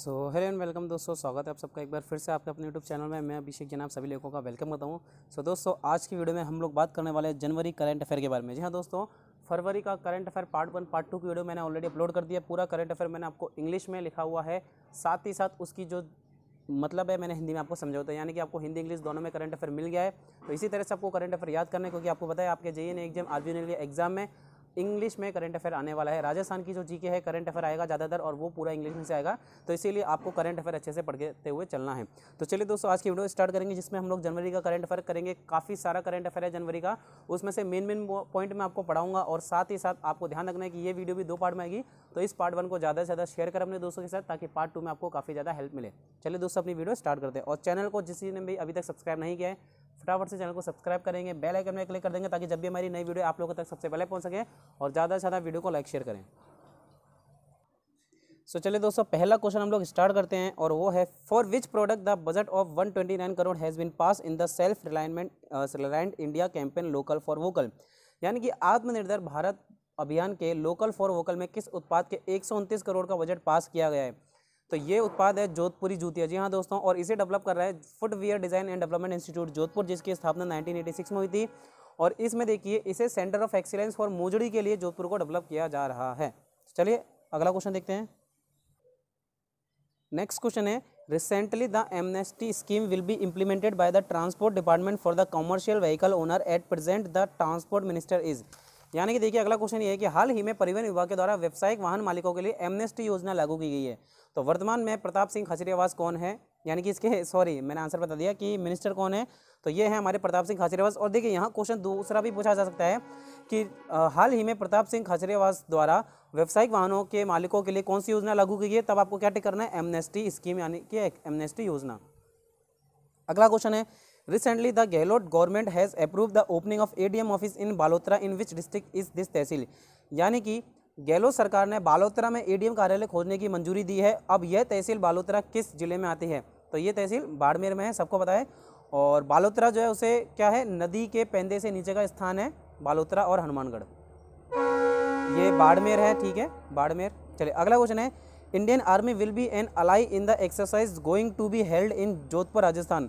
So hello and welcome दोस्तों स्वागत है आप सबका एक बार फिर से आपके अपने यूट्यूब चैनल में मैं अभिषेक जनाब सभी लोगों का वेलकम करता हूँ सो so, दोस्तों आज की वीडियो में हम लोग बात करने वाले हैं जनवरी करंट अफेयर के बारे में जी हाँ दोस्तों फरवरी का current affair part one part two की वीडियो मैंने ऑलरेडी अपलोड कर दिया पूरा करंट अफेयर मैंने आपको इंग्लिश में लिखा हुआ है साथ ही साथ उसकी जो मतलब है मैंने हिंदी में आपको समझौता है यानी कि आपको हिंदी इंग्लिश दोनों में करंट अफेयर मिल गया है तो इसी तरह से आपको करंट अफेयर याद करना है क्योंकि आपको पता है आपके J N exam R exam में इंग्लिश में करंट अफेयर आने वाला है राजस्थान की जो जीके है करंट अफेयर आएगा ज़्यादातर और वो पूरा इंग्लिश में से आएगा तो इसीलिए आपको करंट अफेयर अच्छे से पढ़ते हुए चलना है तो चलिए दोस्तों आज की वीडियो स्टार्ट करेंगे जिसमें हम लोग जनवरी का करंट अफेयर करेंगे काफ़ी सारा करंट अफेयर है जनवरी का उसमें से मेन मेन पॉइंट मैं आपको पढ़ाऊंगा और साथ ही साथ आपको ध्यान रखना है कि ये वीडियो भी दो पार्ट में आएगी तो इस पार्ट वन को ज़्यादा से ज़्यादा शेयर कर अपने दोस्तों के साथ ताकि पार्ट टू में आपको काफ़ी ज़्यादा हेल्प मिले चलिए दोस्तों अपनी वीडियो स्टार्ट करते हैं और चैनल को जिस ने भी अभी तक सब्सक्राइब नहीं किया है फटाफट से चैनल को सब्सक्राइब करेंगे बेल आइकन में क्लिक कर देंगे ताकि जब भी हमारी नई वीडियो आप लोगों तक सबसे पहले पहुँच सके और ज़्यादा से ज़्यादा वीडियो को लाइक शेयर करें सो so, चलिए दोस्तों पहला क्वेश्चन हम लोग स्टार्ट करते हैं और वो है for which product the budget of 129 crore has been pass in the self reliament reliant India campaign local for vocal यानी कि आत्मनिर्भर भारत अभियान के लोकल फॉर वोकल में किस उत्पाद के एक करोड़ का बजट पास किया गया है तो ये उत्पाद है जोधपुरी जूतियाँ जी हाँ दोस्तों और इसे डेवलप कर रहा है footwear design and development institute Jodhpur जिसकी स्थापना 1986 में हुई थी और इसमें देखिए इसे centre of excellence for mojari के लिए जोधपुर को डेवलप किया जा रहा है चलिए अगला क्वेश्चन देखते हैं नेक्स्ट क्वेश्चन है recently the amnesty scheme will be implemented by the transport department for the commercial vehicle owner at present the transport minister is यानी कि देखिए अगला क्वेश्चन ये है कि हाल ही में परिवहन विभाग के द्वारा व्यवसायिक वाहन मालिकों के लिए एमनेस्टी योजना लागू की गई है तो वर्तमान में प्रताप सिंह खचरेवास कौन है यानी कि इसके सॉरी मैंने आंसर बता दिया कि मिनिस्टर कौन है तो ये है हमारे प्रताप सिंह खाचरेवास और देखिए यहाँ क्वेश्चन दूसरा भी पूछा जा सकता है कि हाल ही में प्रताप सिंह खाचरेवास द्वारा व्यावसायिक वाहनों के मालिकों के लिए कौन सी योजना लागू की गई है तब आपको क्या टिक करना है एमनेस्टी स्कीम यानी कि एमनेस्टी योजना अगला क्वेश्चन है Recently, government has approve the opening of A D M office in Balotra in which district is this तहसील यानी कि गहलोत सरकार ने बालोत्रा में एडीएम कार्यालय खोजने की मंजूरी दी है अब यह तहसील बालोत्रा किस जिले में आती है तो ये तहसील बाड़मेर में है सबको पता है और बालोत्रा जो है उसे क्या है नदी के पेंदे से नीचे का स्थान है बालोत्रा और हनुमानगढ़ ये बाड़मेर है ठीक है बाड़मेर चलिए अगला क्वेश्चन है Indian army will be an ally in the exercise going to be held in Jodhpur Rajasthan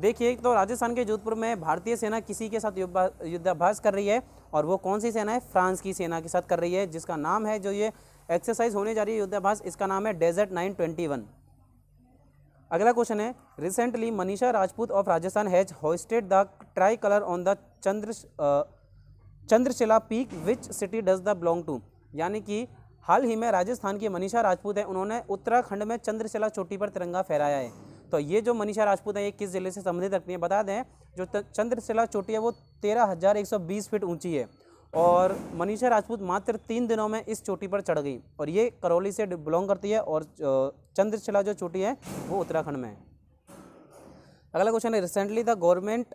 देखिए तो राजस्थान के जोधपुर में भारतीय सेना किसी के साथ युद्धाभ्यास कर रही है और वो कौन सी सेना है फ्रांस की सेना के साथ कर रही है जिसका नाम है जो ये एक्सरसाइज होने जा रही है युद्धाभ्यास इसका नाम है डेजर्ट नाइन ट्वेंटी वन अगला क्वेश्चन है recently Manisha Rajput of Rajasthan has hosted the tricolour on the Chandra Chandrashila peak which city does the belong to यानी कि हाल ही में राजस्थान की मनीषा राजपूत है उन्होंने उत्तराखंड में चंद्रशिला चोटी पर तिरंगा फहराया है तो ये जो मनीषा राजपूत है ये किस जिले से संबंधित रखती है बता दें जो चंद्रशिला चोटी है वो तेरह हज़ार एक सौ बीस फीट ऊंची है और मनीषा राजपूत मात्र तीन दिनों में इस चोटी पर चढ़ गई और ये करौली से बिलोंग करती है और चंद्रशिला जो चोटी है वो उत्तराखंड में है अगला क्वेश्चन है recently the government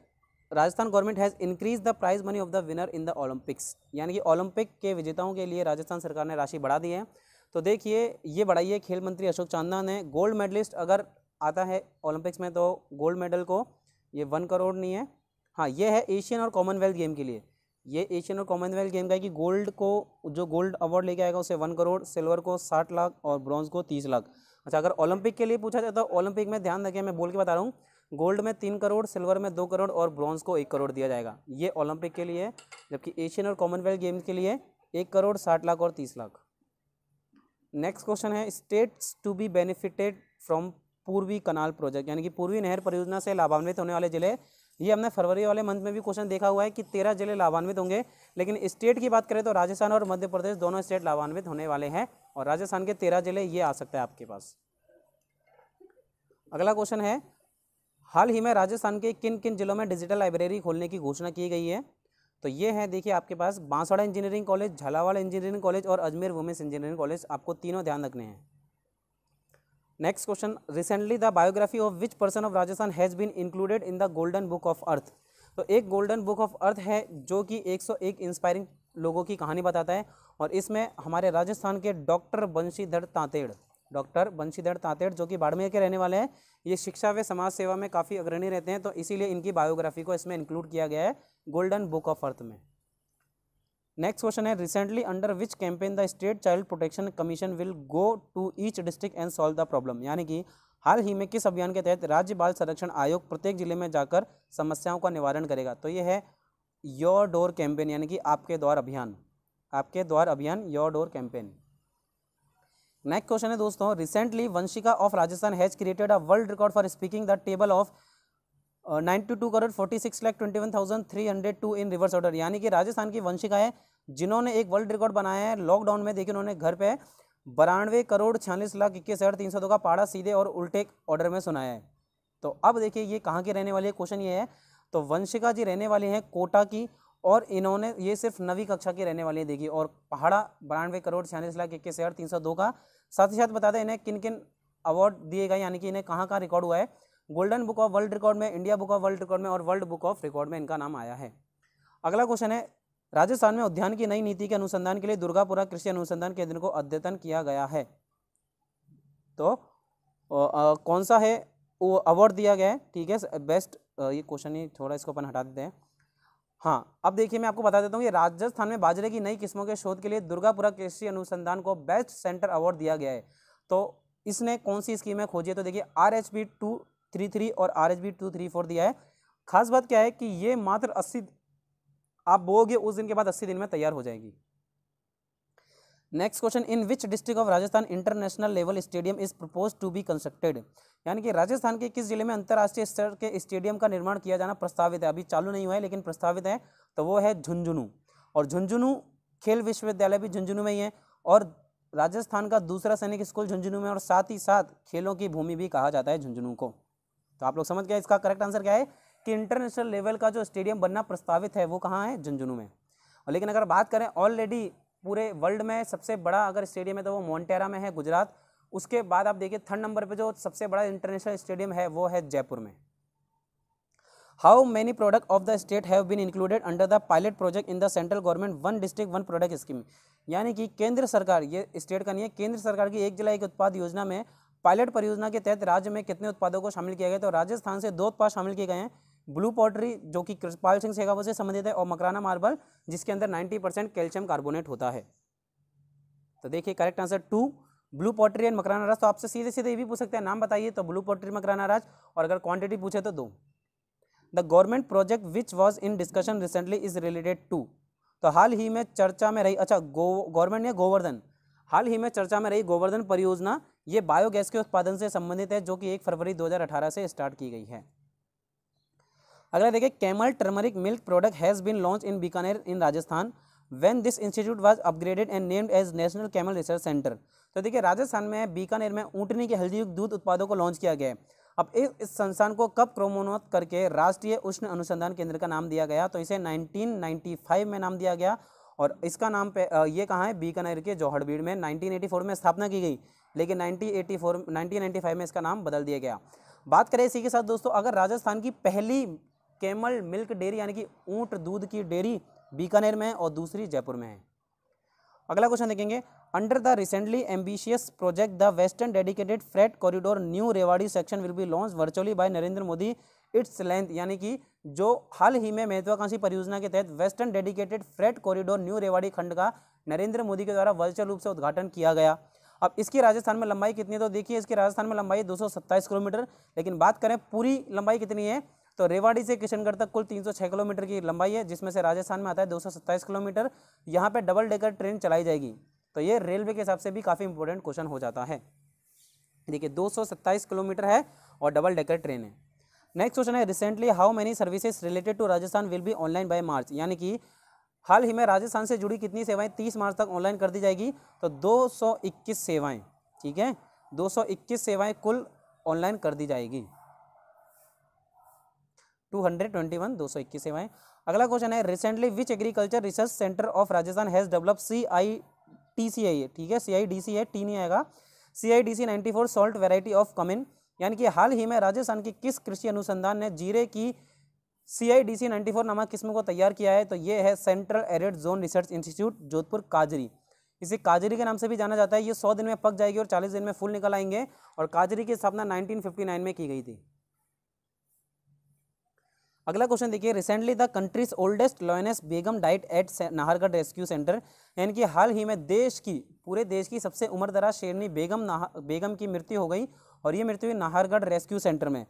Rajasthan government has increase the prize money of the winner in the olympics यानी कि ओलंपिक के विजेताओं के लिए राजस्थान सरकार ने राशि बढ़ा दी है तो देखिए ये बढ़ाई है खेल मंत्री अशोक चांदना ने गोल्ड मेडलिस्ट अगर आता है ओलंपिक्स में तो गोल्ड मेडल को ये वन करोड़ नहीं है हाँ ये है एशियन और कॉमनवेल्थ गेम के लिए ये एशियन और कॉमनवेल्थ गेम का है कि गोल्ड को जो गोल्ड अवार्ड लेके आएगा उसे वन करोड़ सिल्वर को साठ लाख और ब्रॉन्ज को तीस लाख अच्छा अगर ओलंपिक के लिए पूछा जाए तो ओलंपिक में ध्यान रखें मैं बोल के बता रहा हूँ गोल्ड में तीन करोड़ सिल्वर में दो करोड़ और ब्रॉन्ज को एक करोड़ दिया जाएगा ये ओलंपिक के लिए जबकि एशियन और कॉमनवेल्थ गेम्स के लिए एक करोड़ साठ लाख और तीस लाख नेक्स्ट क्वेश्चन है states to be benefited from पूर्वी कनाल प्रोजेक्ट यानी कि पूर्वी नहर परियोजना से लाभान्वित होने वाले जिले ये हमने फरवरी वाले मंथ में भी क्वेश्चन देखा हुआ है कि तेरह जिले लाभान्वित होंगे लेकिन स्टेट की बात करें तो राजस्थान और मध्य प्रदेश दोनों स्टेट लाभान्वित होने वाले हैं और राजस्थान के तेरह जिले ये आ सकते हैं आपके पास अगला क्वेश्चन है हाल ही में राजस्थान के किन किन जिलों में डिजिटल लाइब्रेरी खोलने की घोषणा की गई है तो ये है देखिए आपके पास Banswara engineering college Jhalawar engineering college और अजमेर वुमेंस इंजीनियरिंग कॉलेज आपको तीनों ध्यान रखने हैं next question recently the biography of which person of Rajasthan has been included in the golden book of earth तो एक गोल्डन बुक ऑफ अर्थ है जो कि 101 इंस्पायरिंग लोगों की कहानी बताता है और इसमें हमारे राजस्थान के डॉक्टर बंशीधर तांतेड़ डॉक्टर बंशीधर तांतेड़ जो कि बाड़मेर के रहने वाले हैं ये शिक्षा व समाज सेवा में काफ़ी अग्रणी रहते हैं तो इसीलिए इनकी बायोग्राफी को इसमें इंक्लूड किया गया है गोल्डन बुक ऑफ अर्थ में नेक्स्ट क्वेश्चन है recently under which campaign the state child protection commission will go to each district and solve the problem यानी कि हाल ही में किस अभियान के तहत राज्य बाल संरक्षण आयोग प्रत्येक जिले में जाकर समस्याओं का निवारण करेगा तो ये है योर डोर कैंपेन यानी कि आपके द्वार अभियान आपके द्वार अभियान your door campaign next question है दोस्तों recently Vanshika of Rajasthan has created a world record for speaking the table of nine two two crore forty six lakh twenty one thousand three hundred two in reverse order यानी कि राजस्थान की वंशिका है जिन्होंने एक world record बनाया है लॉकडाउन में देखिए उन्होंने घर पे बानवे करोड़ छियालीस लाख इक्कीस हज़ार तीन सौ दो का पाड़ा सीधे और उल्टे ऑर्डर में सुनाया है तो अब देखिए ये कहाँ की रहने वाली है क्वेश्चन ये है तो वंशिका जी रहने वाली हैं कोटा की और इन्होंने ये सिर्फ नवी कक्षा की रहने वाली है देखिए और पहाड़ा बानवे करोड़ छियालीस लाख इक्कीस हज़ार तीन सौ दो का साथ ही साथ बता दें इन्हें किन किन अवार्ड दिए गए यानी कि इन्हें कहाँ कहाँ रिकॉर्ड हुआ है golden book of world record में India book of world record में और वर्ल्ड बुक ऑफ रिकॉर्ड में इनका नाम आया है अगला क्वेश्चन है राजस्थान में उद्यान की नई नीति के अनुसंधान के लिए दुर्गापुरा कृषि अनुसंधान केंद्र को अद्यतन किया गया है तो आ, आ, कौन सा है वो अवार्ड दिया गया है ठीक है बेस्ट आ, ये क्वेश्चन ही थोड़ा इसको अपन हटा देते हैं हाँ अब देखिए मैं आपको बता देता हूँ कि राजस्थान में बाजरे की नई किस्मों के शोध के लिए दुर्गापुरा कृषि अनुसंधान को बेस्ट सेंटर अवार्ड दिया गया है तो इसने कौन सी स्कीम है तो देखिए R H P two three three और R H B two three four दिया है खास बात क्या है कि ये मात्र अस्सी आप बोगे उस दिन के बाद अस्सी दिन में तैयार हो जाएगी next question in which district of Rajasthan international level stadium is propose to be constructed यानी कि राजस्थान के किस जिले में अंतर्राष्ट्रीय स्तर के स्टेडियम का निर्माण किया जाना प्रस्तावित है अभी चालू नहीं हुआ है लेकिन प्रस्तावित है तो वो है झुंझुनू और झुंझुनू खेल विश्वविद्यालय भी झुंझुनू में ही है और राजस्थान का दूसरा सैनिक स्कूल झुंझुनू में और साथ ही साथ खेलों की भूमि भी कहा जाता है झुंझुनू को तो आप लोग समझ गए इसका करेक्ट आंसर क्या है कि इंटरनेशनल लेवल का जो स्टेडियम बनना प्रस्तावित है वो कहाँ है झुंझुनू में और लेकिन अगर बात करें ऑलरेडी पूरे वर्ल्ड में सबसे बड़ा अगर स्टेडियम है तो वो मोन्टेरा में है गुजरात उसके बाद आप देखिए थर्ड नंबर पे जो सबसे बड़ा इंटरनेशनल स्टेडियम है वो है जयपुर में how many product of the state have been included under the pilot project in the central government one district one product scheme यानी कि केंद्र सरकार ये स्टेट का नहीं है केंद्र सरकार की एक जिला एक उत्पाद योजना में पायलट परियोजना के तहत राज्य में कितने उत्पादों को शामिल किया गया तो राजस्थान से दो उत्पाद शामिल किए गए हैं ब्लू पॉटरी जो कि कृषपाल सिंह सेगा से संबंधित है और मकराना मार्बल जिसके अंदर 90 परसेंट कैल्शियम कार्बोनेट होता है तो देखिए correct answer two blue pottery and Makrana राज तो आपसे सीधे सीधे ये भी पूछ सकते हैं नाम बताइए तो ब्लू पॉटरी मकराना राज और अगर क्वांटिटी पूछे तो दो the government project which was in discussion recently is related to तो हाल ही में चर्चा में रही अच्छा गवर्नमेंट या गोवर्धन हाल ही में चर्चा में रही गोवर्धन परियोजना ये बायोगैस के उत्पादन से संबंधित है जो कि एक फरवरी 2018 से स्टार्ट की गई है अगला देखिए camel turmeric milk product has been launch in Bikaner in Rajasthan when this institute was upgraded and named as national camel research centre तो देखिए राजस्थान में बीकानेर में ऊँटनी के हल्दीयुक्त दूध उत्पादों को लॉन्च किया गया है अब इस, संस्थान को कब क्रोमोन्नत करके राष्ट्रीय उष्ण अनुसंधान केंद्र का नाम दिया गया तो इसे नाइनटीन में नाम दिया गया और इसका नाम पे ये कहाँ है बीकानेर के जौहर में 1984 में स्थापना की गई लेकिन 1984 1995 में इसका नाम बदल दिया गया बात करें इसी के साथ दोस्तों अगर राजस्थान की पहली कैमल मिल्क डेयरी यानी कि ऊँट दूध की डेयरी बीकानेर में और दूसरी जयपुर में है अगला क्वेश्चन देखेंगे under the recently ambitious project the western dedicated freight corridor new Rewari section will be launch virtually by Narendra Modi its length यानी कि जो हाल ही में महत्वाकांक्षी परियोजना के तहत western dedicated freight corridor new Rewari खंड का नरेंद्र मोदी के द्वारा वर्चुअल रूप से उद्घाटन किया गया अब इसकी राजस्थान में लंबाई कितनी है तो देखिए इसकी राजस्थान में लंबाई दो किलोमीटर लेकिन बात करें पूरी लंबाई कितनी है तो रेवाड़ी से किशनगढ़ तक कुल 306 किलोमीटर की लंबाई है जिसमें से राजस्थान में आता है दो किलोमीटर यहाँ पे डबल डेकर ट्रेन चलाई जाएगी तो ये रेलवे के हिसाब से भी काफ़ी इंपॉर्टेंट क्वेश्चन हो जाता है देखिए 227 किलोमीटर है और डबल डेकर ट्रेन है नेक्स्ट क्वेश्चन है recently how many services related to Rajasthan will be online by March यानी कि हाल ही में राजस्थान से जुड़ी कितनी सेवाएं 30 मार्च तक ऑनलाइन कर दी जाएगी तो 221 सेवाएं ठीक है 221 सेवाएं कुल ऑनलाइन कर दी जाएगी 221 221 सेवाएं अगला क्वेश्चन है recently which agriculture research centre of Rajasthan has develop C I T C I ठीक है सी आई डी सी है टी नहीं आएगा C I D C ninety four salt variety of cumin यानी कि हाल ही में राजस्थान की किस कृषि अनुसंधान ने जीरे की C I D C ninety four नामक किस्म को तैयार किया है तो ये है central arid zone research institute Jodhpur काजरी इसे काजरी के नाम से भी जाना जाता है ये सौ दिन में पक जाएगी और चालीस दिन में फूल निकल आएंगे और काजरी की स्थापना नाइनटीन फिफ्टी नाइन में की गई थी अगला क्वेश्चन देखिए recently the country's oldest lioness Begum died at Nahargarh rescue centre यानी कि हाल ही में देश की पूरे देश की सबसे उम्रदराज शेरनी बेगम बेगम की मृत्यु हो गई और ये मृत्यु तो हुई नाहरगढ़ रेस्क्यू सेंटर में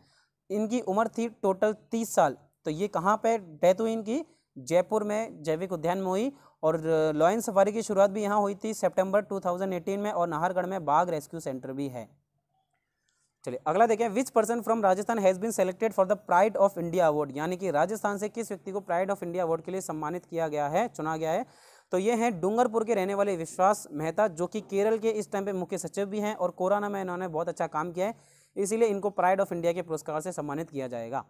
इनकी उम्र थी टोटल तीस साल तो ये कहाँ पर डेथ हुई इनकी जयपुर में जैविक उद्यान में हुई और लॉयन सफारी की शुरुआत भी यहाँ हुई थी सितंबर 2018 में और नाहरगढ़ में बाघ रेस्क्यू सेंटर भी है चलिए अगला देखें which person from Rajasthan has been selected for the pride of India award यानी कि राजस्थान से किस व्यक्ति को प्राइड ऑफ इंडिया अवार्ड के लिए सम्मानित किया गया है चुना गया है तो ये हैं डूंगरपुर के रहने वाले विश्वास मेहता जो कि केरल के इस टाइम पे मुख्य सचिव भी हैं और कोरोना में इन्होंने बहुत अच्छा काम किया है इसीलिए इनको प्राइड ऑफ इंडिया के पुरस्कार से सम्मानित किया जाएगा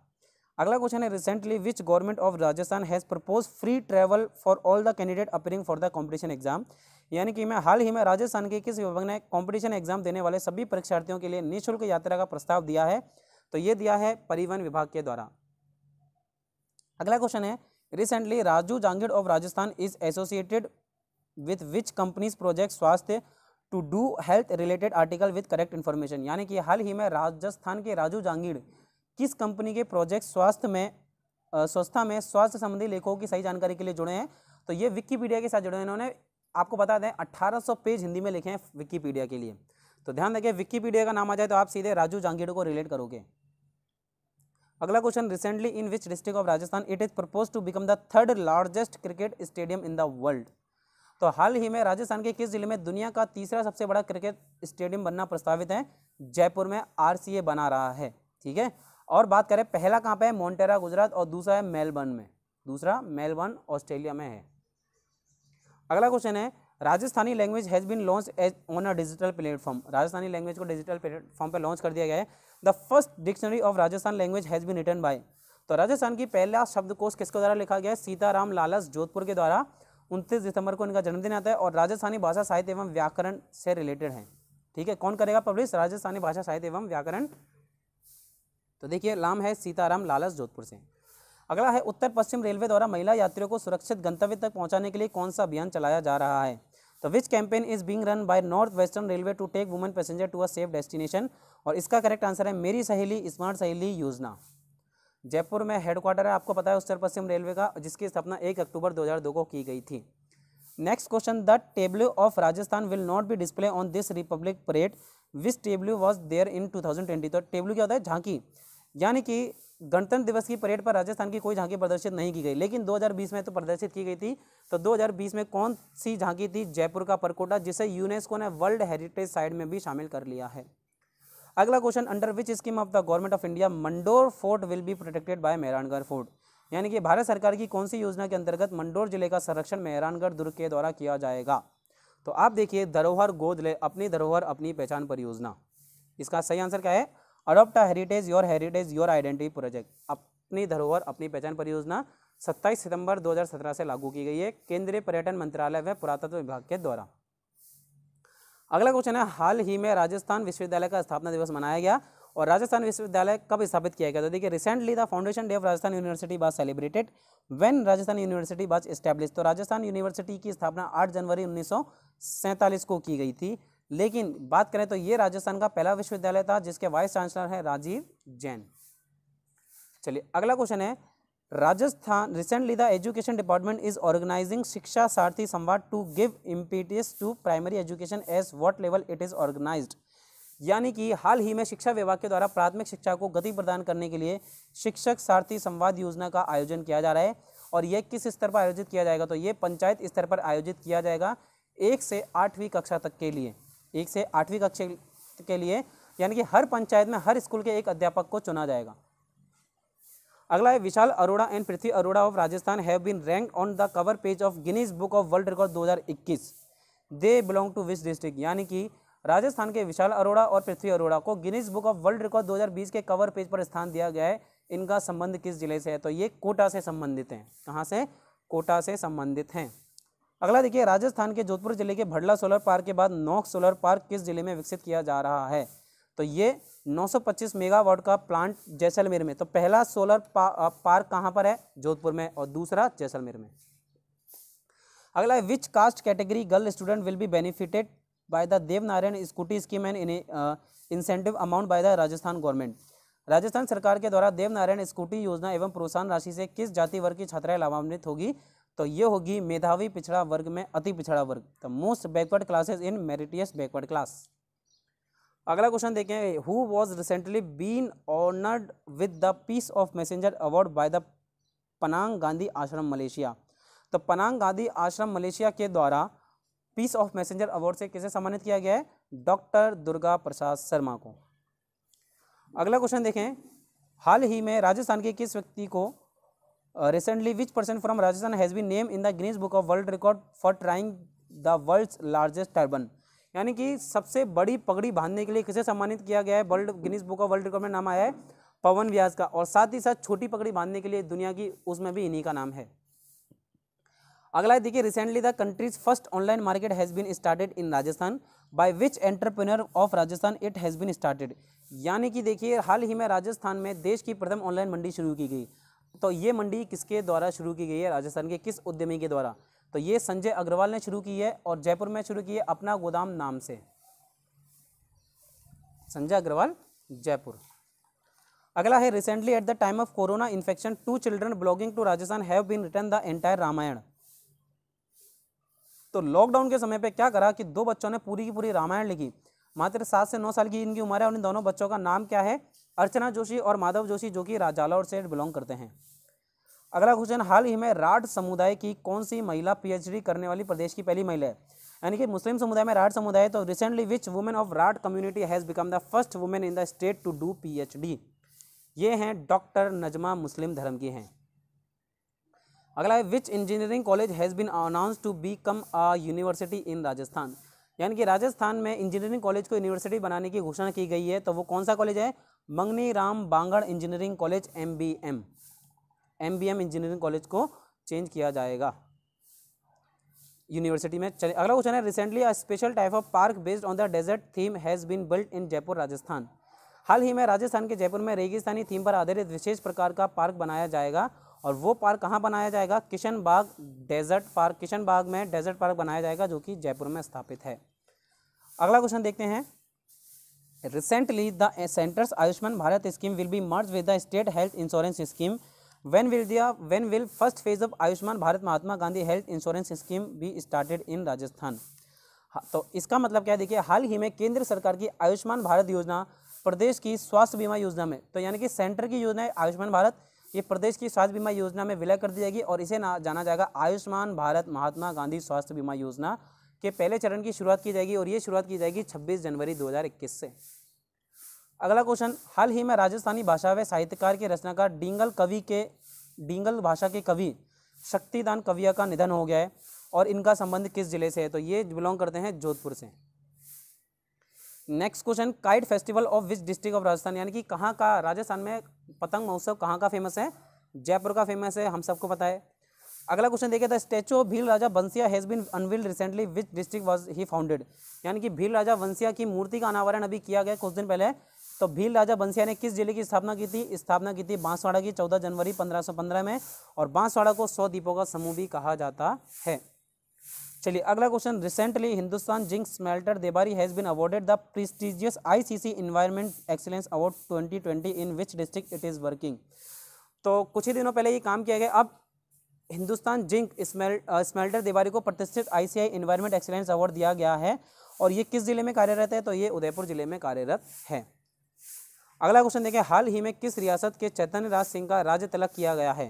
अगला क्वेश्चन है recently which government of Rajasthan has propose free travel for all the candidate appearing for the competition exam यानी कि मैं हाल ही में राजस्थान के किस विभाग ने कॉम्पिटिशन एग्जाम देने वाले सभी परीक्षार्थियों के लिए निःशुल्क यात्रा का प्रस्ताव दिया है तो ये दिया है परिवहन विभाग के द्वारा अगला क्वेश्चन है recently Raju Jangid of Rajasthan is associated with which company's project Swasthya to do health related article with correct information यानी कि हाल ही में राजस्थान के राजू जांगिड़ किस कंपनी के प्रोजेक्ट स्वास्थ्य में स्वस्था में स्वास्थ्य संबंधी लेखों की सही जानकारी के लिए जुड़े हैं तो ये विकीपीडिया के साथ जुड़े हैं इन्होंने आपको बता दें 1800 पेज हिंदी में लिखे हैं विकीपीडिया के लिए तो ध्यान रखें विकीपीडिया का नाम आ जाए तो आप सीधे राजू जांगिड़ को रिलेट करोगे अगला question recently in which district of Rajasthan it is propose to become the third largest cricket stadium in the world तो हाल ही में राजस्थान के किस जिले में दुनिया का तीसरा सबसे बड़ा क्रिकेट स्टेडियम बनना प्रस्तावित है जयपुर में आर बना रहा है ठीक है और बात करें पहला कहाँ पर है मोन्टेरा गुजरात और दूसरा है मेलबर्न में दूसरा मेलबर्न ऑस्ट्रेलिया में है अगला क्वेश्चन है Rajasthani language has been launch as on a digital platform Rajasthani language को डिजिटल प्लेटफॉर्म पर लॉन्च कर दिया गया है the first dictionary of Rajasthan language has been written by तो राजस्थान की पहला शब्दकोश किसके द्वारा लिखा गया है सीताराम लालस जोधपुर के द्वारा उनतीस दिसंबर को इनका जन्मदिन आता है और राजस्थानी भाषा साहित्य एवं व्याकरण से रिलेटेड है ठीक है कौन करेगा पब्लिश राजस्थानी भाषा साहित्य एवं व्याकरण तो देखिए नाम है सीताराम लालस जोधपुर से अगला है उत्तर पश्चिम रेलवे द्वारा महिला यात्रियों को सुरक्षित गंतव्य तक पहुंचाने के लिए कौन सा अभियान चलाया जा रहा है तो which campaign is being run by north western railway to take woman passenger to a safe destination और इसका करेक्ट आंसर है मेरी सहेली स्मार्ट सहेली योजना जयपुर में हेडक्वार्टर है आपको पता है उत्तर पश्चिम रेलवे का जिसकी स्थापना एक अक्टूबर दो को की गई थी next question the tableau of Rajasthan will not be display on this republic parade this tableau was there in twenty तो टेब्ल्यू क्या होता है झांकी यानी कि गणतंत्र दिवस की परेड पर राजस्थान की कोई झांकी प्रदर्शित नहीं की गई लेकिन 2020 में तो प्रदर्शित की गई थी तो 2020 में कौन सी झांकी थी जयपुर का परकोटा जिसे यूनेस्को ने वर्ल्ड हेरिटेज साइट में भी शामिल कर लिया है अगला question under which scheme of the government of India Mandore fort will be protected by Mehrangarh fort यानी कि भारत सरकार की कौन सी योजना के अंतर्गत मंडोर जिले का संरक्षण मेहरानगढ़ दुर्ग के द्वारा किया जाएगा तो आप देखिए धरोहर गोद ले अपनी धरोहर अपनी पहचान परियोजना इसका सही आंसर क्या है adopt heritage your heritage your identity project अपनी धरोहर अपनी पहचान परियोजना 27 सितंबर 2017 से लागू की गई है केंद्रीय पर्यटन मंत्रालय व पुरातत्व विभाग के द्वारा अगला क्वेश्चन है हाल ही में राजस्थान विश्वविद्यालय का स्थापना दिवस मनाया गया और राजस्थान विश्वविद्यालय कब स्थापित किया गया तो देखिए recently the foundation day of Rajasthan university was celebrated when Rajasthan university was establish तो राजस्थान यूनिवर्सिटी की स्थापना 8 जनवरी उन्नीस को की गई थी लेकिन बात करें तो ये राजस्थान का पहला विश्वविद्यालय था जिसके वाइस चांसलर हैं राजीव जैन चलिए अगला क्वेश्चन है Rajasthan recently the education department is organising Shiksha Sarathi Samvad to give impetus to primary education as what level it is organise यानी कि हाल ही में शिक्षा विभाग के द्वारा प्राथमिक शिक्षा को गति प्रदान करने के लिए शिक्षक सारथी संवाद योजना का आयोजन किया जा रहा है और यह किस स्तर पर आयोजित किया जाएगा तो ये पंचायत स्तर पर आयोजित किया जाएगा एक से आठवीं कक्षा तक के लिए एक से आठवीं कक्षा के लिए यानी कि हर पंचायत में हर स्कूल के एक अध्यापक को चुना जाएगा अगला है Vishal Arora and Prithvi Arora of Rajasthan have been rank on the cover page of Guinness book of world record 2021 they belong to which district यानी कि राजस्थान के विशाल अरोड़ा और पृथ्वी अरोड़ा को Guinness book of world record 2020 के कवर पेज पर स्थान दिया गया है इनका संबंध किस जिले से है तो ये कोटा से संबंधित हैं कहाँ से कोटा से संबंधित हैं अगला देखिए राजस्थान के जोधपुर जिले के भडला सोलर पार्क के बाद नोक सोलर पार्क किस जिले में विकसित किया जा रहा है तो ये 925 मेगावाट का प्लांट जैसलमेर में तो पहला सोलर पा, पार्क कहाँ पर है जोधपुर में और दूसरा जैसलमेर में अगला है which caste category girl student will be benefited by the Devnarayan scooty scheme and incentive amount by the Rajasthan government Rajasthan सरकार के द्वारा देवनारायण स्कूटी योजना एवं प्रोत्साहन राशि से किस जाति वर्ग की छात्राएं लाभान्वित होगी तो ये होगी मेधावी पिछड़ा वर्ग में अति पिछड़ा वर्ग the most backward classes in meritorious backward class अगला क्वेश्चन देखें who was recently been honoured with the peace of messenger award by the Penang Gandhi ashram Malaysia तो पनांग गांधी आश्रम मलेशिया के द्वारा पीस ऑफ मैसेंजर अवार्ड से किसे सम्मानित किया गया है डॉक्टर दुर्गा प्रसाद शर्मा को अगला क्वेश्चन देखें हाल ही में राजस्थान के किस व्यक्ति को recently which person from Rajasthan has be name in the green book of world record for trying the world's largest turban यानी कि सबसे बड़ी पगड़ी बांधने के लिए किसे सम्मानित किया गया है world Guinness book of world record में नाम आया है पवन व्यास का और साथ ही साथ छोटी पगड़ी बांधने के लिए दुनिया की उसमें भी इन्हीं का नाम है अगला देखिए recently the country's first online market has been started in Rajasthan by which entrepreneur of Rajasthan it has been started यानी कि देखिए हाल ही में राजस्थान में देश की प्रथम ऑनलाइन मंडी शुरू की गई तो ये मंडी किसके द्वारा शुरू की गई है राजस्थान के किस उद्यमी के द्वारा तो ये संजय अग्रवाल ने शुरू की है और जयपुर में शुरू की है अपना गोदाम नाम से संजय अग्रवाल जयपुर अगला है recently at the time of corona infection to children belonging to Rajasthan have been written the entire Ramayan तो लॉकडाउन के समय पे क्या करा कि दो बच्चों ने पूरी की पूरी रामायण लिखी मात्र सात से नौ साल की इनकी उम्र है और इन दोनों बच्चों का नाम क्या है अर्चना जोशी और माधव जोशी जो कि राजालौर से बिलोंग करते हैं अगला क्वेश्चन हाल ही में राठ समुदाय की कौन सी महिला पीएचडी करने वाली प्रदेश की पहली महिला है यानी कि मुस्लिम समुदाय में राठ समुदाय तो recently which women of Rath community has become the first women in the state to do PhD ये हैं डॉक्टर नजमा मुस्लिम धर्म की हैं अगला है which engineering college has been announce to come a university in Rajasthan यानी कि राजस्थान में इंजीनियरिंग कॉलेज को यूनिवर्सिटी बनाने की घोषणा की गई है तो वो कौन सा कॉलेज है Mangni Ram Bangar engineering college M B M M B M engineering college को चेंज किया जाएगा यूनिवर्सिटी में चले अगला क्वेश्चन है recently a special type of park based on the desert theme has been built in Jaipur Rajasthan हाल ही में राजस्थान के जयपुर में रेगिस्तानी थीम पर आधारित विशेष प्रकार का पार्क बनाया जाएगा और वो पार्क कहाँ बनाया जाएगा किशन बाग डेजर्ट पार्क किशन बाग में डेजर्ट पार्क बनाया जाएगा जो कि जयपुर में स्थापित है अगला क्वेश्चन देखते हैं recently the centre's Ayushman Bharat scheme will be merge with the state health insurance scheme when will दिया when will first phase of Ayushman Bharat Mahatma Gandhi health insurance scheme be started in Rajasthan तो इसका मतलब क्या है देखिए हाल ही में केंद्र सरकार की आयुष्मान भारत योजना प्रदेश की स्वास्थ्य बीमा योजना में तो यानी कि सेंटर की योजना है आयुष्मान भारत ये प्रदेश की स्वास्थ्य बीमा योजना में विलय कर दी जाएगी और इसे ना जाना जाएगा आयुष्मान भारत महात्मा गांधी स्वास्थ्य बीमा योजना के पहले चरण की शुरुआत की जाएगी और ये शुरुआत की जाएगी छब्बीस जनवरी 2021 से अगला क्वेश्चन हाल ही में राजस्थानी भाषा व साहित्यकार के रचनाकार डिंगल कवि के डिंगल भाषा के कवि शक्तिदान कविया का निधन हो गया है और इनका संबंध किस जिले से है तो ये बिलोंग करते हैं जोधपुर से next question kite festival of which district of Rajasthan यानी कि कहाँ का राजस्थान में पतंग महोत्सव कहाँ का फेमस है जयपुर का फेमस है हम सबको पता है अगला क्वेश्चन देखिए था statue of Bhil Raja Bansiya has been unveiled recently which district was he founded यानी कि भील राजा वंसिया की मूर्ति का अनावरण अभी किया गया कुछ दिन पहले तो भील राजा बंसिया ने किस जिले की स्थापना की थी स्थापना की थी बांसवाड़ा की चौदह जनवरी 1515 में और बांसवाड़ा को सौ दीपों का समूह भी कहा जाता है चलिए अगला question recently Hindustan zinc smelter Debari has been awarded the prestigious ICC environment excellence award 2020 in which district it is working तो कुछ ही दिनों पहले ये काम किया गया अब हिंदुस्तान जिंक स्मेल स्मेल्टर देवारी को प्रतिष्ठित आईसीआई इन्वायरमेंट एक्सीलेंस अवार्ड दिया गया है और ये किस जिले में कार्यरत है तो ये उदयपुर जिले में कार्यरत है अगला क्वेश्चन देखें हाल ही में किस रियासत के चैतन्य राज सिंह का राज्य तलक किया गया है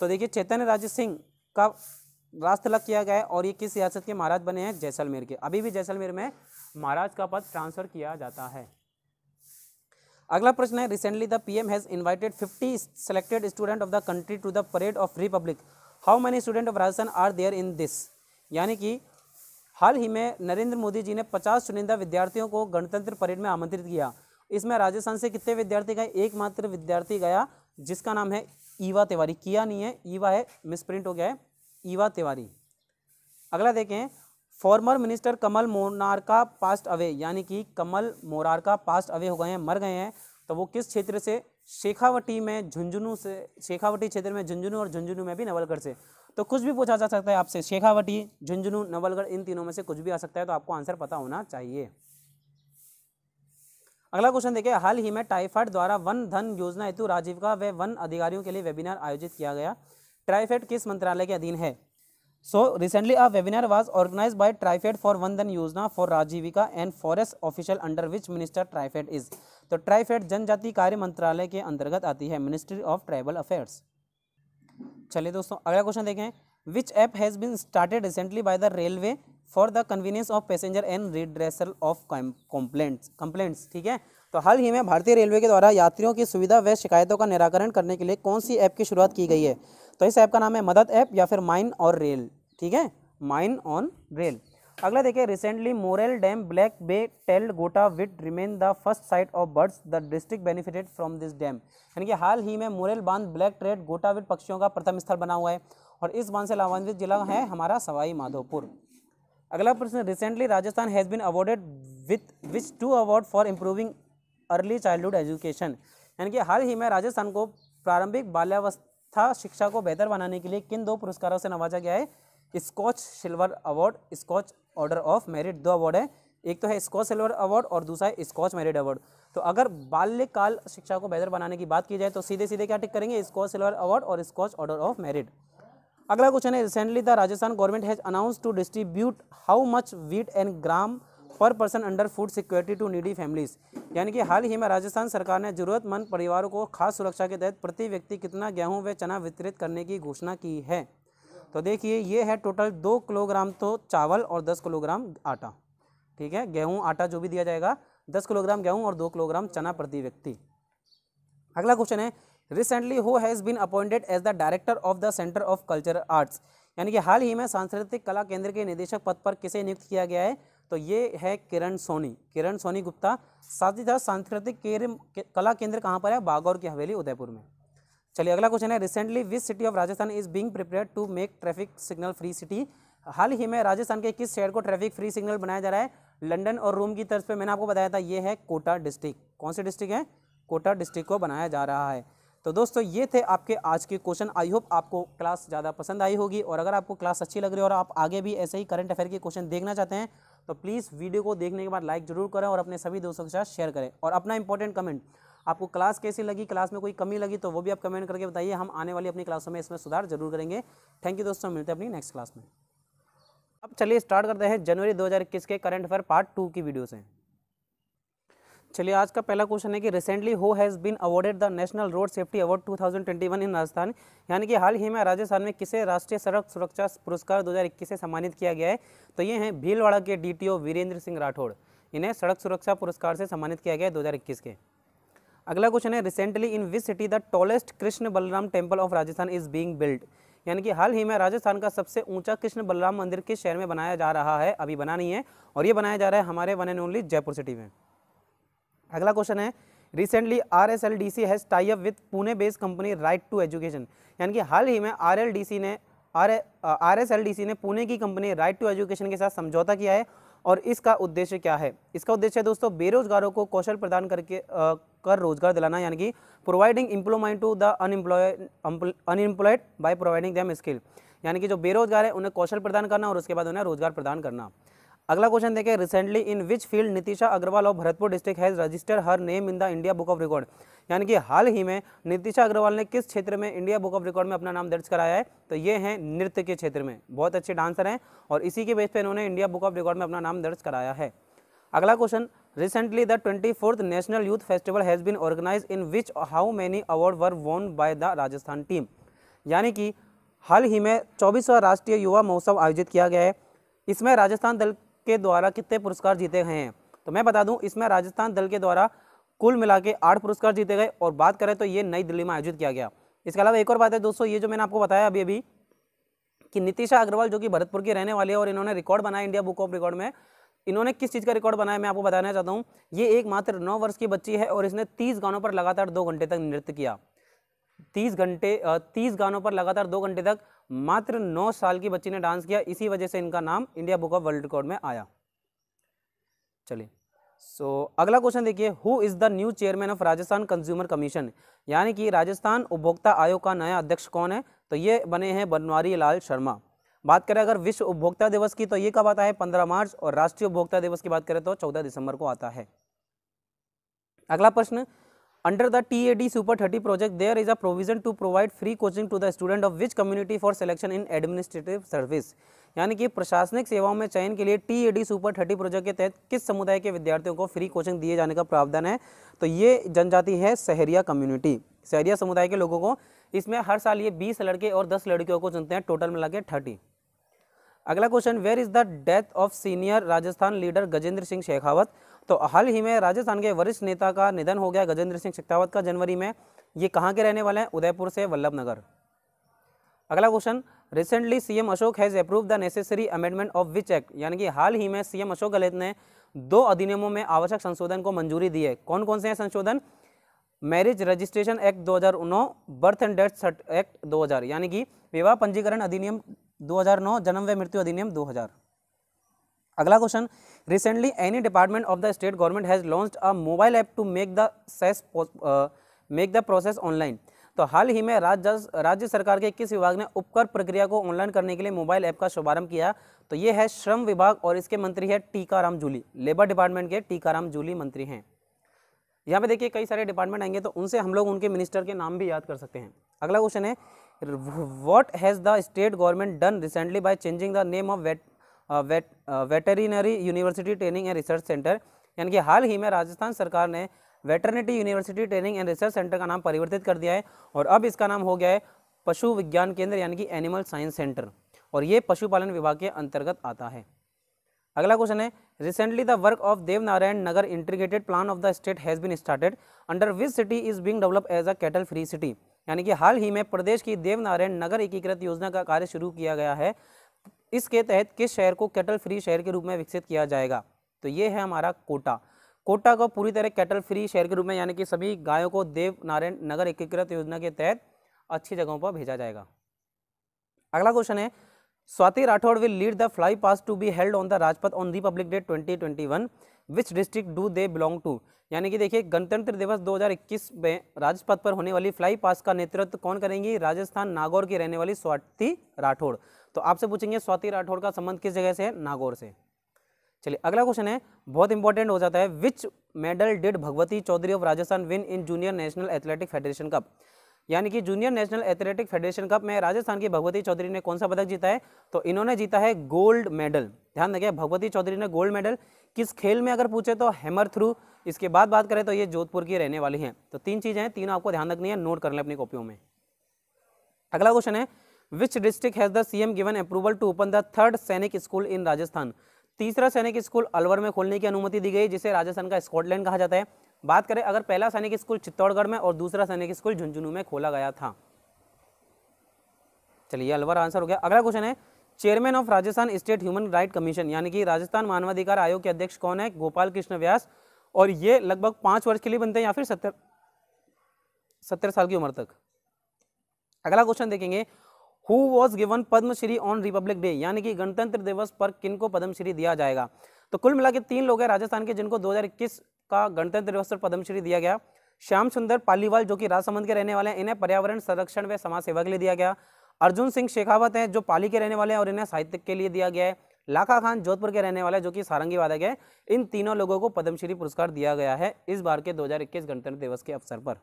तो देखिए चैतन्य राज सिंह का राज तलक किया गया है और ये किस रियासत के महाराज बने हैं जैसलमेर के अभी भी जैसलमेर में महाराज का पद ट्रांसफर किया जाता है अगला प्रश्न है recently the PM has invited 50 selected student of the country to the parade of republic how many student of Rajasthan are there in this यानी कि हाल ही में नरेंद्र मोदी जी ने 50 चुनिंदा विद्यार्थियों को गणतंत्र परेड में आमंत्रित किया इसमें राजस्थान से कितने विद्यार्थी गए एकमात्र विद्यार्थी गया जिसका नाम है ईवा तिवारी किया नहीं है ईवा है मिसप्रिंट हो गया है ईवा तिवारी अगला देखें फॉर्मर मिनिस्टर कमल का पास्ट अवे यानी कि कमल मोरारका पास्ट अवे हो गए हैं मर गए हैं तो वो किस क्षेत्र से शेखावटी में झुंझुनू से शेखावटी क्षेत्र में झुंझुनू और झुंझुनू में भी नवलगढ़ से तो कुछ भी पूछा जा सकता है आपसे शेखावटी झुंझुनू नवलगढ़ इन तीनों में से कुछ भी आ सकता है तो आपको आंसर पता होना चाहिए अगला क्वेश्चन देखिए हाल ही में टाइफाइड द्वारा वन धन योजना हेतु राजीविका व वन अधिकारियों के लिए वेबिनार आयोजित किया गया ट्राइफेड किस मंत्रालय के अधीन है so recently a webinar was organise by TRIFED for Van Dhan Yojana for Rajeevika and forest official under which minister TRIFED is तो ट्राइफेड जनजाति कार्य मंत्रालय के अंतर्गत आती है मिनिस्ट्री ऑफ ट्राइबल अफेयर्स चलिए दोस्तों अगला क्वेश्चन देखें which app has been started recently by the railway for the convenience of passenger and redressal of complaints complaints ठीक है तो हाल ही में भारतीय रेलवे के द्वारा यात्रियों की सुविधा व शिकायतों का निराकरण करने के लिए कौन सी ऐप की शुरुआत की गई है तो इस ऐप का नाम है मदद ऐप या फिर माइन और रेल ठीक है माइन ऑन रेल अगला देखिए recently Morel dam black bay tailed godwit remain the first sight of birds the district benefited from this dam यानी कि हाल ही में मोरेल बांध ब्लैक ट्रेड गोटा विट पक्षियों का प्रथम स्थल बना हुआ है और इस बांध से लाभान्वित जिला है हमारा सवाई माधोपुर अगला प्रश्न recently Rajasthan has been awarded with which two award for improving early childhood education यानी कि हाल ही में राजस्थान को प्रारंभिक बाल्यावस्था शिक्षा को बेहतर बनाने के लिए किन दो पुरस्कारों से नवाजा गया है Skoch silver award Skoch order of merit दो अवार्ड है एक तो है स्कॉच सिल्वर अवार्ड और दूसरा है स्कॉच मेरिट अवार्ड तो अगर बाल्यकाल शिक्षा को बेहतर बनाने की बात की जाए तो सीधे सीधे क्या टिक करेंगे स्कॉच सिल्वर अवार्ड और स्कॉच ऑर्डर ऑफ मेरिट अगला क्वेश्चन है recently the Rajasthan government has announce to distribute how much wheat and gram per person under food security to needy families यानी कि हाल ही में राजस्थान सरकार ने जरूरतमंद परिवारों को खास सुरक्षा के तहत प्रति व्यक्ति कितना गेहूं व चना वितरित करने की घोषणा की है तो देखिए ये है टोटल दो किलोग्राम तो चावल और दस किलोग्राम आटा ठीक है गेहूँ आटा जो भी दिया जाएगा दस किलोग्राम गेहूँ और दो किलोग्राम चना प्रति व्यक्ति अगला क्वेश्चन है recently who has been appointed as the director of the centre of culture arts यानी कि हाल ही में सांस्कृतिक कला केंद्र के निदेशक पद पर किसे नियुक्त किया गया है तो ये है किरण सोनी किरण सोनी गुप्ता साथ ही साथ सांस्कृतिक कला केंद्र कहाँ पर है बागौर की हवेली उदयपुर में चलिए अगला क्वेश्चन है recently which city of Rajasthan is being prepare to make traffic signal free city हाल ही में राजस्थान के किस शहर को ट्रैफिक फ्री सिग्नल बनाया जा रहा है लंदन और रोम की तर्ज पे मैंने आपको बताया था ये है कोटा डिस्ट्रिक्ट कौन से डिस्ट्रिक्ट है कोटा डिस्ट्रिक्ट को बनाया जा रहा है तो दोस्तों ये थे आपके आज के क्वेश्चन आई होप आपको क्लास ज़्यादा पसंद आई होगी और अगर आपको क्लास अच्छी लग रही है और आप आगे भी ऐसे ही करंट अफेयर के क्वेश्चन देखना चाहते हैं तो प्लीज़ वीडियो को देखने के बाद लाइक जरूर करें और अपने सभी दोस्तों के साथ शेयर करें और अपना इंपॉर्टेंट कमेंट आपको क्लास कैसी लगी क्लास में कोई कमी लगी तो वो भी आप कमेंट करके बताइए हम आने वाली अपनी क्लासों में इसमें सुधार जरूर करेंगे थैंक यू दोस्तों मिलते हैं अपनी नेक्स्ट क्लास में अब चलिए स्टार्ट करते हैं जनवरी 2021 के करंट अफेयर पार्ट टू की वीडियो से चलिए आज का पहला क्वेश्चन है कि recently who has been awarded the national road safety award 2021 in Rajasthan यानी कि हाल ही में राजस्थान में किसे राष्ट्रीय सड़क सुरक्षा पुरस्कार 2021 से सम्मानित किया गया है तो ये हैं भीलवाड़ा के डीटीओ वीरेंद्र सिंह राठौड़ इन्हें सड़क सुरक्षा पुरस्कार से सम्मानित किया गया है के अगला क्वेश्चन है recently in which city the tallest Krishna Balram temple of Rajasthan is being build यानी कि हाल ही में राजस्थान का सबसे ऊंचा कृष्ण बलराम मंदिर किस शहर में बनाया जा रहा है अभी बना नहीं है और ये बनाया जा रहा है हमारे one and only Jaipur city में अगला क्वेश्चन है recently R S L D C has tie up with Pune based company right to education यानी कि हाल ही में आर एल डी सी ने R R S L D C ने पुणे की कंपनी राइट टू एजुकेशन के साथ समझौता किया है और इसका उद्देश्य क्या है इसका उद्देश्य है दोस्तों बेरोजगारों को कौशल प्रदान करके आ, कर रोजगार दिलाना यानी कि providing employment to the unemploy unemployed by providing them skill यानी कि जो बेरोजगार है उन्हें कौशल प्रदान करना और उसके बाद उन्हें रोजगार प्रदान करना अगला क्वेश्चन देखें recently in which field Nitisha Agarwal of Bharatpur district has register her name in the India book of record यानी कि हाल ही में नीतिशा अग्रवाल ने किस क्षेत्र में इंडिया बुक ऑफ रिकॉर्ड में अपना नाम दर्ज कराया है तो ये है नृत्य के क्षेत्र में बहुत अच्छे डांसर हैं और इसी के बेस पर इन्होंने इंडिया बुक ऑफ रिकॉर्ड में अपना नाम दर्ज कराया है अगला question recently the twenty national youth festival has been organise in which how many award were won by the Rajasthan team यानी कि हाल ही में चौबीसवा राष्ट्रीय युवा महोत्सव आयोजित किया गया है इसमें राजस्थान दल के द्वारा कितने पुरस्कार जीते गए हैं तो मैं बता दूं इसमें राजस्थान दल के द्वारा कुल मिला के आठ पुरस्कार जीते गए और बात करें तो ये नई दिल्ली में आयोजित किया गया इसके अलावा एक और बात है दोस्तों ये जो मैंने आपको बताया अभी अभी कि नितिशा अग्रवाल जो कि भरतपुर की रहने वाली है और इन्होंने रिकॉर्ड बनाया इंडिया बुक ऑफ रिकॉर्ड में इन्होंने किस चीज़ का रिकॉर्ड बनाया मैं आपको बताना चाहता हूँ ये एक मात्र नौ वर्ष की बच्ची है और इसने तीस गानों पर लगातार दो घंटे तक नृत्य किया तीस घंटे तीस गानों पर लगातार दो घंटे तक मात्र नौ साल की बच्ची ने डांस किया इसी वजह से इनका नाम India book of world record में आया चलिए सो so, अगला क्वेश्चन देखिए who is the new chairman of Rajasthan consumer commission यानी कि राजस्थान उपभोक्ता आयोग का नया अध्यक्ष कौन है तो ये बने हैं बनवारी लाल शर्मा बात करें अगर विश्व उपभोक्ता दिवस की तो ये कब आता है पंद्रह मार्च और राष्ट्रीय उपभोक्ता दिवस की बात करें तो चौदह दिसंबर को आता है अगला प्रश्न Under the TAD Super 30 project, there is a provision to provide free coaching to the student of which community for selection in administrative service. यानी कि प्रशासनिक सेवाओं में चयन के लिए T A D super thirty project के तहत किस समुदाय के विद्यार्थियों को फ्री कोचिंग दिए जाने का प्रावधान है तो ये जनजाति है सहरिया कम्युनिटी सहरिया समुदाय के लोगों को इसमें हर साल ये बीस लड़के और दस लड़कियों को चुनते हैं टोटल मिला के थर्टी अगला question where is the death of senior Rajasthan leader Gajendra Singh Shekhawat तो हाल ही में राजस्थान के वरिष्ठ नेता का निधन हो गया गजेंद्र सिंह शेखावत का जनवरी में ये कहाँ के रहने वाले हैं उदयपुर से वल्लभ नगर अगला question recently CM Ashok has approve the necessary amendment of which act यानी कि हाल ही में सीएम अशोक गहलोत ने दो अधिनियमों में आवश्यक संशोधन को मंजूरी दी है कौन कौन से हैं संशोधन marriage registration act 2009 birth and death cert act 2000 यानी कि विवाह पंजीकरण अधिनियम 2009 जन्म व मृत्यु अधिनियम 2000 अगला question recently any department of the state government has launched a mobile app to make the cess uh, make the process online तो हाल ही में राज्य राज्य सरकार के किस विभाग ने उपकर प्रक्रिया को ऑनलाइन करने के लिए मोबाइल ऐप का शुभारंभ किया तो ये है श्रम विभाग और इसके मंत्री है टीकाराम जूली लेबर डिपार्टमेंट के टीकाराम जूली मंत्री हैं यहाँ पे देखिए कई सारे डिपार्टमेंट आएंगे तो उनसे हम लोग उनके मिनिस्टर के नाम भी याद कर सकते हैं अगला क्वेश्चन है what has the state government done recently by changing the name of vet vet veterinary university training and research centre यानी कि हाल ही में राजस्थान सरकार ने veterinary university training and research centre का नाम परिवर्तित कर दिया है और अब इसका नाम हो गया है पशु विज्ञान केंद्र यानी कि एनिमल साइंस सेंटर और ये पशुपालन विभाग के अंतर्गत आता है अगला क्वेश्चन है recently the work of Devnarayan Nagar integrated plan of the state has been started under which city is being develop as a cattle free city यानी कि हाल ही में प्रदेश की देवनारायण नगर एकीकृत योजना का कार्य शुरू किया गया है इसके तहत किस शहर को कैटल फ्री शहर के रूप में विकसित किया जाएगा तो ये है हमारा कोटा कोटा को पूरी तरह कैटल फ्री शहर के रूप में यानी कि सभी गायों को देव नारायण नगर एकीकृत योजना के तहत अच्छी जगहों पर भेजा जाएगा अगला क्वेश्चन है Swati Rathore will lead the fly pass to be held on the Rajpath on Republic Day 2021 which district do they belong to यानी कि देखिए गणतंत्र दिवस 2021 में राजपथ पर होने वाली फ्लाई पास का नेतृत्व कौन करेंगी राजस्थान नागौर की रहने वाली स्वाति राठौड़ तो आपसे पूछेंगे स्वाति राठौड़ का संबंध किस जगह से है नागौर से चलिए अगला क्वेश्चन है बहुत इंपॉर्टेंट हो जाता है which medal did Bhagwati Chaudhary of Rajasthan win in junior national athletic federation cup यानी कि junior national athletic federation cup में राजस्थान की भगवती चौधरी ने कौन सा पदक जीता है तो इन्होंने जीता है गोल्ड मेडल ध्यान रखिए भगवती चौधरी ने गोल्ड मेडल किस खेल में अगर पूछे तो हैमर थ्रू इसके बाद बात करें तो ये जोधपुर की रहने वाली हैं तो तीन चीज़ें हैं तीनों आपको ध्यान रखनी है नोट कर लें अपनी कॉपियों में अगला क्वेश्चन है which district has the CM given approval to open the third Sainik school in Rajasthan तीसरा सैनिक स्कूल अलवर में खोलने की अनुमति दी गई जिसे राजस्थान का स्कॉटलैंड कहा जाता है बात करें अगर पहला सैनिक स्कूल चित्तौड़गढ़ में और दूसरा सैनिक स्कूल झुंझुनू में खोला गया था चलिए अलवर आंसर हो गया अगला क्वेश्चन है chairman of Rajasthan state human right commission यानी कि राजस्थान मानवाधिकार आयोग के अध्यक्ष कौन है गोपाल कृष्ण व्यास और ये लगभग पांच वर्ष के लिए बनते हैं या फिर सत्तर सत्तर साल की उम्र तक अगला क्वेश्चन देखेंगे who was given Padmashri on Republic Day यानी कि गणतंत्र दिवस पर किन को पद्मश्री दिया जाएगा तो कुल मिला के तीन लोग हैं राजस्थान के जिनको 2021 का गणतंत्र दिवस पर पद्मश्री दिया गया श्याम सुंदर पालीवाल जो कि राजसमंद के रहने वाले हैं इन्हें पर्यावरण संरक्षण व समाज सेवा के लिए दिया गया अर्जुन सिंह शेखावत हैं जो पाली के रहने वाले हैं और इन्हें साहित्य के लिए दिया गया है लाखा खान जोधपुर के रहने वाले जो कि सारंगी वादक है इन तीनों लोगों को पद्मश्री पुरस्कार दिया गया है इस बार के दो गणतंत्र दिवस के अवसर पर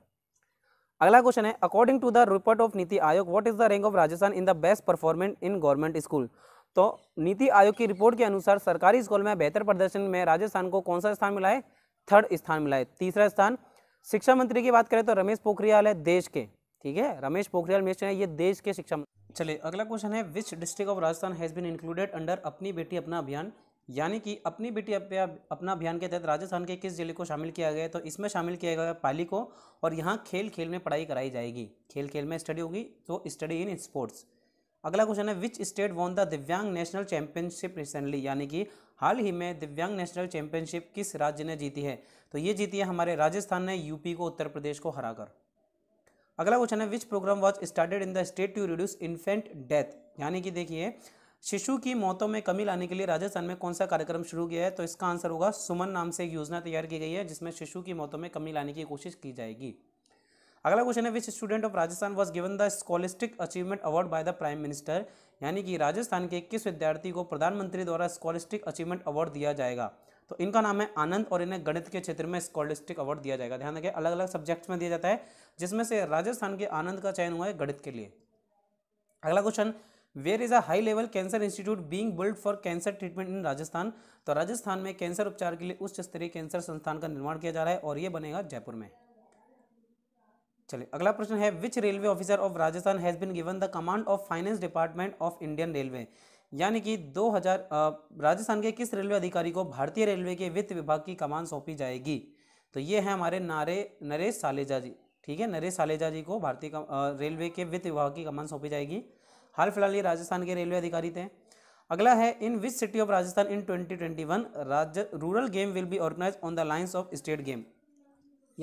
अगला क्वेश्चन है according to the report of NITI Aayog what is the rank of Rajasthan in the best performance in government school तो नीति आयोग की रिपोर्ट के अनुसार सरकारी स्कूल में बेहतर प्रदर्शन में राजस्थान को कौन सा स्थान मिला है थर्ड स्थान मिला है तीसरा स्थान शिक्षा मंत्री की बात करें तो रमेश पोखरियाल है देश के ठीक है रमेश पोखरियाल मिश्र है ये देश के शिक्षा चलिए अगला क्वेश्चन है which district of Rajasthan has been included under Apni Beti अपना अभियान यानी कि अपनी बेटी अपना अभियान के तहत राजस्थान के किस जिले को शामिल किया गया है तो इसमें शामिल किया गया पाली को और यहाँ खेल खेल में पढ़ाई कराई जाएगी खेल खेल में स्टडी होगी तो स्टडी इन स्पोर्ट्स अगला क्वेश्चन है which state won the Divyang national championship recently यानी कि हाल ही में दिव्यांग नेशनल चैंपियनशिप किस राज्य ने जीती है तो ये जीती है हमारे राजस्थान ने यूपी को उत्तर प्रदेश को हराकर अगला क्वेश्चन है which programme was started in the state to reduce infant death यानी कि देखिए शिशु की मौतों में कमी लाने के लिए राजस्थान में कौन सा कार्यक्रम शुरू किया है तो इसका आंसर होगा सुमन नाम से एक योजना तैयार की गई है जिसमें शिशु की मौतों में कमी लाने की कोशिश की जाएगी अगला क्वेश्चन है which student of Rajasthan was given the scholastic achievement award by the prime minister यानी कि राजस्थान के किस विद्यार्थी को प्रधानमंत्री द्वारा स्कॉलिस्टिक अचीवमेंट अवार्ड दिया जाएगा तो इनका नाम है आनंद और इन्हें गणित के क्षेत्र में स्कॉलिस्टिक अवार्ड दिया जाएगा ध्यान रखें अलग अलग सब्जेक्ट्स में दिया जाता है जिसमें से राजस्थान के आनंद का चयन हुआ है गणित के लिए अगला question where is a high level cancer institute being build for cancer treatment in Rajasthan तो राजस्थान में कैंसर उपचार के लिए उच्च स्तरीय कैंसर संस्थान का निर्माण किया जा रहा है और ये बनेगा जयपुर में चलिए अगला प्रश्न है which railway officer of Rajasthan has been given the command of finance department of Indian railway यानी कि 2000 राजस्थान के किस रेलवे अधिकारी को भारतीय रेलवे के वित्त विभाग की कमान सौंपी जाएगी तो ये है हमारे नारे नरेश सालेजा जी ठीक है नरेश सालेजा जी को भारतीय रेलवे के वित्त विभाग की कमान सौंपी जाएगी हाल फिलहाल ये राजस्थान के रेलवे अधिकारी थे अगला है in which city of Rajasthan in 2021 राज्य rural game will be organise on the lines of state game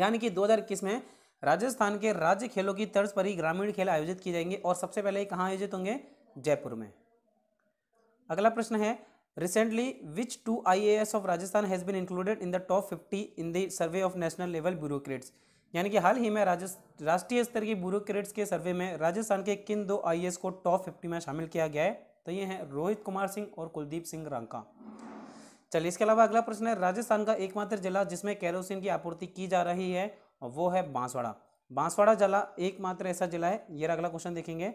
यानी कि 2021 में राजस्थान के राज्य खेलों की तर्ज पर ही ग्रामीण खेल आयोजित किए जाएंगे और सबसे पहले कहाँ आयोजित होंगे जयपुर में अगला प्रश्न है recently which two I of Rajasthan has been included in the top fifty in the survey of national level bureaucrats यानी कि हाल ही में राष्ट्रीय स्तर की ब्यूरोक्रेट्स के सर्वे में राजस्थान के किन दो आई को टॉप फिफ्टी में शामिल किया गया है तो ये हैं रोहित कुमार सिंह और कुलदीप सिंह रंका चलिए इसके अलावा अगला प्रश्न है राजस्थान का एकमात्र जिला जिसमें कैरोसिन की आपूर्ति की जा रही है और वो है बांसवाड़ा बांसवाड़ा जिला एकमात्र ऐसा जिला है ये अगला क्वेश्चन देखेंगे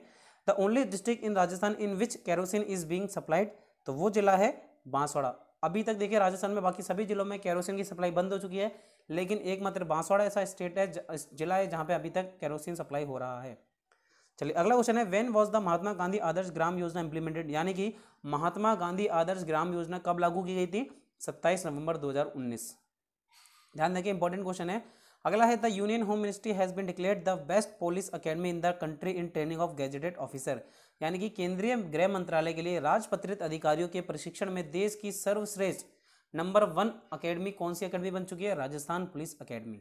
the only district in Rajasthan in which kerosene is being supplied तो वो जिला है बांसवाड़ा अभी तक देखिए राजस्थान में बाकी सभी जिलों में कैरोसिन की सप्लाई बंद हो चुकी है लेकिन एकमात्र बांसवाड़ा ऐसा स्टेट है जिला है जहाँ पे अभी तक केरोसिन सप्लाई हो रहा है चलिए अगला क्वेश्चन है when was the Mahatma Gandhi Adarsh Gram Yojana implemented यानी कि महात्मा गांधी आदर्श ग्राम योजना कब लागू की गई थी सत्ताईस नवंबर दो ध्यान देखिए इंपॉर्टेंट क्वेश्चन है अगला है the union home ministry has been declared the best police academy in the country in training of gazetted officer यानी कि केंद्रीय गृह मंत्रालय के लिए राजपत्रित अधिकारियों के प्रशिक्षण में देश की सर्वश्रेष्ठ नंबर वन अकेडमी कौन सी अकेडमी बन चुकी है राजस्थान पुलिस अकेडमी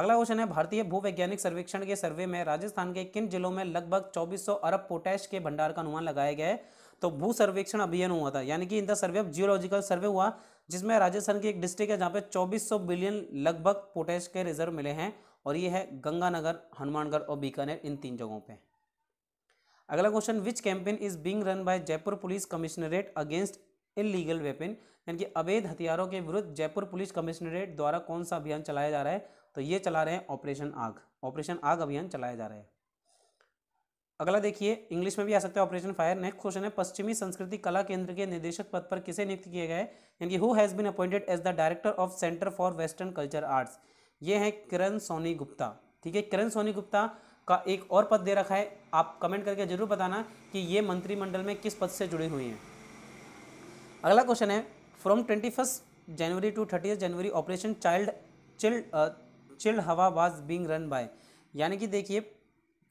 अगला क्वेश्चन है भारतीय भूवैज्ञानिक सर्वेक्षण के सर्वे में राजस्थान के किन जिलों में लगभग 2400 अरब पोटैश के भंडार का अनुमान लगाया गया है तो भू सर्वेक्षण अभियान हुआ था यानी कि in the survey of geological survey हुआ जिसमें राजस्थान की एक डिस्ट्रिक्ट है जहाँ पे 2400 बिलियन लगभग पोटैश के रिजर्व मिले हैं और ये है गंगानगर हनुमानगढ़ और बीकानेर इन तीन जगहों पर अगला question which campaign is being run by Jaipur police commissionerate against illegal weapon यानी कि अवैध हथियारों के विरुद्ध जयपुर पुलिस कमिश्नरेट द्वारा कौन सा अभियान चलाया जा रहा है तो ये चला रहे हैं ऑपरेशन आग ऑपरेशन आग अभियान चलाया जा रहा है अगला देखिए इंग्लिश में भी आ सकता है ऑपरेशन फायर नेक्स्ट क्वेश्चन है पश्चिमी संस्कृति कला केंद्र के निदेशक पद पर किसे नियुक्त किए गए यानी कि who has been appointed as the director of centre for western culture arts ये है किरण सोनी गुप्ता ठीक है किरण सोनी गुप्ता का एक और पद दे रखा है आप कमेंट करके जरूर बताना कि ये मंत्रिमंडल में किस पद से जुड़े हुए हैं अगला क्वेश्चन है from twenty first January to thirty January operation child chilled chilled Hawa was being run by यानी कि देखिए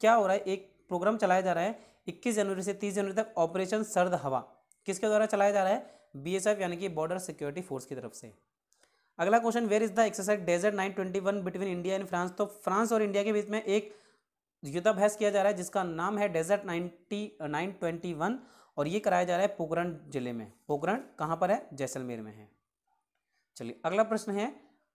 क्या हो रहा है एक प्रोग्राम चलाया जा रहा है इक्कीस जनवरी से तीस जनवरी तक ऑपरेशन सर्द हवा किसके द्वारा चलाया जा रहा है बी यानी कि बॉर्डर सिक्योरिटी फोर्स की तरफ से अगला question where is the exercise desert nine twenty one between India and France तो फ्रांस और इंडिया के बीच में एक युद्धाभ्यास किया जा रहा है जिसका नाम है desert ninety nine twenty one और ये कराया जा रहा है पोकरण जिले में पोकरण कहाँ पर है जैसलमेर में है चलिए अगला प्रश्न है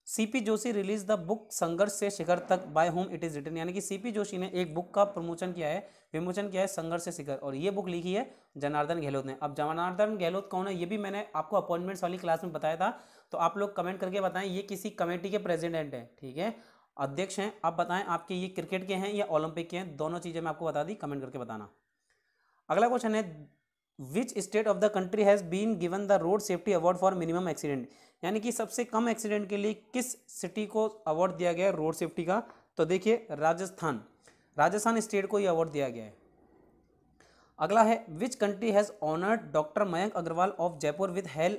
CP Joshi release the book Sangharsh Se Shikhar Tak by whom it is written यानी कि सीपी जोशी ने एक बुक का प्रमोशन किया है विमोचन किया है संघर्ष से शिखर और ये बुक लिखी है जनार्दन गहलोत ने अब जनार्दन गहलोत कौन है ये भी मैंने आपको अपॉइंटमेंट्स वाली क्लास में बताया था तो आप लोग कमेंट करके बताएं ये किसी कमेटी के प्रेसिडेंट है ठीक है अध्यक्ष हैं आप बताएं आपके ये क्रिकेट के हैं या ओलंपिक के हैं दोनों चीज़ें मैं आपको बता दी कमेंट करके बताना अगला क्वेश्चन है which state of the country has been given the road safety award for minimum accident यानी कि सबसे कम एक्सीडेंट के लिए किस सिटी को अवार्ड दिया गया है रोड सेफ्टी का तो देखिए राजस्थान राजस्थान स्टेट को ये अवार्ड दिया गया है अगला है which country has honoured doctor Mayank Agarwal of Jaipur with hell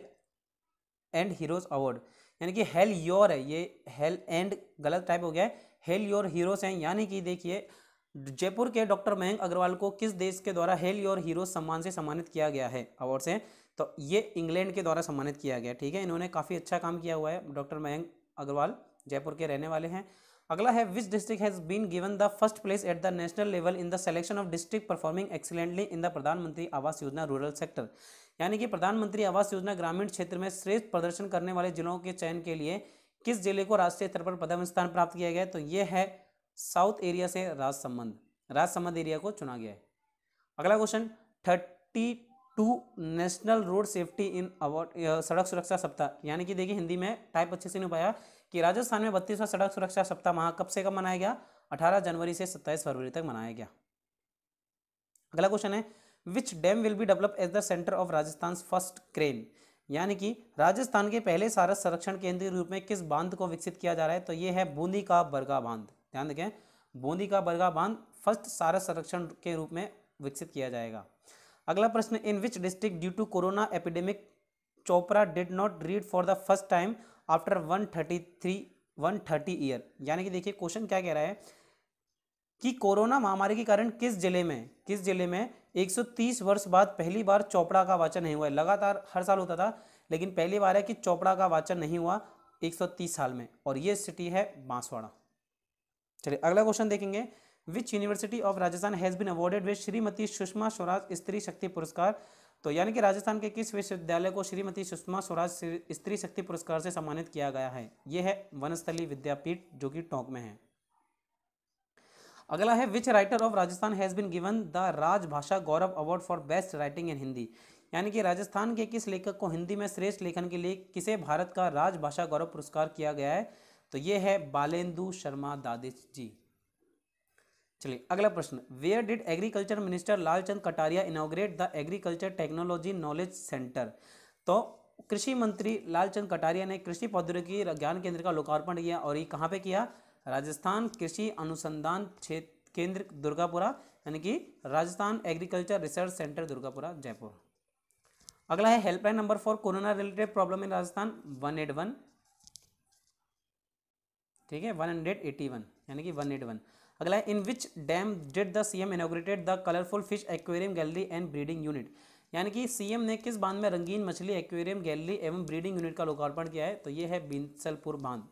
and heroes award यानी कि हेल योर है ये हेल एंड गलत टाइप हो गया है हेल योर हीरोज हैं यानी कि देखिए जयपुर के डॉक्टर मयंक अग्रवाल को किस देश के द्वारा हेल योर हीरो सम्मान से सम्मानित किया गया है अवार्ड से तो ये इंग्लैंड के द्वारा सम्मानित किया गया ठीक है इन्होंने काफ़ी अच्छा काम किया हुआ है डॉक्टर मयंक अग्रवाल जयपुर के रहने वाले हैं अगला है which district has been given the first place at the national level in the selection of district performing excellently in the Pradhan Mantri Awas योजना रूरल सेक्टर यानी कि प्रधानमंत्री आवास योजना ग्रामीण क्षेत्र में श्रेष्ठ प्रदर्शन करने वाले जिलों के चयन के लिए किस जिले को राष्ट्रीय स्तर पर प्रथम स्थान प्राप्त किया गया तो ये है साउथ एरिया से राजसंबंध राजसंबंध एरिया को चुना गया है अगला question thirty two national road safety in award सड़क सुरक्षा सप्ताह यानी कि देखिए हिंदी में टाइप अच्छे से नहीं पाया कि राजस्थान में बत्तीसवां सड़क सुरक्षा सप्ताह महा कब से कब मनाया गया 18 जनवरी से 27 फरवरी तक मनाया गया अगला क्वेश्चन है which dam will be develop as the centre of Rajasthan first crane यानी कि राजस्थान के पहले सारस संरक्षण केंद्र के रूप में किस बांध को विकसित किया जा रहा है तो ये है बूंदी का बरगा बांध ध्यान देखें बूंदी का बरगा बांध फर्स्ट सारस संरक्षण के रूप में विकसित किया जाएगा अगला प्रश्न in which district due to corona epidemic Chopra did not read for the first time after one thirty three one thirty year यानी कि देखिए क्वेश्चन क्या कह रहा है कि कोरोना महामारी के कारण किस जिले में किस जिले में 130 वर्ष बाद पहली बार चोपड़ा का वाचन नहीं हुआ है लगातार हर साल होता था लेकिन पहली बार है कि चोपड़ा का वाचन नहीं हुआ 130 साल में और ये सिटी है बांसवाड़ा चलिए अगला क्वेश्चन देखेंगे which university of Rajasthan has been awarded with Shrimati Sushma Swaraj Stri Shakti पुरस्कार तो यानी कि राजस्थान के किस विश्वविद्यालय को श्रीमती सुषमा स्वराज स्त्री शक्ति पुरस्कार से सम्मानित किया गया है यह है वनस्थली विद्यापीठ जो कि टोंक में है अगला है which writer of Rajasthan has been given the Rajbhasha Gaurav award for best writing in Hindi यानी कि राजस्थान के किस लेखक को हिंदी में श्रेष्ठ लेखन के लिए किसे भारत का राजभाषा गौरव पुरस्कार किया गया है तो ये है बालेंदु शर्मा दादिश जी चलिए अगला प्रश्न where did agriculture minister Lalchand Kataria inaugurate the agriculture technology knowledge centre तो कृषि मंत्री लालचंद कटारिया ने कृषि प्रौद्योगिकी ज्ञान केंद्र का लोकार्पण किया और ये कहाँ पे किया राजस्थान कृषि अनुसंधान क्षेत्र केंद्र दुर्गापुरा यानी कि Rajasthan agriculture research centre Durgapura Jaipur अगला है helpline number for corona related problem in Rajasthan one eight one ठीक है वन हंड्रेड एटी वन यानी कि वन एट वन अगला है in which dam did the CM inaugurated the colourful fish aquarium gallery and breeding unit यानी कि CM ने किस बांध में रंगीन मछली एक्वेरियम गैलरी एवं ब्रीडिंग यूनिट का लोकार्पण किया है तो ये है बीसलपुर बांध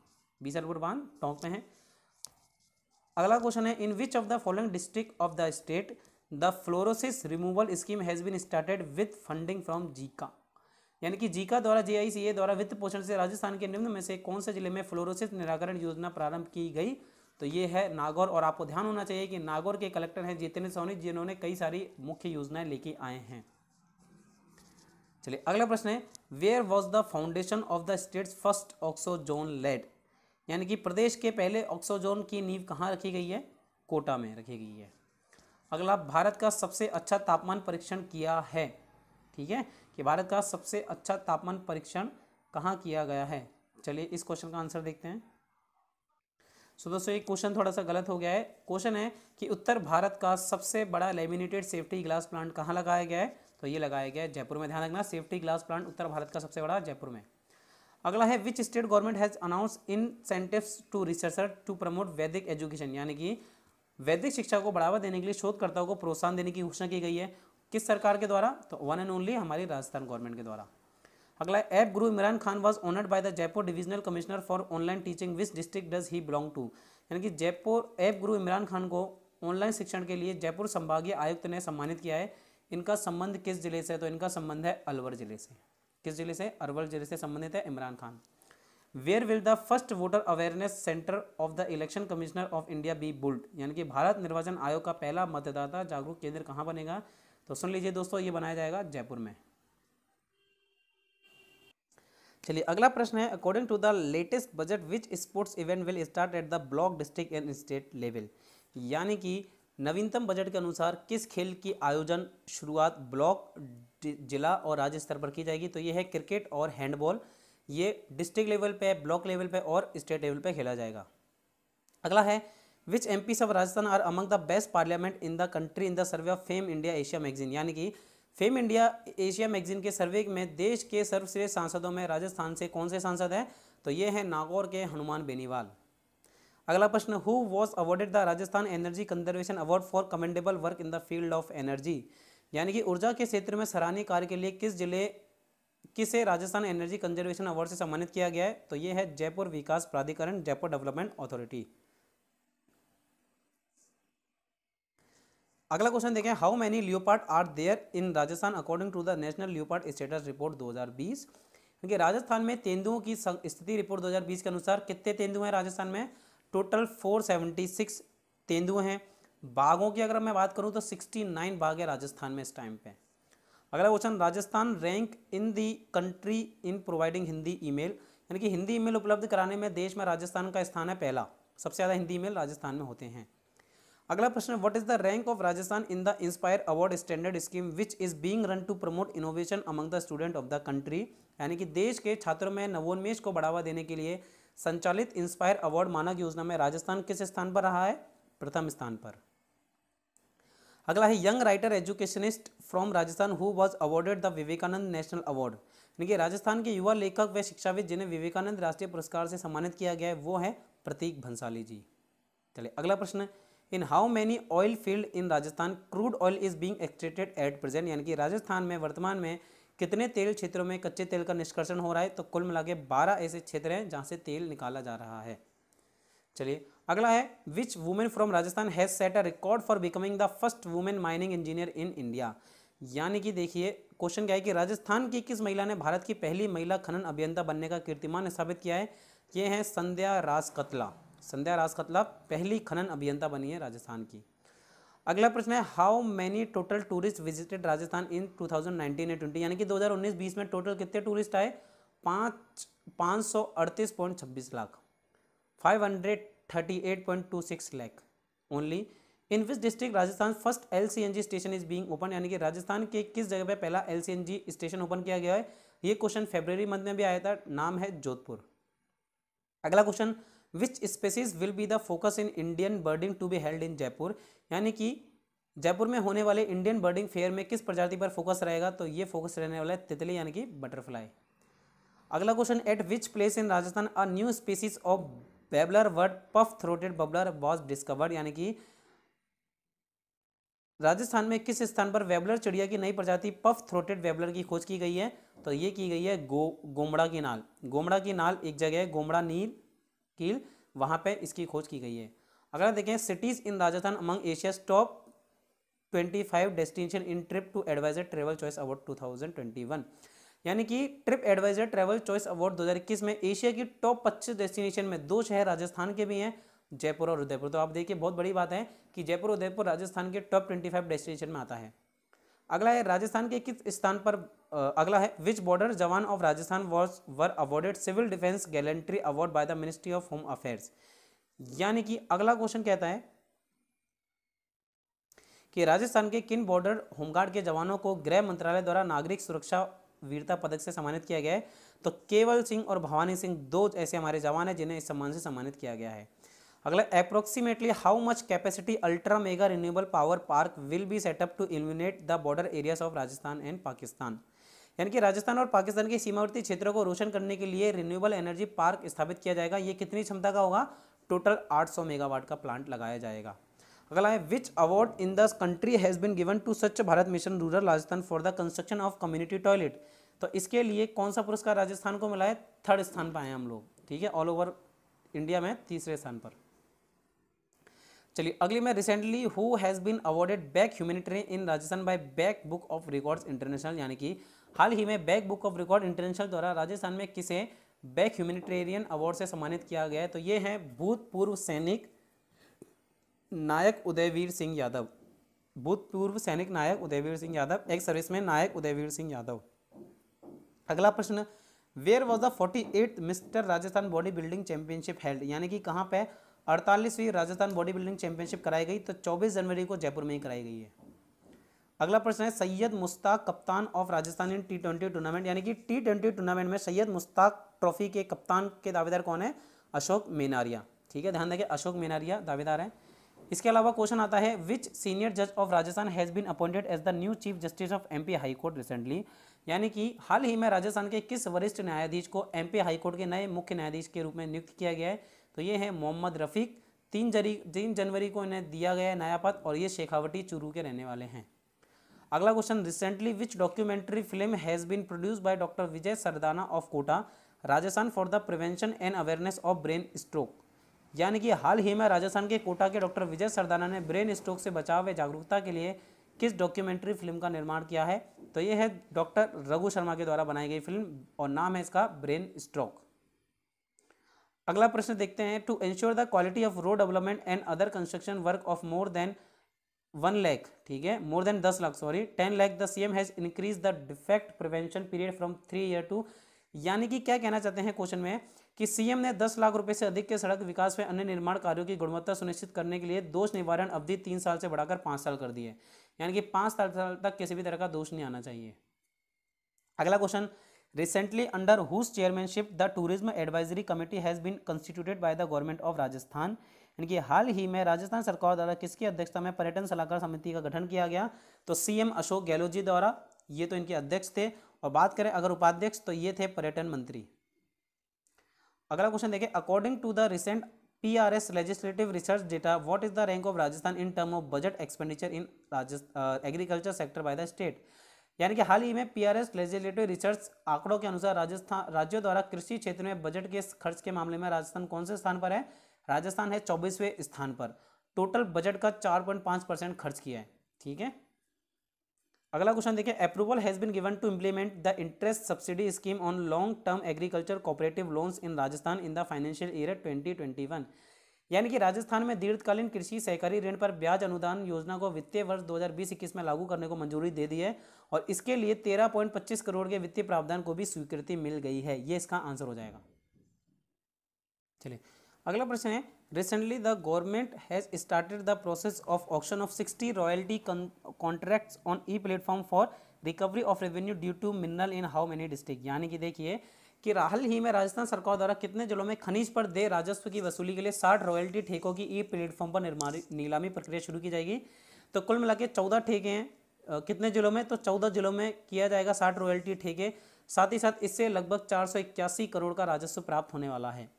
बीसलपुर बांध टोंक में है अगला क्वेश्चन है in which of the following district of the state the fluorosis removal scheme has been started with funding from JICA यानी कि जीका द्वारा जे द्वारा वित्त पोषण से राजस्थान के निम्न में से कौन से जिले में फ्लोरोसिस निराकरण योजना प्रारंभ की गई तो ये है नागौर और आपको ध्यान होना चाहिए कि नागौर के कलेक्टर हैं जितेंद्र सोनी जिन्होंने कई सारी मुख्य योजनाएं लेके आए हैं चलिए अगला प्रश्न है where was the foundation of the state's first oxyzone laid यानी कि प्रदेश के पहले ऑक्सोजोन की नींव कहाँ रखी गई है कोटा में रखी गई है अगला भारत का सबसे अच्छा तापमान परीक्षण किया है ठीक है कि भारत का सबसे अच्छा तापमान परीक्षण कहाँ किया गया है चलिए इस क्वेश्चन का आंसर देखते हैं सो दोस्तों एक क्वेश्चन थोड़ा सा गलत हो गया है क्वेश्चन है कि उत्तर भारत का सबसे बड़ा लेमिनेटेड सेफ्टी ग्लास प्लांट कहाँ लगाया गया है तो ये लगाया गया है जयपुर में ध्यान रखना सेफ्टी ग्लास प्लांट उत्तर भारत का सबसे बड़ा जयपुर में अगला है which state government has announce incentives to researcher to promote Vedic education यानी कि वैदिक शिक्षा को बढ़ावा देने के लिए शोधकर्ताओं को प्रोत्साहन देने की घोषणा की गई है किस सरकार के द्वारा तो वन एंड ओनली हमारी राजस्थान गवर्नमेंट के द्वारा अगला app guru Imran Khan was honoured by the Jaipur divisional commissioner for online teaching which district does he belong to यानी कि जयपुर एप गुरु इमरान खान को ऑनलाइन शिक्षण के लिए जयपुर संभागीय आयुक्त ने सम्मानित किया है इनका संबंध किस जिले से तो इनका संबंध है अलवर जिले से किस जिले से अलवर जिले से संबंधित है Imran Khan where will the first voter awareness centre of the election commissioner of India be build यानी कि भारत निर्वाचन आयोग का पहला मतदाता जागरूक केंद्र कहाँ बनेगा तो सुन लीजिए दोस्तों ये बनाया जाएगा जयपुर में चलिए अगला प्रश्न है according to the latest budget which sports event will start at the block district and state level यानी कि नवीनतम बजट के अनुसार किस खेल की आयोजन शुरुआत ब्लॉक जिला और राज्य स्तर पर की जाएगी तो ये है क्रिकेट और हैंडबॉल ये डिस्ट्रिक्ट लेवल पे ब्लॉक लेवल पे और स्टेट लेवल पे खेला जाएगा अगला है which MPs of Rajasthan are among the best parliament in the country in the survey of fame India Asia magazine यानी कि फेम इंडिया एशिया मैगजीन के सर्वे में देश के सर्वश्रेष्ठ सांसदों में राजस्थान से कौन से सांसद हैं तो ये हैं नागौर के हनुमान बेनीवाल अगला प्रश्न who was awarded the Rajasthan energy conservation award for commendable work in the field of energy यानी कि ऊर्जा के क्षेत्र में सराहनीय कार्य के लिए किस जिले किसे राजस्थान एनर्जी कंजर्वेशन अवार्ड से सम्मानित किया गया है तो ये है जयपुर विकास प्राधिकरण जयपुर डेवलपमेंट अथॉरिटी अगला क्वेश्चन देखें how many leopard are there in Rajasthan according to the national leopard status report 2020 क्योंकि राजस्थान में तेंदुओं की स्थिति रिपोर्ट 2020 के अनुसार कितने तेंदु हैं राजस्थान में टोटल 476 तेंदु हैं बाघों की अगर मैं बात करूं तो 69 बाघ है राजस्थान में इस टाइम पे अगला question Rajasthan rank in the country in providing Hindi e यानी कि हिंदी ई उपलब्ध कराने में देश में राजस्थान का स्थान है पहला सबसे ज़्यादा हिंदी ई राजस्थान में होते हैं अगला प्रश्न what is the rank of Rajasthan in the inspire award standard scheme which is being run to promote innovation among the student of the country यानी कि देश के छात्रों में नवोन्मेष को बढ़ावा देने के लिए संचालित इंस्पायर अवार्ड मानक योजना में राजस्थान किस स्थान पर रहा है प्रथम स्थान पर अगला है young writer educationist from Rajasthan who was awarded the Vivekananda national award यानी कि राजस्थान के युवा लेखक व शिक्षाविद जिन्हें विवेकानंद राष्ट्रीय पुरस्कार से सम्मानित किया गया है वो है प्रतीक भंसाली जी चलिए अगला प्रश्न है in how many oil field in Rajasthan crude oil is being extracted at present यानी कि राजस्थान में वर्तमान में कितने तेल क्षेत्रों में कच्चे तेल का निष्कर्षण हो रहा है तो कुल मिला के बारह ऐसे क्षेत्र हैं जहाँ से तेल निकाला जा रहा है चलिए अगला है which women from Rajasthan has set a record for becoming the first women mining engineer in India यानी कि देखिए क्वेश्चन क्या है कि राजस्थान की किस महिला ने भारत की पहली महिला खनन अभियंता बनने का कीर्तिमान स्थापित किया है ये हैं संध्या रास कतला संध्या राज खतला पहली खनन अभियंता बनी है राजस्थान की अगला प्रश्न है how many total tourist visited Rajasthan in 2019 thousand twenty यानी कि 2019-20 में टोटल कितने टूरिस्ट आए पाँच पाँच सौ अड़तीस छब्बीस lakh only in which district Rajasthan first L C station is being open यानी कि राजस्थान के किस जगह पे पहला एल सी स्टेशन ओपन किया गया है ये क्वेश्चन फेब्रवरी मंथ में भी आया था नाम है जोधपुर अगला question which species will be the focus in Indian birding to be held in Jaipur यानी कि जयपुर में होने वाले इंडियन बर्डिंग फेयर में किस प्रजाति पर फोकस रहेगा तो ये फोकस रहने वाला है तितली यानी कि बटरफ्लाई अगला question at which place in Rajasthan a new species of babbler bird puff throated babbler was discovered यानी कि राजस्थान में किस स्थान पर वेबलर चिड़िया की नई प्रजाति पफ थ्रोटेड वेबलर की खोज की गई है तो ये की गई है गो गोमड़ा की नाल गोमड़ा की नाल एक जगह है गोमड़ा नील कील वहाँ पर इसकी खोज की गई है अगर देखें cities in Rajasthan among Asia top 25 five destination in trip to advisor travel choice award 2021 यानी कि trip advisor travel choice award 2021 में एशिया की टॉप 25 डेस्टिनेशन में दो शहर राजस्थान के भी हैं जयपुर और उदयपुर तो आप देखिए बहुत बड़ी बात है कि जयपुर उदयपुर राजस्थान के टॉप 25 डेस्टिनेशन में आता है अगला है राजस्थान के किस स्थान पर अगला है which border jawan of Rajasthan was were awarded civil defence gallantry award by the ministry of home affairs यानी कि अगला क्वेश्चन कहता है कि राजस्थान के किन बॉर्डर होमगार्ड के जवानों को गृह मंत्रालय द्वारा नागरिक सुरक्षा वीरता पदक से सम्मानित किया गया है तो केवल सिंह और भवानी सिंह दो ऐसे हमारे जवान हैं जिन्हें इस सम्मान से सम्मानित किया गया है अगला approximately how much capacity ultra mega renewable power park will be set up to illuminate the border areas of Rajasthan and Pakistan यानी कि राजस्थान और पाकिस्तान के सीमावर्ती क्षेत्रों को रोशन करने के लिए रिन्यूएबल एनर्जी पार्क स्थापित किया जाएगा ये कितनी क्षमता का होगा टोटल 800 मेगावाट का प्लांट लगाया जाएगा अगला है which award in the country has been given to Swachh Bharat mission rural Rajasthan for the construction of community toilet तो इसके लिए कौन सा पुरस्कार राजस्थान को मिला है थर्ड स्थान पर आए हम लोग ठीक है ऑल ओवर इंडिया में तीसरे स्थान पर चलिए अगली में recently who has been awarded back humanitarian in Rajasthan by back book of records international यानी कि हाल ही में back book of record international द्वारा राजस्थान में किसे बैक ह्यूमैनिटेरियन अवार्ड से सम्मानित किया गया है तो ये हैं भूतपूर्व सैनिक नायक उदयवीर सिंह यादव भूतपूर्व सैनिक नायक उदयवीर सिंह यादव एक सर्विस में नायक उदयवीर सिंह यादव अगला प्रश्न where was the forty eight mister Rajasthan body building championship held यानी कि कहाँ पे अड़तालीसवीं राजस्थान बॉडी बिल्डिंग चैंपियनशिप कराई गई तो चौबीस जनवरी को जयपुर में ही कराई गई है अगला प्रश्न है सैयद मुश्ताक कप्तान of Rajasthan in T twenty tournament यानी कि टी ट्वेंटी टूर्नामेंट में सैयद मुश्ताक ट्रॉफी के कप्तान के दावेदार कौन है अशोक मेनारिया ठीक है ध्यान देखिए अशोक मेनारिया दावेदार है इसके अलावा क्वेश्चन आता है विच सीनियर जज of Rajasthan has been appointed as the new chief justice of MP high court recently यानी कि हाल ही में राजस्थान के किस वरिष्ठ न्यायाधीश को एमपी हाई कोर्ट के नए मुख्य न्यायाधीश के रूप में नियुक्त किया गया है तो ये है मोहम्मद रफ़ीक तीन जरी तीन जनवरी को इन्हें दिया गया नया पद और ये शेखावटी चूरू के रहने वाले हैं अगला question recently which documentary film has been produce by doctor Vijay Sardana of Kota Rajasthan for the prevention and awareness of brain stroke यानी कि हाल ही में राजस्थान के कोटा के डॉक्टर विजय सरदाना ने ब्रेन स्ट्रोक से बचाव व जागरूकता के लिए किस डॉक्यूमेंट्री फिल्म का निर्माण किया है तो ये है डॉक्टर रघु शर्मा के द्वारा बनाई गई फिल्म और नाम है इसका ब्रेन स्ट्रोक अगला प्रश्न देखते हैं to ensure the quality of road development and other construction work of more than one lakh ठीक है मोर देन दस lakh sorry ten lakh the C M has increase the defect prevention period from three year to यानी कि क्या कहना चाहते हैं question में कि सीएम ने दस लाख रुपए से अधिक के सड़क विकास में अन्य निर्माण कार्यों की गुणवत्ता सुनिश्चित करने के लिए दोष निवारण अवधि तीन साल से बढ़ाकर पांच साल कर दी है यानी कि पांच साल तक किसी भी तरह का दोष नहीं आना चाहिए अगला question recently under whose chairmanship the tourism advisory committee has been constituted by the government of Rajasthan यानी कि हाल ही में राजस्थान सरकार द्वारा किसकी अध्यक्षता में पर्यटन सलाहकार समिति का गठन किया गया तो सीएम अशोक गहलोत जी द्वारा ये तो इनके अध्यक्ष थे और बात करें अगर उपाध्यक्ष तो ये थे पर्यटन मंत्री अगला क्वेश्चन देखें according to the recent P R S legislative research data what is the rank of Rajasthan in term of budget expenditure in agriculture sector by the state यानी कि हाल ही में पीआरएस लेजिस्लेटिव रिसर्च आंकड़ों के अनुसार राजस्थान राज्यों द्वारा कृषि क्षेत्र में बजट के खर्च के मामले में राजस्थान कौन से स्थान पर है राजस्थान है चौबीसवें स्थान पर टोटल बजट का चार पॉइंट पांच परसेंट खर्च किया है ठीक है अगला क्वेश्चन देखिए approval has been given to implement the interest subsidy scheme on long term agriculture cooperative loans in Rajasthan in the financial year twenty twenty one यानी कि राजस्थान में दीर्घकालीन कृषि सहकारी ऋण पर ब्याज अनुदान योजना को वित्तीय वर्ष 2020-21 में लागू करने को मंजूरी दे दी है और इसके लिए 13.25 करोड़ के वित्तीय प्रावधान को भी स्वीकृति मिल गई है ये इसका आंसर हो जाएगा चलिए अगला प्रश्न है recently the government has started the process of auction of sixty royalty contract on e platform for recovery of revenue due to mineral in how many district यानी कि देखिए कि राहल ही में राजस्थान सरकार द्वारा कितने जिलों में खनिज पर दे राजस्व की वसूली के लिए साठ रॉयल्टी ठेकों की ई प्लेटफॉर्म पर निर्माण नीलामी प्रक्रिया शुरू की जाएगी तो कुल मिला के चौदह ठेके हैं कितने जिलों में तो चौदह जिलों में किया जाएगा साठ रॉयल्टी ठेके साथ ही साथ इससे लगभग चार करोड़ का राजस्व प्राप्त होने वाला है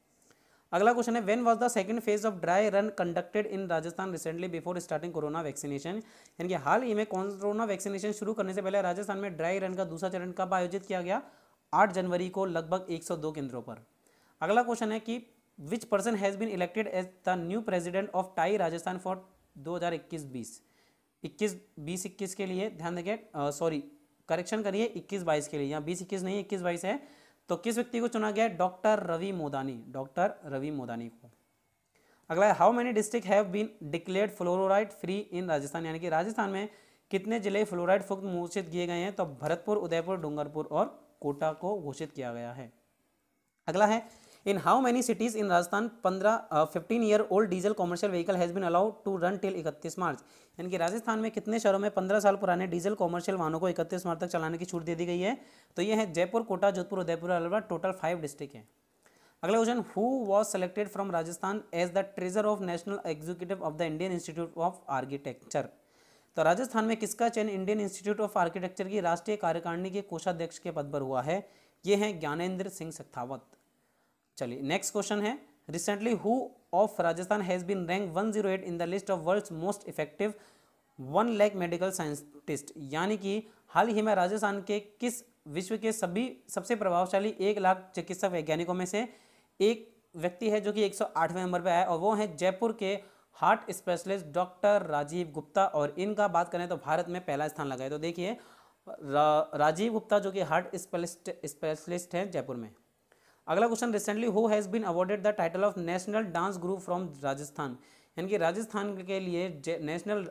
अगला क्वेश्चन है when was the second phase of dry run conducted in Rajasthan recently before starting corona vaccination यानी कि हाल ही में कोरोना वैक्सीनेशन शुरू करने से पहले राजस्थान में ड्राई रन का दूसरा चरण कब आयोजित किया गया 8 जनवरी को लगभग 102 केंद्रों पर अगला क्वेश्चन है कि which person has been elected as the new president of TiE Rajasthan for 2021 हजार इक्कीस बीस इक्कीस के लिए ध्यान देंगे सॉरी करेक्शन करिए इक्कीस बाईस के लिए यहाँ बीस इक्कीस नहीं इक्कीस बाईस है तो किस व्यक्ति को चुना गया डॉक्टर रवि मोदानी डॉक्टर रवि मोदानी को अगला how many district have been declared fluoride free in Rajasthan यानी कि राजस्थान में कितने जिले फ्लोराइड फुक्त घोषित किए गए हैं तो भरतपुर उदयपुर डूंगरपुर और कोटा को घोषित किया गया है अगला है in how many cities in Rajasthan पंद्रह fifteen year old diesel commercial vehicle has been allowed to run till इकतीस मार्च यानी कि राजस्थान में कितने शहरों में पंद्रह साल पुराने डीजल कॉमर्शियल वाहनों को इकतीस मार्च तक चलाने की छूट दे दी गई है तो ये है Jaipur Kota Jodhpur Udaipur Alwar total five district हैं अगला question who was selected from Rajasthan as the treasure of national executive of the Indian institute of architecture तो राजस्थान में किसका चयन इंडियन इंस्टीट्यूट ऑफ आर्किटेक्चर की राष्ट्रीय कार्यकारिणी के कोषाध्यक्ष के पद पर हुआ है ये हैं ज्ञानेन्द्र सिंह सखावत चलिए नेक्स्ट क्वेश्चन है recently who of Rajasthan has been rank 108 in the list of world's most effective one lakh medical scientist यानी कि हाल ही में राजस्थान के किस विश्व के सभी सबसे प्रभावशाली एक लाख चिकित्सक वैज्ञानिकों में से एक व्यक्ति है जो कि आठवें नंबर पर आया और वो है जयपुर के heart specialist doctor Rajeev Gupta और इनका बात करें तो भारत में पहला स्थान लगा है तो देखिए रा, राजीव गुप्ता जो कि हार्ट स्पेशलिस्ट स्पेशलिस्ट हैं जयपुर में अगला question recently who has been awarded the title of national dance group from Rajasthan यानी कि राजस्थान के लिए नेशनल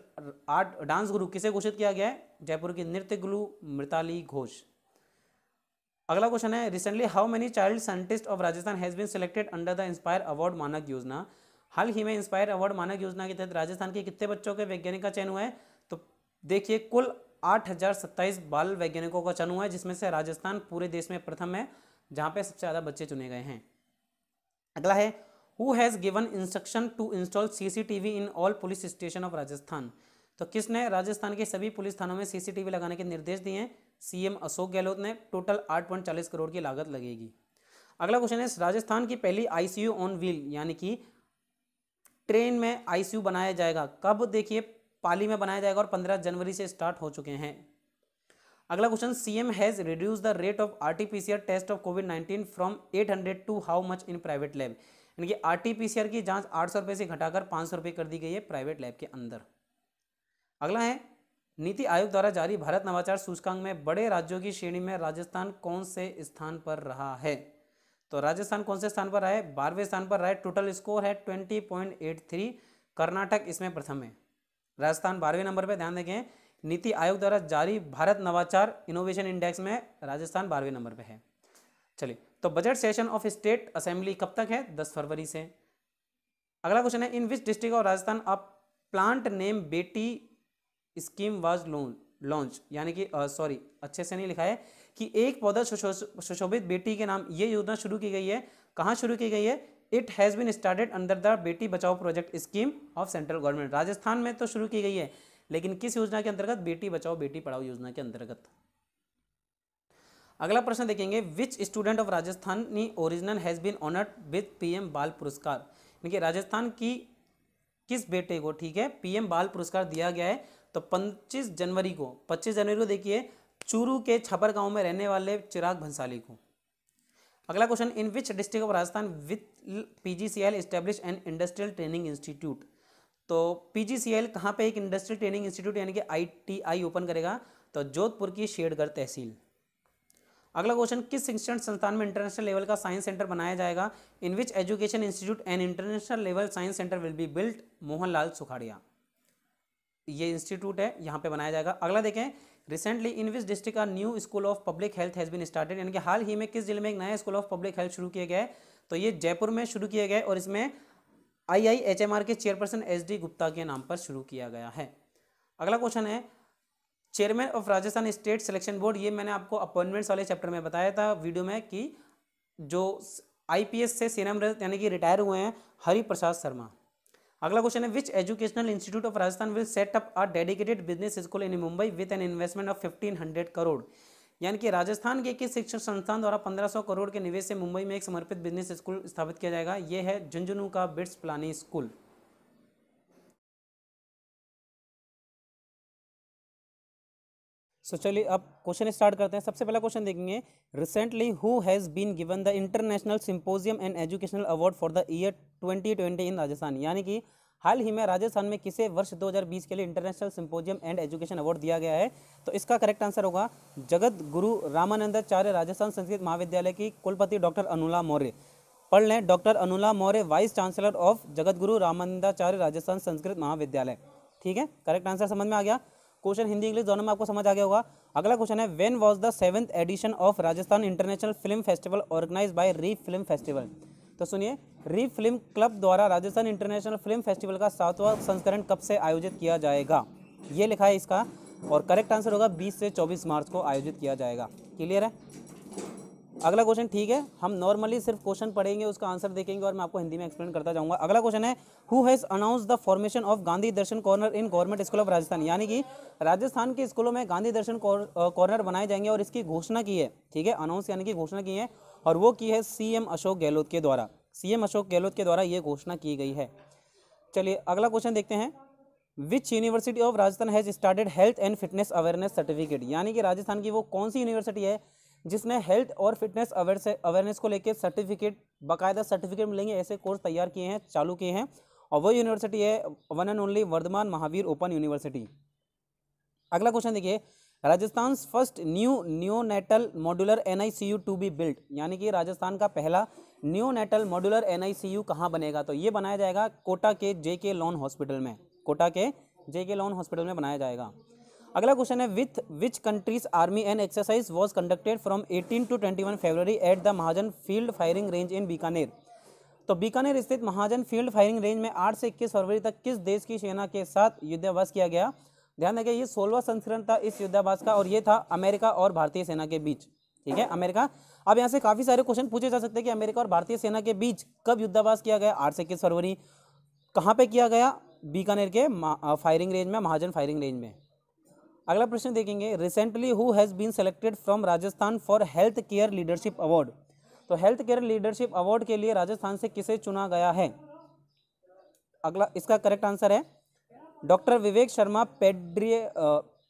आर्ट डांस गुरु किसे घोषित किया गया है जयपुर की नृत्य गुरु मृताली घोष अगला क्वेश्चन है recently how many child scientist of Rajasthan has been selected under the inspire award मानक योजना हाल ही में इंस्पायर अवार्ड मानक योजना के तहत राजस्थान के कितने बच्चों के वैज्ञानिक का चयन हुआ है तो देखिए कुल आठ बाल वैज्ञानिकों का चयन हुआ है जिसमें से राजस्थान पूरे देश में प्रथम है जहाँ पे सबसे ज़्यादा बच्चे चुने गए हैं अगला है who has given instruction to install CCTV in all police station of Rajasthan तो किसने राजस्थान के सभी पुलिस थानों में सीसीटीवी लगाने के निर्देश दिए हैं सीएम अशोक गहलोत ने टोटल आठ पॉइंट चालीस करोड़ की लागत लगेगी अगला क्वेश्चन है राजस्थान की पहली आईसीयू ऑन व्हील यानी कि ट्रेन में आईसीयू बनाया जाएगा कब देखिए पाली में बनाया जाएगा और 15 जनवरी से स्टार्ट हो चुके हैं अगला question CM has reduce the rate of RTPCR test of Covid 19 from 800 to how much in private lab यानी कि आरटीपीसीआर की जांच आठ सौ रुपए से घटाकर पाँच सौ रुपए कर दी गई है प्राइवेट लैब के अंदर अगला है नीति आयोग द्वारा जारी भारत नवाचार सूचकांक में बड़े राज्यों की श्रेणी में राजस्थान कौन से स्थान पर रहा है तो राजस्थान कौन से स्थान पर आए बारहवें स्थान पर आए टोटल स्कोर है twenty point eight three Karnataka इसमें प्रथम है राजस्थान बारहवें नंबर पर ध्यान देखें नीति आयोग द्वारा जारी भारत नवाचार इनोवेशन इंडेक्स में राजस्थान बारहवें नंबर पर है चलिए तो budget session of state assembly कब तक है दस फरवरी से अगला क्वेश्चन है in which district of Rajasthan अब plant name beti scheme loan launch यानी कि सॉरी अच्छे से नहीं लिखा है कि एक पौधा सुशोभित बेटी के नाम ये योजना शुरू की गई है कहाँ शुरू की गई है it has been started under the Beti Bachao project scheme of central government Rajasthan में तो शुरू की गई है लेकिन किस योजना के अंतर्गत बेटी बचाओ बेटी पढ़ाओ योजना के अंतर्गत अगला प्रश्न देखेंगे which student of Rajasthani original has been honoured with PM Bal Puraskar यानी कि राजस्थान की किस बेटे को ठीक है पीएम बाल पुरस्कार दिया गया है तो 25 जनवरी को 25 जनवरी को देखिए चूरू के छपर गांव में रहने वाले चिराग भंसाली को अगला question in which district of Rajasthan with P G C L industrial training institute तो पी जी सी एल कहाँ पर एक इंडस्ट्रियल ट्रेनिंग इंस्टीट्यूट यानी कि आई टी आई ओपन करेगा तो जोधपुर की शेडगढ़ तहसील अगला क्वेश्चन किस शिक्षण संस्थान में इंटरनेशनल लेवल का साइंस सेंटर बनाया जाएगा in which education institute and international level science centre will be built Mohanlal Sukhadia ये इंस्टीट्यूट है यहाँ पे बनाया जाएगा अगला देखें रिसेंटली इन विच डिस्ट्रिक्ट का new school of public health has been started यानी कि हाल ही में किस जिले में एक नया स्कूल ऑफ पब्लिक हेल्थ शुरू किया गया है तो ये जयपुर में शुरू किया गया और इसमें I I H M R के चेयरपर्सन एस डी गुप्ता के नाम पर शुरू किया गया है अगला क्वेश्चन है chairman of Rajasthan state selection board ये मैंने आपको अपॉइंटमेंट्स वाले चैप्टर में बताया था वीडियो में कि जो आईपीएस से सेनामृत यानी कि रिटायर हुए हैं हरिप्रसाद शर्मा अगला क्वेश्चन है which educational institute of Rajasthan will set up a dedicated business school in Mumbai with an investment of fifteen hundred crore यानी कि राजस्थान के किस शिक्षण संस्थान द्वारा पंद्रह सौ करोड़ के निवेश से मुंबई में एक समर्पित बिजनेस स्कूल स्थापित किया जाएगा यह है झुंझुनू का बिट्स प्लानी स्कूल सो चलिए अब क्वेश्चन स्टार्ट करते हैं सबसे पहला क्वेश्चन देखेंगे recently who has been given the international symposium and educational award for the year 2020 in Rajasthan यानी कि हाल ही में राजस्थान में किसे वर्ष 2020 के लिए international symposium and education award दिया गया है तो इसका करेक्ट आंसर होगा जगत गुरु रामानंदाचार्य राजस्थान संस्कृत महाविद्यालय की कुलपति डॉक्टर अनुला मौर्य पढ़ लें doctor Anula Maurya vice chancellor of Jagat Guru Ramanandacharya Rajasthan Sanskrit महाविद्यालय ठीक है करेक्ट आंसर समझ में आ गया क्वेश्चन हिंदी इंग्लिश दोनों में आपको समझ आ गया होगा अगला क्वेश्चन है when was the seventh edition of Rajasthan international film festival organize by री फिल्म फेस्टिवल तो सुनिए री फिल्म क्लब द्वारा राजस्थान इंटरनेशनल फिल्म फेस्टिवल का सातवां संस्करण कब से आयोजित किया जाएगा ये लिखा है इसका और करेक्ट आंसर होगा बीस से चौबीस मार्च को आयोजित किया जाएगा क्लियर है अगला क्वेश्चन ठीक है हम नॉर्मली सिर्फ क्वेश्चन पढ़ेंगे उसका आंसर देखेंगे और मैं आपको हिंदी में एक्सप्लेन करता जाऊंगा अगला क्वेश्चन है who has announce the formation of Gandhi Darshan corner in government school of Rajasthan यानी कि राजस्थान के स्कूलों में गांधी दर्शन कॉर्नर बनाए जाएंगे और इसकी घोषणा की है ठीक है अनाउंस यानी कि घोषणा की है और वो की है सीएम अशोक गहलोत के द्वारा सीएम अशोक गहलोत के द्वारा ये घोषणा की गई है चलिए अगला क्वेश्चन देखते हैं which university of Rajasthan has started health and fitness awareness certificate यानी कि राजस्थान की वो कौन सी यूनिवर्सिटी है जिसने हेल्थ और फिटनेस अवेयरनेस को लेकर सर्टिफिकेट बाकायदा सर्टिफिकेट मिलेंगे ऐसे कोर्स तैयार किए हैं चालू किए हैं और वो यूनिवर्सिटी है one and only Vardhman Mahaveer open university अगला क्वेश्चन देखिए Rajasthan first new neonatal modular N I C U to be built यानी कि राजस्थान का पहला neonatal modular N I C U कहाँ बनेगा तो ये बनाया जाएगा कोटा के जे के लॉन हॉस्पिटल में कोटा के जे के लॉन हॉस्पिटल में बनाया जाएगा अगला क्वेश्चन है with which countries army and exercise was conducted from 18 to 21 February at the Mahajan field firing range in Bikaner तो बीकानेर स्थित महाजन फील्ड फायरिंग रेंज में 8 से इक्कीस फरवरी तक किस देश की सेना के साथ युद्धाभ्यास किया गया ध्यान रखें ये सोलवा संस्करण था इस युद्धाभ्यास का और ये था अमेरिका और भारतीय सेना के बीच ठीक है अमेरिका अब यहाँ से काफ़ी सारे क्वेश्चन पूछे जा सकते हैं कि अमेरिका और भारतीय सेना के बीच कब युद्धाभ्यास किया गया आठ से इक्कीस फरवरी कहाँ पे किया गया बीकानेर के फायरिंग रेंज में महाजन फायरिंग रेंज में अगला प्रश्न देखेंगे recently who has been selected from Rajasthan for health care leadership award तो हेल्थ केयर लीडरशिप अवार्ड के लिए राजस्थान से किसे चुना गया है अगला इसका करेक्ट आंसर है डॉक्टर विवेक शर्मा पेड्रिय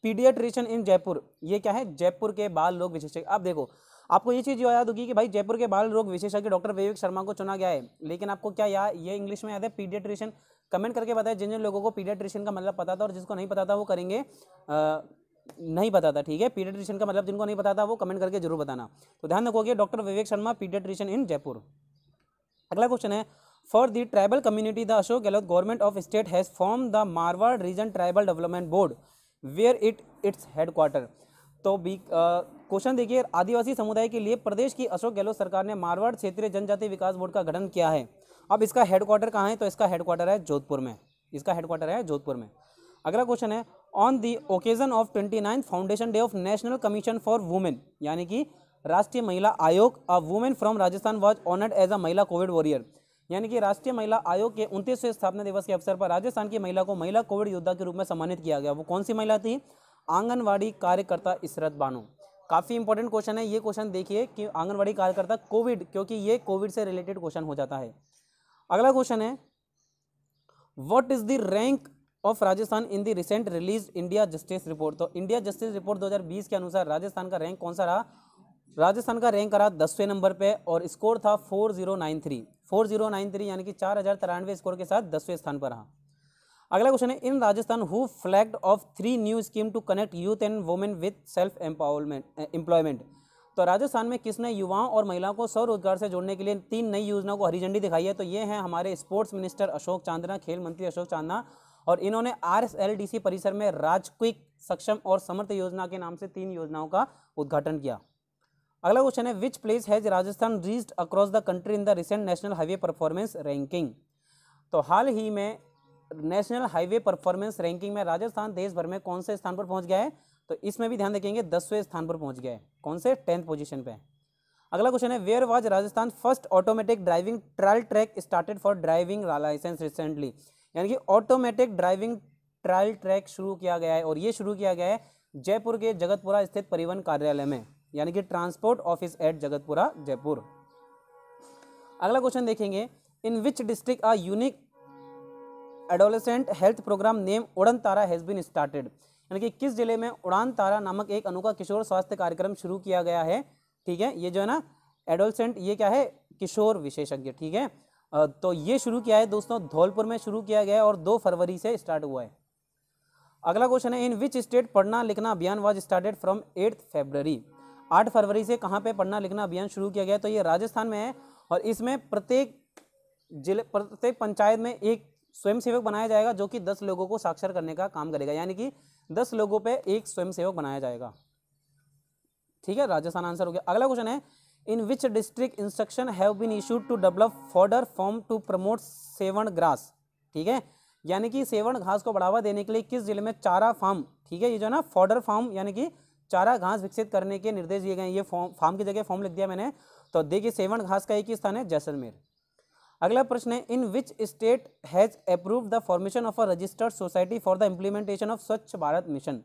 पीडियाट्रिशन इन जयपुर ये क्या है जयपुर के बाल रोग विशेषज्ञ आप देखो आपको ये चीज़ याद होगी कि भाई जयपुर के बाल रोग विशेषज्ञ डॉक्टर विवेक शर्मा को चुना गया है लेकिन आपको क्या याद ये इंग्लिश में याद है पीडियाट्रिशन कमेंट करके बताएं जिन जिन लोगों को पीडियाट्रिशियन का मतलब पता था और जिसको नहीं पता था वो करेंगे आ, नहीं पता था ठीक है पीडियाट्रिशियन का मतलब जिनको नहीं पता था वो कमेंट करके जरूर बताना तो ध्यान रखोगे doctor Vivek Sharma paediatrician in Jaipur अगला क्वेश्चन है for the tribal community the Ashok Gehlot government of state has form the Marwar region tribal development board where it its headquarter तो बी क्वेश्चन देखिए आदिवासी समुदाय के लिए प्रदेश की अशोक गहलोत सरकार ने मारवाड़ क्षेत्रीय जनजाति विकास बोर्ड का गठन किया है अब इसका हेडक्वार्टर कहाँ है तो इसका हेडक्वार्टर है जोधपुर में इसका हेडक्वार्टर है जोधपुर में अगला क्वेश्चन है on the occasion of twenty ninth foundation day of national commission for women यानी कि राष्ट्रीय महिला आयोग a women from Rajasthan was honoured as a महिला कोविड वॉरियर यानी कि राष्ट्रीय महिला आयोग के उनतीसवें स्थापना दिवस के अवसर पर राजस्थान की महिला को महिला कोविड योद्धा के रूप में सम्मानित किया गया वो कौन सी महिला थी आंगनवाड़ी कार्यकर्ता इसरत बानो काफ़ी इंपॉर्टेंट क्वेश्चन है ये क्वेश्चन देखिए कि आंगनवाड़ी कार्यकर्ता कोविड क्योंकि ये कोविड से रिलेटेड क्वेश्चन हो जाता है अगला क्वेश्चन है what is the rank of Rajasthan in the recent release India justice report तो इंडिया जस्टिस रिपोर्ट 2020 के अनुसार राजस्थान का रैंक कौन सा रहा राजस्थान का रैंक रहा दसवें नंबर पे और स्कोर था 4093 4093 यानी कि चार हज़ार तिरानवे स्कोर के साथ दसवें स्थान पर रहा अगला क्वेश्चन है in Rajasthan who flagged off three new scheme to connect youth and women with self empowerment employment तो राजस्थान में किसने युवाओं और महिलाओं को स्वरोजगार से जोड़ने के लिए तीन नई योजनाओं को हरी झंडी दिखाई है तो ये हैं हमारे स्पोर्ट्स मिनिस्टर अशोक चांदना खेल मंत्री अशोक चांदना और इन्होंने आरएसएलडीसी परिसर में राजक्विक सक्षम और समर्थ योजना के नाम से तीन योजनाओं का उद्घाटन किया अगला क्वेश्चन है which place has Rajasthan reached across the country in the recent national highway performance ranking तो हाल ही में नेशनल हाईवे परफॉर्मेंस रैंकिंग में राजस्थान देश भर में कौन से स्थान पर पहुंच गया है तो इसमें भी ध्यान देखेंगे दसवें स्थान पर पहुंच गया है कौन से टेंथ पोजीशन पे अगला क्वेश्चन है where was Rajasthan first automatic driving trial track started for driving licence recently यानी कि ऑटोमेटिक ड्राइविंग ट्रायल ट्रैक शुरू किया गया है और ये शुरू किया गया है जयपुर के जगतपुरा स्थित परिवहन कार्यालय में यानी कि transport office at Jagatpura Jaipur अगला क्वेश्चन देखेंगे in which district a unique adolescent health programme name Udan Tara has been started यानी कि किस जिले में उड़ान तारा नामक एक अनोखा किशोर स्वास्थ्य कार्यक्रम शुरू किया गया है ठीक है ये जो है ना एडोलसेंट ये क्या है किशोर विशेषज्ञ ठीक है तो ये शुरू किया है दोस्तों धौलपुर में शुरू किया गया है और दो फरवरी से स्टार्ट हुआ है अगला क्वेश्चन है in which state Padhna Likhna Abhiyan was started from eighth February आठ फरवरी से कहाँ पे पढ़ना लिखना अभियान शुरू किया गया तो ये राजस्थान में है और इसमें प्रत्येक जिले प्रत्येक पंचायत में एक स्वयंसेवक बनाया जाएगा जो कि दस लोगों को साक्षर करने का काम करेगा यानी कि दस लोगों पे एक स्वयंसेवक बनाया जाएगा ठीक है राजस्थान आंसर हो गया अगला क्वेश्चन है in which district instruction have been issued to develop fodder farm to promote Sewan grass ठीक है यानी कि सेवन घास को बढ़ावा देने के लिए किस जिले में चारा फार्म ठीक है ये जो है ना फॉर्डर फार्म यानी कि चारा घास विकसित करने के निर्देश दिए गए ये फॉर्म फार्म की जगह फॉर्म लिख दिया मैंने तो देखिए सेवन घास का एक ही स्थान है जैसलमेर अगला प्रश्न है in which state has approve the formation of a registered society for the implementation of Swachh Bharat mission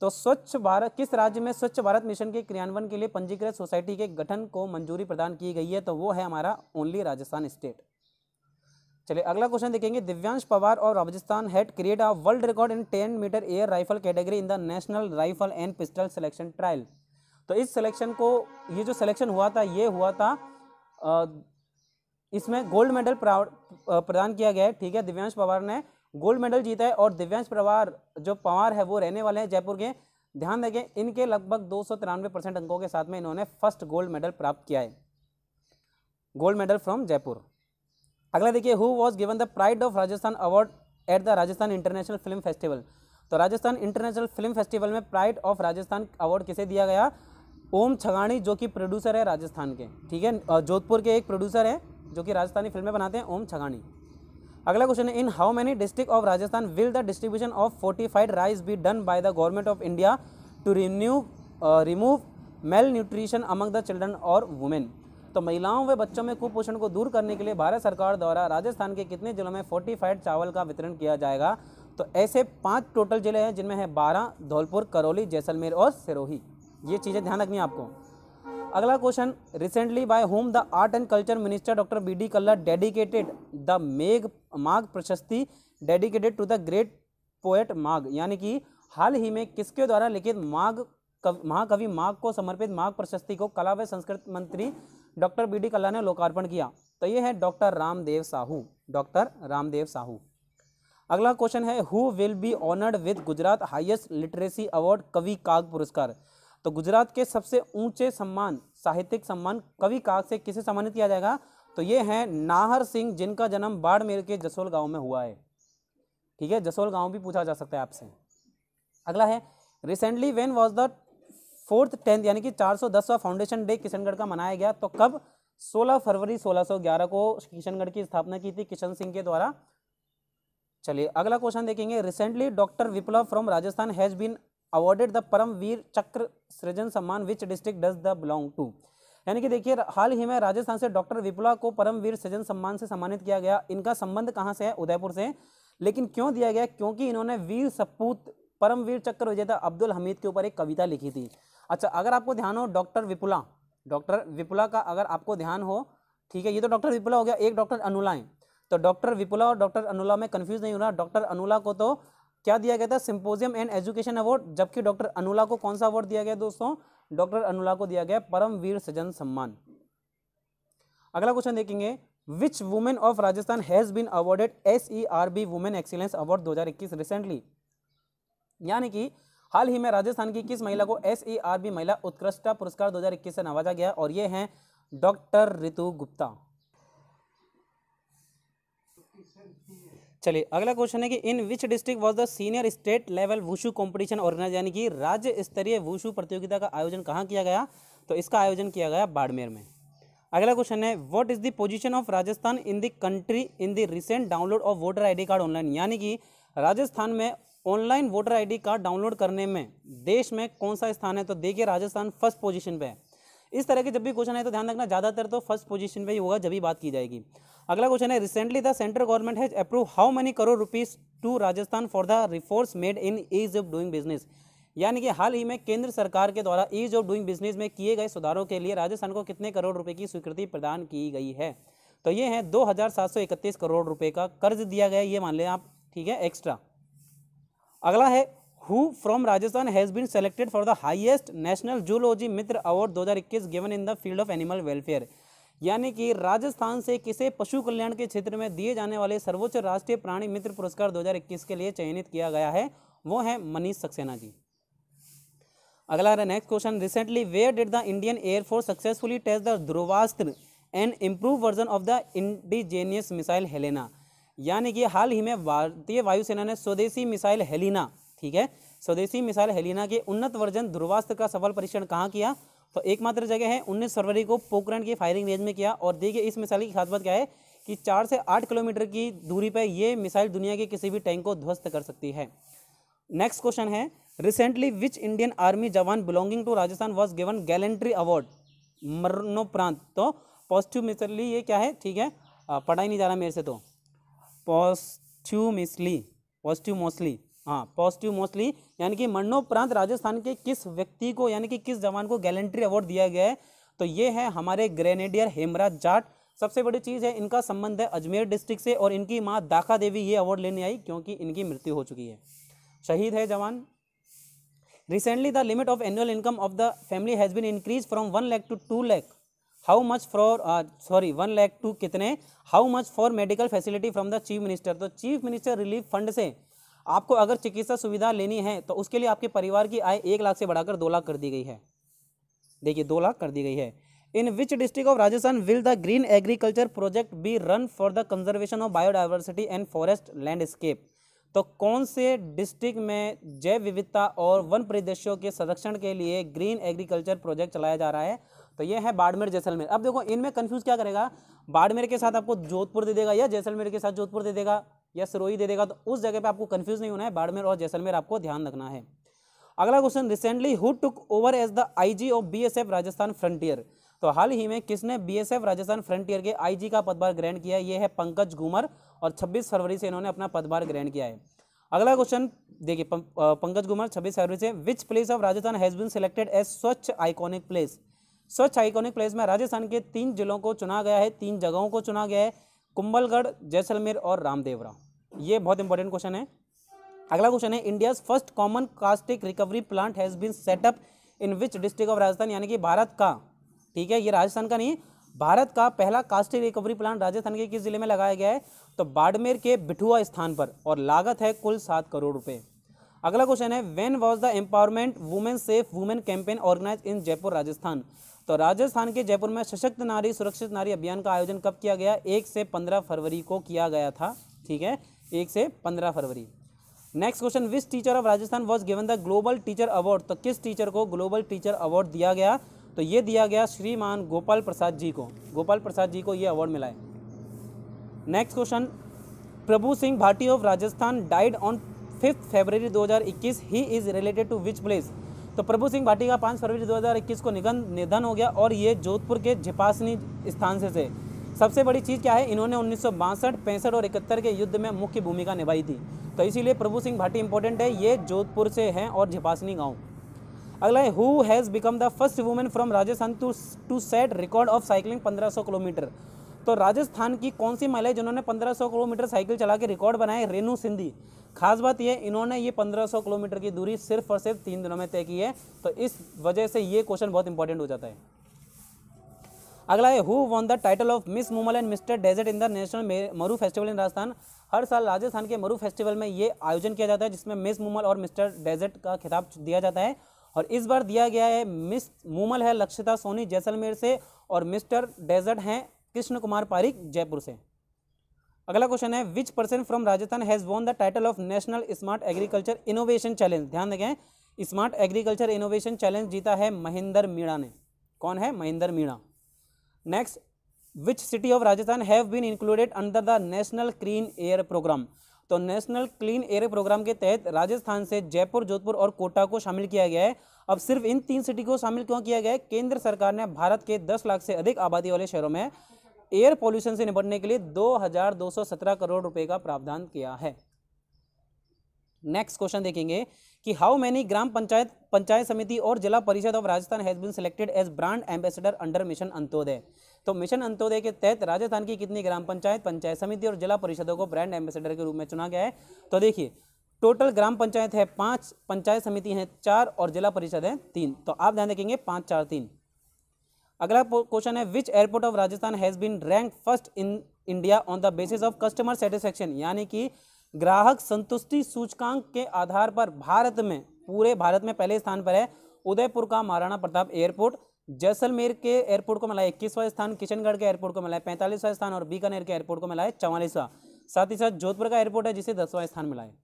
तो स्वच्छ भारत किस राज्य में स्वच्छ भारत मिशन के क्रियान्वयन के लिए पंजीकृत सोसाइटी के गठन को मंजूरी प्रदान की गई है तो वो है हमारा ओनली राजस्थान स्टेट चलिए अगला क्वेश्चन देखेंगे दिव्यांश पवार और Rajasthan had create a world record in ten metre air rifle category in the national rifle and pistol selection trial तो इस सिलेक्शन को ये जो सिलेक्शन हुआ था ये हुआ था इसमें गोल्ड मेडल प्रदान किया गया है ठीक है दिव्यांश पवार ने गोल्ड मेडल जीता है और दिव्यांश पवार जो पवार है वो रहने वाले हैं जयपुर के ध्यान देंगे इनके लगभग दो परसेंट अंकों के साथ में इन्होंने फर्स्ट गोल्ड मेडल प्राप्त किया है गोल्ड मेडल फ्रॉम जयपुर अगला देखिए who was given the pride of Rajasthan award at the Rajasthan international film festival तो राजस्थान इंटरनेशनल फिल्म फेस्टिवल में प्राइड ऑफ राजस्थान अवार्ड किसे दिया गया ओम छगाणी जो कि प्रोड्यूसर है राजस्थान के ठीक है जोधपुर के एक प्रोड्यूसर है जो कि राजस्थानी फिल्में बनाते हैं ओम छगानी अगला क्वेश्चन है in how many district of Rajasthan will the distribution of fortified rice be done by the government of India to renew remove malnutrition among the children और वुमेन तो महिलाओं व बच्चों में कुपोषण को दूर करने के लिए भारत सरकार द्वारा राजस्थान के कितने जिलों में फोर्टिफाइड चावल का वितरण किया जाएगा तो ऐसे पांच टोटल जिले हैं जिनमें है बारह धौलपुर करौली जैसलमेर और सिरोही ये चीज़ें ध्यान रखनी है आपको अगला question recently by whom the art and culture minister doctor B D Kalla dedicated the मेग Magh Prashasti dedicated to the great poet Magh यानी कि हाल ही में किसके द्वारा लिखित माघ महाकवि माघ को समर्पित माघ प्रशस्ति को कला व संस्कृत मंत्री डॉक्टर बी डी कल्ला ने लोकार्पण किया तो ये है डॉक्टर रामदेव साहू डॉक्टर रामदेव साहू अगला क्वेश्चन है who will be honoured with Gujarat highest literacy award Kavi Kag पुरस्कार तो गुजरात के सबसे ऊंचे सम्मान साहित्यिक सम्मान कवि का से किसे सम्मानित किया जाएगा तो ये हैं नाहर सिंह जिनका जन्म बाड़मेर के जसोल गांव में हुआ है ठीक है जसोल गांव भी पूछा जा सकता है आपसे अगला है recently when was the fourth tenth यानी कि चार सौ दसवा फाउंडेशन डे किशनगढ़ का मनाया गया तो कब 16 फरवरी 1611 को किशनगढ़ की स्थापना की थी किशन सिंह के द्वारा चलिए अगला क्वेश्चन देखेंगे recently doctor Viplav from Rajasthan has been awarded the Paramvir Chakra Srijan Samman which district does the belong to यानी कि देखिए हाल ही में राजस्थान से डॉक्टर विपुला को परमवीर सृजन सम्मान से सम्मानित किया गया इनका संबंध कहाँ से है उदयपुर से लेकिन क्यों दिया गया क्योंकि इन्होंने वीर सपूत परमवीर चक्र विजेता अब्दुल हमीद के ऊपर एक कविता लिखी थी अच्छा अगर आपको ध्यान हो डॉक्टर विपुला डॉक्टर विपुला का अगर आपको ध्यान हो ठीक है ये तो डॉक्टर विपुला हो गया एक डॉक्टर अनुला है तो डॉक्टर विपुला और डॉक्टर अनुला में कन्फ्यूज नहीं हो रहा डॉक्टर अनुला को तो क्या दिया गया था सिंपोजियम एंड एजुकेशन अवार्ड जबकि डॉक्टर अनुला को कौन सा अवार्ड दिया गया दोस्तों डॉक्टर अनुला को दिया गया परमवीर सज्जन सम्मान अगला क्वेश्चन देखेंगे which women of Rajasthan has been awarded S E R B women excellence award इक्कीस रिसेंटली यानी कि हाल ही में राजस्थान की किस महिला को एस ई आर बी महिला उत्कृष्टता पुरस्कार 2021 से नवाजा गया और ये हैं डॉक्टर ऋतु गुप्ता चलिए अगला क्वेश्चन है कि in which district was the senior state level wushu competition organise यानी कि राज्य स्तरीय वुशु प्रतियोगिता का आयोजन कहाँ किया गया तो इसका आयोजन किया गया बाड़मेर में अगला क्वेश्चन है what is the position of Rajasthan in the country in the recent download of voter I card online यानी कि राजस्थान में online voter I card download करने में देश में कौन सा स्थान है तो देखिए राजस्थान फर्स्ट पोजिशन पे है इस तरह के जब भी क्वेश्चन आए तो ध्यान रखना ज़्यादातर तो फर्स्ट पोजीशन पे ही होगा जब भी बात की जाएगी अगला क्वेश्चन है recently the central government has approve how many crore rupees to Rajasthan for the reforms made in ease of doing business यानी कि हाल ही में केंद्र सरकार के द्वारा ईज ऑफ डूइंग बिजनेस में किए गए सुधारों के लिए राजस्थान को कितने करोड़ रुपये की स्वीकृति प्रदान की गई है तो ये है दो करोड़ रुपये का कर्ज दिया गया ये मान लें आप ठीक है एक्स्ट्रा अगला है Rajasthan has Rajasthan selected for the for national zoology Mitra award दो हज़ार इक्कीस given in the field of animal welfare यानी कि राजस्थान से किसे पशु कल्याण के क्षेत्र में दिए जाने वाले सर्वोच्च राष्ट्रीय प्राणी मित्र पुरस्कार 2021 के लिए चयनित किया गया है वो है मनीष सक्सेना जी अगला next question recently where did the Indian air force successfully test the Dhruvastra and improve version of the indigenous missile Helina यानी कि हाल ही में भारतीय वायुसेना ने स्वदेशी मिसाइल हेलिना ठीक है स्वदेशी मिसाइल हेलिना के उन्नत वर्जन ध्रुवास्त्र का सफल परीक्षण कहाँ किया तो एकमात्र जगह है उन्नीस फरवरी को पोखरण की फायरिंग रेंज में किया और देखिए इस मिसाइल की खास बात क्या है कि चार से आठ किलोमीटर की दूरी पर यह मिसाइल दुनिया के किसी भी टैंक को ध्वस्त कर सकती है नेक्स्ट क्वेश्चन है recently which Indian army jawan belonging to Rajasthan was given gallantry award मरणोपरांत तो पॉस्ट्यूमिसली ये क्या है ठीक है पढ़ाई नहीं जा रहा मेरे से तो पॉस्ट्यूमिसली पॉस्ट्यूमोसली हाँ पॉजिटिव मोस्टली यानी कि मरणोपरांत राजस्थान के किस व्यक्ति को यानी कि किस जवान को गैलेंट्री अवार्ड दिया गया है तो ये है हमारे ग्रेनेडियर हेमराज जाट सबसे बड़ी चीज़ है इनका संबंध है अजमेर डिस्ट्रिक्ट से और इनकी माँ दाखा देवी ये अवार्ड लेने आई क्योंकि इनकी मृत्यु हो चुकी है शहीद है जवान recently the limit of annual income of the family has been increase from one lakh to two lakh how much for sorry one lakh to कितने how much for medical facility from the chief minister तो chief minister relief fund से आपको अगर चिकित्सा सुविधा लेनी है तो उसके लिए आपके परिवार की आय एक लाख से बढ़ाकर दो लाख कर दी गई है देखिए दो लाख कर दी गई है in which district of Rajasthan will the green agriculture project be run for the conservation of biodiversity and forest landscape तो कौन से डिस्ट्रिक्ट में जैव विविधता और वन परिदृश्यों के संरक्षण के लिए ग्रीन एग्रीकल्चर प्रोजेक्ट चलाया जा रहा है तो ये है बाड़मेर जैसलमेर अब देखो इनमें कन्फ्यूज क्या करेगा बाड़मेर के साथ आपको जोधपुर दे देगा या जैसलमेर के साथ जोधपुर दे देगा या सिरोही दे देगा तो उस जगह पे आपको कंफ्यूज नहीं होना है बाड़मेर और जैसलमेर आपको ध्यान रखना है अगला question recently who took over as the IG of BSF Rajasthan frontier तो हाल ही में किसने बीएसएफ राजस्थान फ्रंटियर के आईजी का पदभार ग्रहण किया ये है पंकज घूमर और 26 फरवरी से इन्होंने अपना पदभार ग्रहण किया है अगला क्वेश्चन देखिए पंकज घूमर छब्बीस फरवरी से which place of Rajasthan has been selected as Swachh iconic place Swachh iconic place में राजस्थान के तीन जिलों को चुना गया है तीन जगहों को चुना गया है कुंबलगढ़ जैसलमेर और रामदेवरा ये बहुत इंपॉर्टेंट क्वेश्चन है अगला क्वेश्चन है India's first common caustic recovery plant has been set up in which district of Rajasthan यानी कि भारत का ठीक है ये राजस्थान का नहीं भारत का पहला कास्टिक रिकवरी प्लांट राजस्थान के किस जिले में लगाया गया है तो बाड़मेर के बिठुआ स्थान पर और लागत है कुल सात करोड़ रुपए अगला क्वेश्चन है when was the empowerment women safe women campaign organise in Jaipur Rajasthan तो राजस्थान के जयपुर में सशक्त नारी सुरक्षित नारी अभियान का आयोजन कब किया गया एक से पंद्रह फरवरी को किया गया था ठीक है एक से पंद्रह फरवरी next question which teacher of Rajasthan was given the global teacher award तो किस टीचर को ग्लोबल टीचर अवार्ड दिया गया तो ये दिया गया श्रीमान गोपाल प्रसाद जी को गोपाल प्रसाद जी को ये अवार्ड मिला है next question Prabhu Singh Bhati of Rajasthan died on fifth February 2021 he is related to which place तो प्रभु सिंह भाटी का पाँच फरवरी 2021 को निगन निधन हो गया और ये जोधपुर के झिपासनी स्थान से थे सबसे बड़ी चीज़ क्या है इन्होंने उन्नीस सौ और इकहत्तर के युद्ध में मुख्य भूमिका निभाई थी तो इसीलिए प्रभु सिंह भाटी इंपॉर्टेंट है ये जोधपुर से हैं और झिपासनी गाँव अगला है who has become the first women from Rajasthan to to set record of cycling 1500 kilometre तो राजस्थान की कौन सी महिला है जिन्होंने 1500 किलोमीटर साइकिल चला के रिकॉर्ड बनाए रेनू सिंधी खास बात ये इन्होंने ये 1500 किलोमीटर की दूरी सिर्फ और सिर्फ तीन दिनों में तय की है तो इस वजह से ये क्वेश्चन बहुत इंपॉर्टेंट हो जाता है अगला है who won the title of miss Moomal and mister desert in the national Maru festival in Rajasthan हर साल राजस्थान के मरु फेस्टिवल में ये आयोजन किया जाता है जिसमें मिस मुमल और मिस्टर डेजर्ट का खिताब दिया जाता है और इस बार दिया गया है मिस मुमल है लक्षिता सोनी जैसलमेर से और मिस्टर डेजर्ट हैं कृष्ण कुमार पारिक जयपुर से अगला क्वेश्चन है which person from Rajasthan has won the title of national smart agriculture innovation challenge ध्यान देखें स्मार्ट एग्रीकल्चर इनोवेशन चैलेंज जीता है महेंद्र मीणा ने कौन है Mahendra Meena next which city of Rajasthan have been included under the national clean air programme तो national clean air programme के तहत राजस्थान से जयपुर जोधपुर और कोटा को शामिल किया गया है अब सिर्फ इन तीन सिटी को शामिल क्यों किया गया है केंद्र सरकार ने भारत के 10 लाख से अधिक आबादी वाले शहरों में एयर पॉल्यूशन से निपटने के लिए 2217 करोड़ रुपए का प्रावधान किया है नेक्स्ट क्वेश्चन देखेंगे कि हाउ मेनी ग्राम पंचायत पंचायत समिति और zila parishad of Rajasthan has been selected as brand ambassador under mission Antyodaya तो मिशन अंत्योदय के तहत राजस्थान की कितनी ग्राम पंचायत पंचायत समिति और जिला परिषदों को ब्रांड एम्बेसडर के रूप में चुना गया है तो देखिए टोटल ग्राम पंचायत है पाँच पंचायत समिति हैं चार और जिला परिषद हैं तीन तो आप ध्यान रखेंगे पाँच चार तीन अगला क्वेश्चन है which airport of Rajasthan has been rank first in India on the basis of customer satisfaction यानी कि ग्राहक संतुष्टि सूचकांक के आधार पर भारत में पूरे भारत में पहले स्थान पर है उदयपुर का महाराणा प्रताप एयरपोर्ट जैसलमेर के एयरपोर्ट को मिला है इक्कीसवा स्थान किशनगढ़ के एयरपोर्ट को मिला है पैंतालीसवा स्थान और बीकानेर के एयरपोर्ट को मिला है चौवालीसवा साथ ही साथ जोधपुर का एयरपोर्ट है जिसे दसवां स्थान मिला है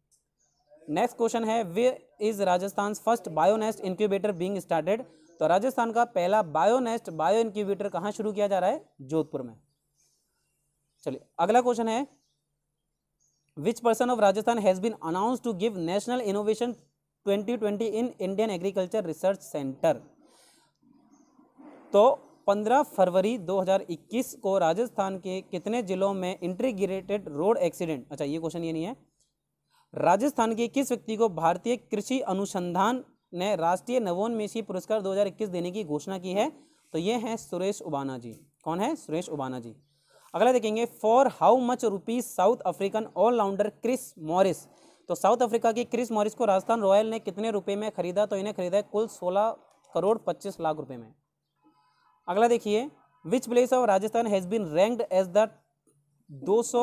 नेक्स्ट क्वेश्चन है where is Rajasthan first bionest incubator being started तो राजस्थान का पहला बायोनेस्ट बायो इंक्यूबेटर कहाँ शुरू किया जा रहा है जोधपुर में चलिए अगला क्वेश्चन है which person of rajasthan has been announced to give national innovation 2020 in indian agriculture research center तो 15 फरवरी 2021 को राजस्थान के कितने जिलों में इंटीग्रेटेड रोड एक्सीडेंट अच्छा ये क्वेश्चन ये नहीं है राजस्थान के किस व्यक्ति को भारतीय कृषि अनुसंधान ने राष्ट्रीय नवोन्मेषी पुरस्कार 2021 देने की घोषणा की है तो ये हैं सुरेश उबाना जी कौन है सुरेश उबाना जी अगला देखेंगे for how much rupees South African allrounder Chris Morris तो साउथ अफ्रीका की क्रिस मॉरिस को राजस्थान रॉयल ने कितने रुपए में खरीदा तो इन्हें खरीदा है कुल सोलह करोड़ पच्चीस लाख रुपए में अगला देखिए which place of Rajasthan has been ranked as the दो सौ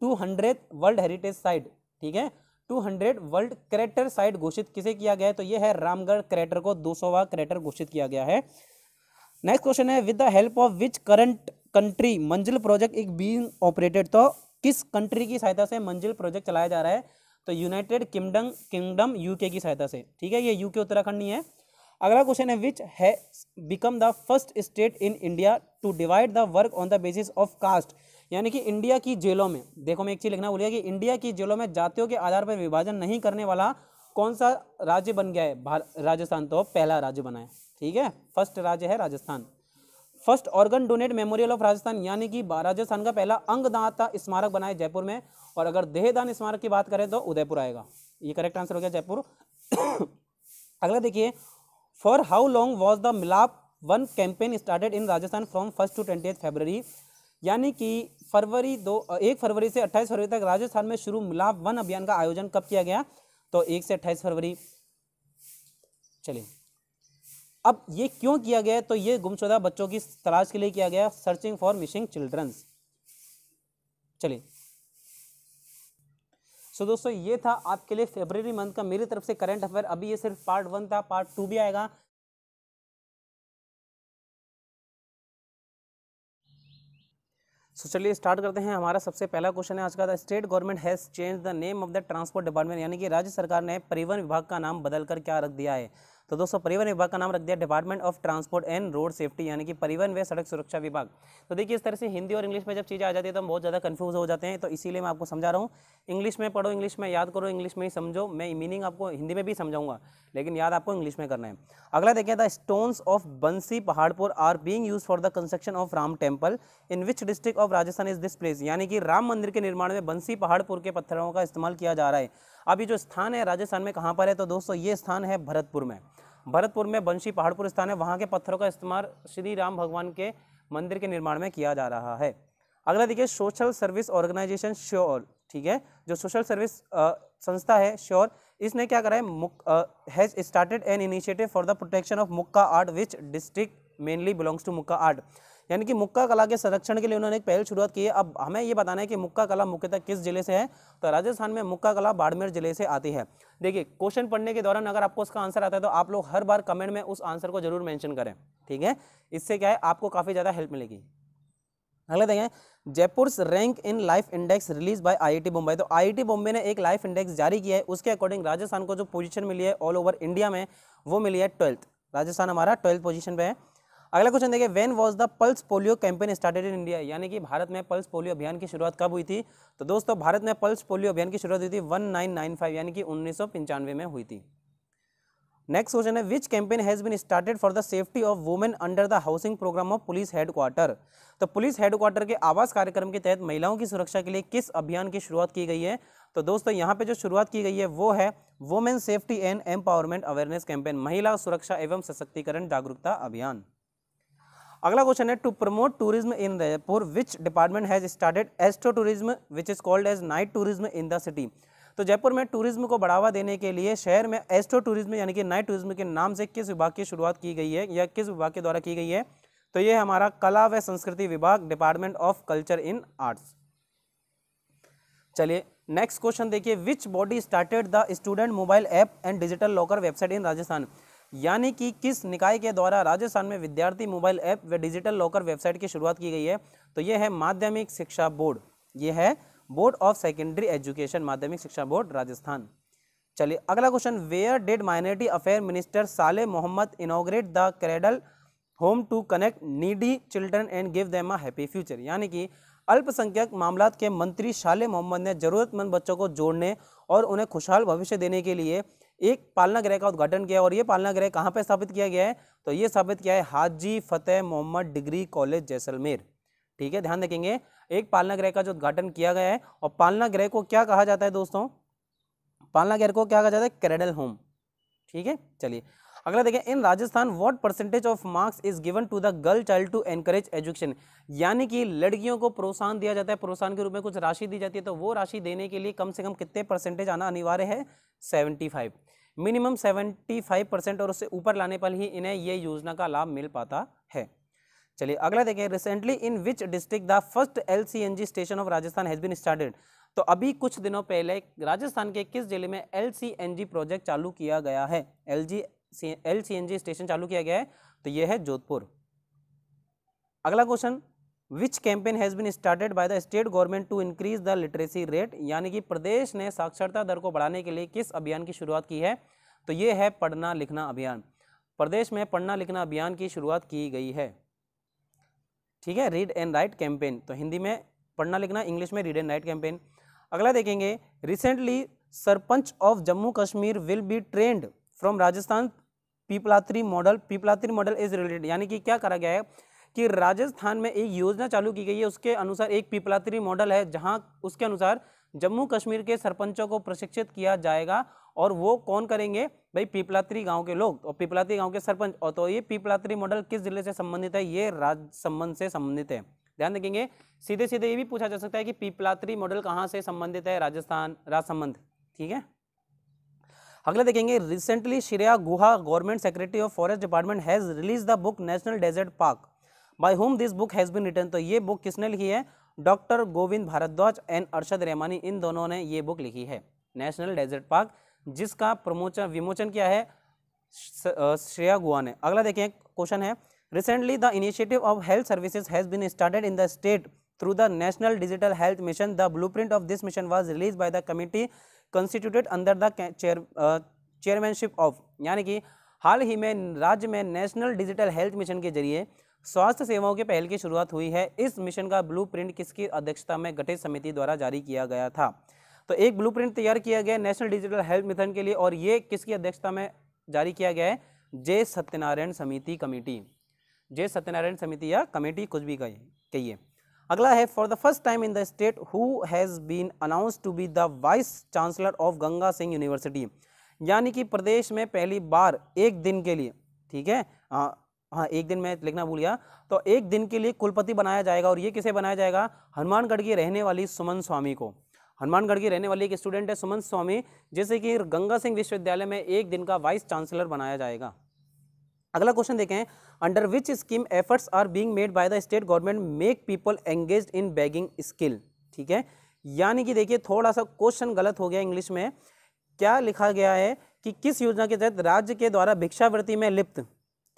two hundred world heritage site ठीक है two hundred world crater site घोषित किसे किया गया है तो यह है रामगढ़ क्रेटर को दो सौवा क्रेटर घोषित किया गया है नेक्स्ट क्वेश्चन है with the help of which current country Manzil project एक बीइंग ऑपरेटेड तो किस कंट्री की सहायता से मंजिल प्रोजेक्ट चलाया जा रहा है तो यूनाइटेड किंगडम किंगडम यूके की सहायता से ठीक है ये यूके उत्तराखंड नहीं है अगला क्वेश्चन है विच है become the first state in India to divide the work on the basis of caste यानी कि इंडिया की जेलों में देखो मैं एक चीज़ लिखना बोलिए कि इंडिया की जेलों में जातियों के आधार पर विभाजन नहीं करने वाला कौन सा राज्य बन गया है राजस्थान तो पहला राज्य बना है ठीक है फर्स्ट राज्य है Rajasthan first organ donate memorial of Rajasthan यानी कि राजस्थान का पहला अंगदाता स्मारक बनाए जयपुर में और अगर देहदान स्मारक की बात करें तो उदयपुर आएगा ये करेक्ट आंसर हो गया जयपुर अगला देखिए for how long was the Milap one campaign started in Rajasthan from first to twenty February यानी कि फरवरी दो एक फरवरी से अट्ठाईस फरवरी तक राजस्थान में शुरू मिलाप वन अभियान का आयोजन कब किया गया तो एक से अट्ठाईस फरवरी चलिए अब ये क्यों किया गया तो ये गुमशुदा बच्चों की तलाश के लिए किया गया सर्चिंग फॉर मिसिंग चिल्ड्रंस चलिए सो so, दोस्तों ये था आपके लिए फेबररी मंथ का मेरी तरफ से करंट अफेयर अभी ये सिर्फ पार्ट वन था पार्ट टू भी आएगा सो so, चलिए स्टार्ट करते हैं हमारा सबसे पहला क्वेश्चन है आज का state government has change the name of the transport department यानी कि राज्य सरकार ने परिवहन विभाग का नाम बदलकर क्या रख दिया है तो दोस्तों परिवहन विभाग का नाम रख दिया department of transport and road safety यानी कि परिवहन व सड़क सुरक्षा विभाग तो देखिए इस तरह से हिंदी और इंग्लिश में जब चीज़ें आ जाती है तो हम बहुत ज़्यादा कन्फ्यूज हो जाते हैं तो इसीलिए मैं आपको समझा रहा हूँ इंग्लिश में पढ़ो इंग्लिश में याद करो इंग्लिश में ही समझो मैं मीनिंग आपको हिंदी में भी समझाऊंगा लेकिन याद आपको इंग्लिश में करना है अगला देखिए the stones of Bansi Paharpur are being use for the construction of Ram temple in which district of Rajasthan is this place यानी कि राम मंदिर के निर्माण में बंसी पहाड़पुर के पत्थरों का इस्तेमाल किया जा रहा है अब ये जो स्थान है राजस्थान में कहाँ पर है तो दोस्तों ये स्थान है भरतपुर में भरतपुर में बंशी पहाड़पुर स्थान है वहाँ के पत्थरों का इस्तेमाल श्री राम भगवान के मंदिर के निर्माण में किया जा रहा है अगला देखिए सोशल सर्विस ऑर्गेनाइजेशन श्योर ठीक है जो सोशल सर्विस संस्था है श्योर इसने क्या करा है has started an initiative for the protection of Mukka art which district mainly belongs to Mukka art यानी कि मुक्का कला के संरक्षण के लिए उन्होंने एक पहल शुरुआत की है अब हमें ये बताना है कि मुक्का कला मुख्यतः किस जिले से है तो राजस्थान में मुक्का कला बाड़मेर जिले से आती है देखिए क्वेश्चन पढ़ने के दौरान अगर आपको उसका आंसर आता है तो आप लोग हर बार कमेंट में उस आंसर को जरूर मैंशन करें ठीक है इससे क्या है आपको काफ़ी ज़्यादा हेल्प मिलेगी अगले देखें Jaipur rank in life index release by IIT Mumbai तो आईआईटी बॉम्बे ने एक लाइफ इंडेक्स जारी किया है उसके अकॉर्डिंग राजस्थान को जो पोजीशन मिली है ऑल ओवर इंडिया में वो मिली है ट्वेल्थ राजस्थान हमारा ट्वेल्थ पोजीशन पे है अगला क्वेश्चन देखिए when was the pulse polio campaign started in India यानी कि भारत में पल्स पोलियो अभियान की शुरुआत कब हुई थी तो दोस्तों भारत में पल्स पोलियो अभियान की शुरुआत हुई थी वन यानी कि उन्नीस में हुई थी नेक्स्ट क्वेश्चन है which campaign has been started for the safety of women under the housing program of police headquarter तो पुलिस हेडक्वार्टर के आवास कार्यक्रम के तहत महिलाओं की सुरक्षा के लिए किस अभियान की शुरुआत की गई है तो दोस्तों यहाँ पे जो शुरुआत की गई है वो है women safety and empowerment awareness campaign महिला सुरक्षा एवं सशक्तिकरण जागरूकता अभियान अगला क्वेश्चन है to promote tourism in Jaipur which department has started astro tourism which is called as night tourism in the city तो जयपुर में टूरिज्म को बढ़ावा देने के लिए शहर में एस्ट्रो टूरिज्म यानी कि नाइट टूरिज्म के नाम से किस विभाग की शुरुआत की गई है या किस विभाग के द्वारा की गई है तो ये हमारा कला व संस्कृति विभाग department of culture in arts चलिए नेक्स्ट क्वेश्चन देखिए which body started the student mobile app and digital locker website in Rajasthan यानी कि किस निकाय के द्वारा राजस्थान में विद्यार्थी मोबाइल ऐप व डिजिटल लॉकर वेबसाइट की शुरुआत की गई है तो यह है माध्यमिक शिक्षा बोर्ड ये है बोर्ड ऑफ सेकेंडरी एजुकेशन माध्यमिक शिक्षा बोर्ड राजस्थान चलिए अगला question where did minority affair minister Saleh Mohammad inaugurate the cradle home to connect needy children and give them a happy future यानी कि अल्पसंख्यक मामला के मंत्री शाले मोहम्मद ने ज़रूरतमंद बच्चों को जोड़ने और उन्हें खुशहाल भविष्य देने के लिए एक पालना ग्रह का उद्घाटन किया और ये पालना ग्रह कहाँ पर स्थापित किया गया है तो ये स्थापित किया है हाजी फतेह मोहम्मद डिग्री कॉलेज जैसलमेर ठीक है ध्यान रखेंगे एक पालना ग्रह का जो उद्घाटन किया गया है और पालना ग्रह को क्या कहा जाता है दोस्तों पालना ग्रह को क्या कहा जाता है क्रेडल होम ठीक है चलिए अगला देखें in Rajasthan what percentage of marks is given to the girl child to encourage education यानी कि लड़कियों को प्रोत्साहन दिया जाता है प्रोत्साहन के रूप में कुछ राशि दी जाती है तो वो राशि देने के लिए कम से कम कितने परसेंटेज आना अनिवार्य है seventy five minimum seventy five percent और उससे ऊपर लाने पर ही इन्हें ये योजना का लाभ मिल पाता है चलिए अगला देखें recently in which district the first L station of Rajasthan has been started तो अभी कुछ दिनों पहले राजस्थान के किस जिले में एल प्रोजेक्ट चालू किया गया है एल एल सी स्टेशन चालू किया गया है तो यह है जोधपुर अगला question which campaign has been started by the state government to increase the literacy rate यानी कि प्रदेश ने साक्षरता दर को बढ़ाने के लिए किस अभियान की शुरुआत की है तो ये है पढ़ना लिखना अभियान प्रदेश में पढ़ना लिखना अभियान की शुरुआत की गई है ठीक है रीड एंड राइट कैंपेन तो हिंदी में पढ़ना लिखना इंग्लिश में रीड एंड राइट कैंपेन अगला देखेंगे recently sarpanch of Jammu Kashmir will be trained from Rajasthan Pipla three model Pipla three model is related यानी कि क्या करा गया है कि राजस्थान में एक योजना चालू की गई है उसके अनुसार एक पीपला थ्री मॉडल है जहाँ उसके अनुसार जम्मू कश्मीर के सरपंचों को प्रशिक्षित किया जाएगा और वो कौन करेंगे भाई पीपलात्री गांव के लोग और पीपलात्री गांव के सरपंच और तो ये पीपलात्री मॉडल किस जिले से संबंधित है ये राज्य संबंध से संबंधित है ध्यान देखेंगे सीधे सीधे ये भी पूछा जा सकता है कि पीपलात्री मॉडल कहाँ से संबंधित है राजस्थान राज संबंध ठीक है अगले देखेंगे recently Shreya Guha government secretary of forest department has release the book national desert park by whom this book has been written तो ये बुक किसने लिखी है डॉक्टर गोविंद भारद्वाज एंड अरशद रहमानी इन दोनों ने ये बुक लिखी है नेशनल डेजर्ट पार्क जिसका प्रमोचन विमोचन किया है श्रेया गुहा ने अगला देखें क्वेश्चन है recently the initiative of health services has been started in the state through the National Digital Health Mission. The blueprint of this mission was release by the committee constituted under the chair chairmanship of यानी कि हाल ही में राज्य में national digital health mission के जरिए स्वास्थ्य सेवाओं के पहल की शुरुआत हुई है इस मिशन का ब्लूप्रिंट किसकी अध्यक्षता में गठित समिति द्वारा जारी किया गया था तो एक ब्लूप्रिंट तैयार किया गया नेशनल डिजिटल हेल्थ मिशन के लिए और ये किसकी अध्यक्षता में जारी किया गया है जय सत्यनारायण समिति कमेटी जय सत्यनारायण समिति या कमेटी कुछ भी कहिए अगला है for the first time in the state who has been announce to be the vice chancellor of Ganga Singh university यानी कि प्रदेश में पहली बार एक दिन के लिए ठीक है हाँ हाँ एक दिन मैं लिखना भूल गया तो एक दिन के लिए कुलपति बनाया जाएगा और ये किसे बनाया जाएगा हनुमानगढ़ की रहने वाली सुमन स्वामी को हनुमानगढ़ की रहने वाली एक स्टूडेंट है सुमन स्वामी जैसे कि गंगा सिंह विश्वविद्यालय में एक दिन का वाइस चांसलर बनाया जाएगा अगला क्वेश्चन देखें under which scheme efforts are being made by the state government make people engage in bagging skill ठीक है यानी कि देखिए थोड़ा सा क्वेश्चन गलत हो गया इंग्लिश में क्या लिखा गया है कि किस योजना के तहत राज्य के द्वारा भिक्षावृत्ति में लिप्त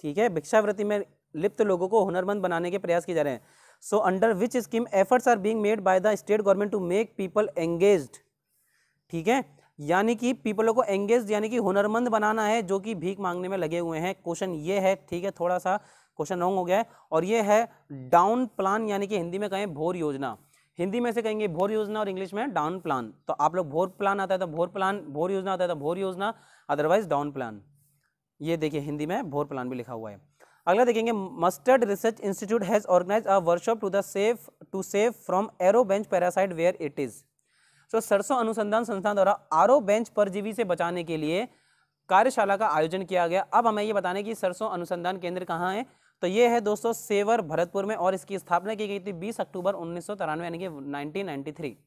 ठीक है भिक्षावृत्ति में लिप्त लोगों को हुनरमंद बनाने के प्रयास किए जा रहे हैं so under which scheme efforts are being made by the state government to make people engage ठीक है यानी कि पीपलों को एंगेज यानी कि हुनरमंद बनाना है जो कि भीख मांगने में लगे हुए हैं क्वेश्चन ये है ठीक है थोड़ा सा क्वेश्चन रॉन्ग हो गया है और ये है डाउन प्लान यानी कि हिंदी में कहें भोर योजना हिंदी में से कहेंगे भोर योजना और इंग्लिश में डाउन प्लान तो आप लोग भोर प्लान आता है तो भोर प्लान भोर योजना आता है तो भोर योजना अदरवाइज डाउन प्लान ये देखिए हिंदी में भोर प्लान भी लिखा हुआ है अगला देखेंगे mustard research institute has organize a workshop to the safe to safe from arrow bench parasite where it is तो सरसों अनुसंधान संस्थान द्वारा आरओ बेंच परजीवी से बचाने के लिए कार्यशाला का आयोजन किया गया अब हमें ये बताने की सरसों अनुसंधान केंद्र कहाँ है तो ये है दोस्तों सेवर भरतपुर में और इसकी स्थापना की गई थी बीस अक्टूबर उन्नीस यानी कि थ्री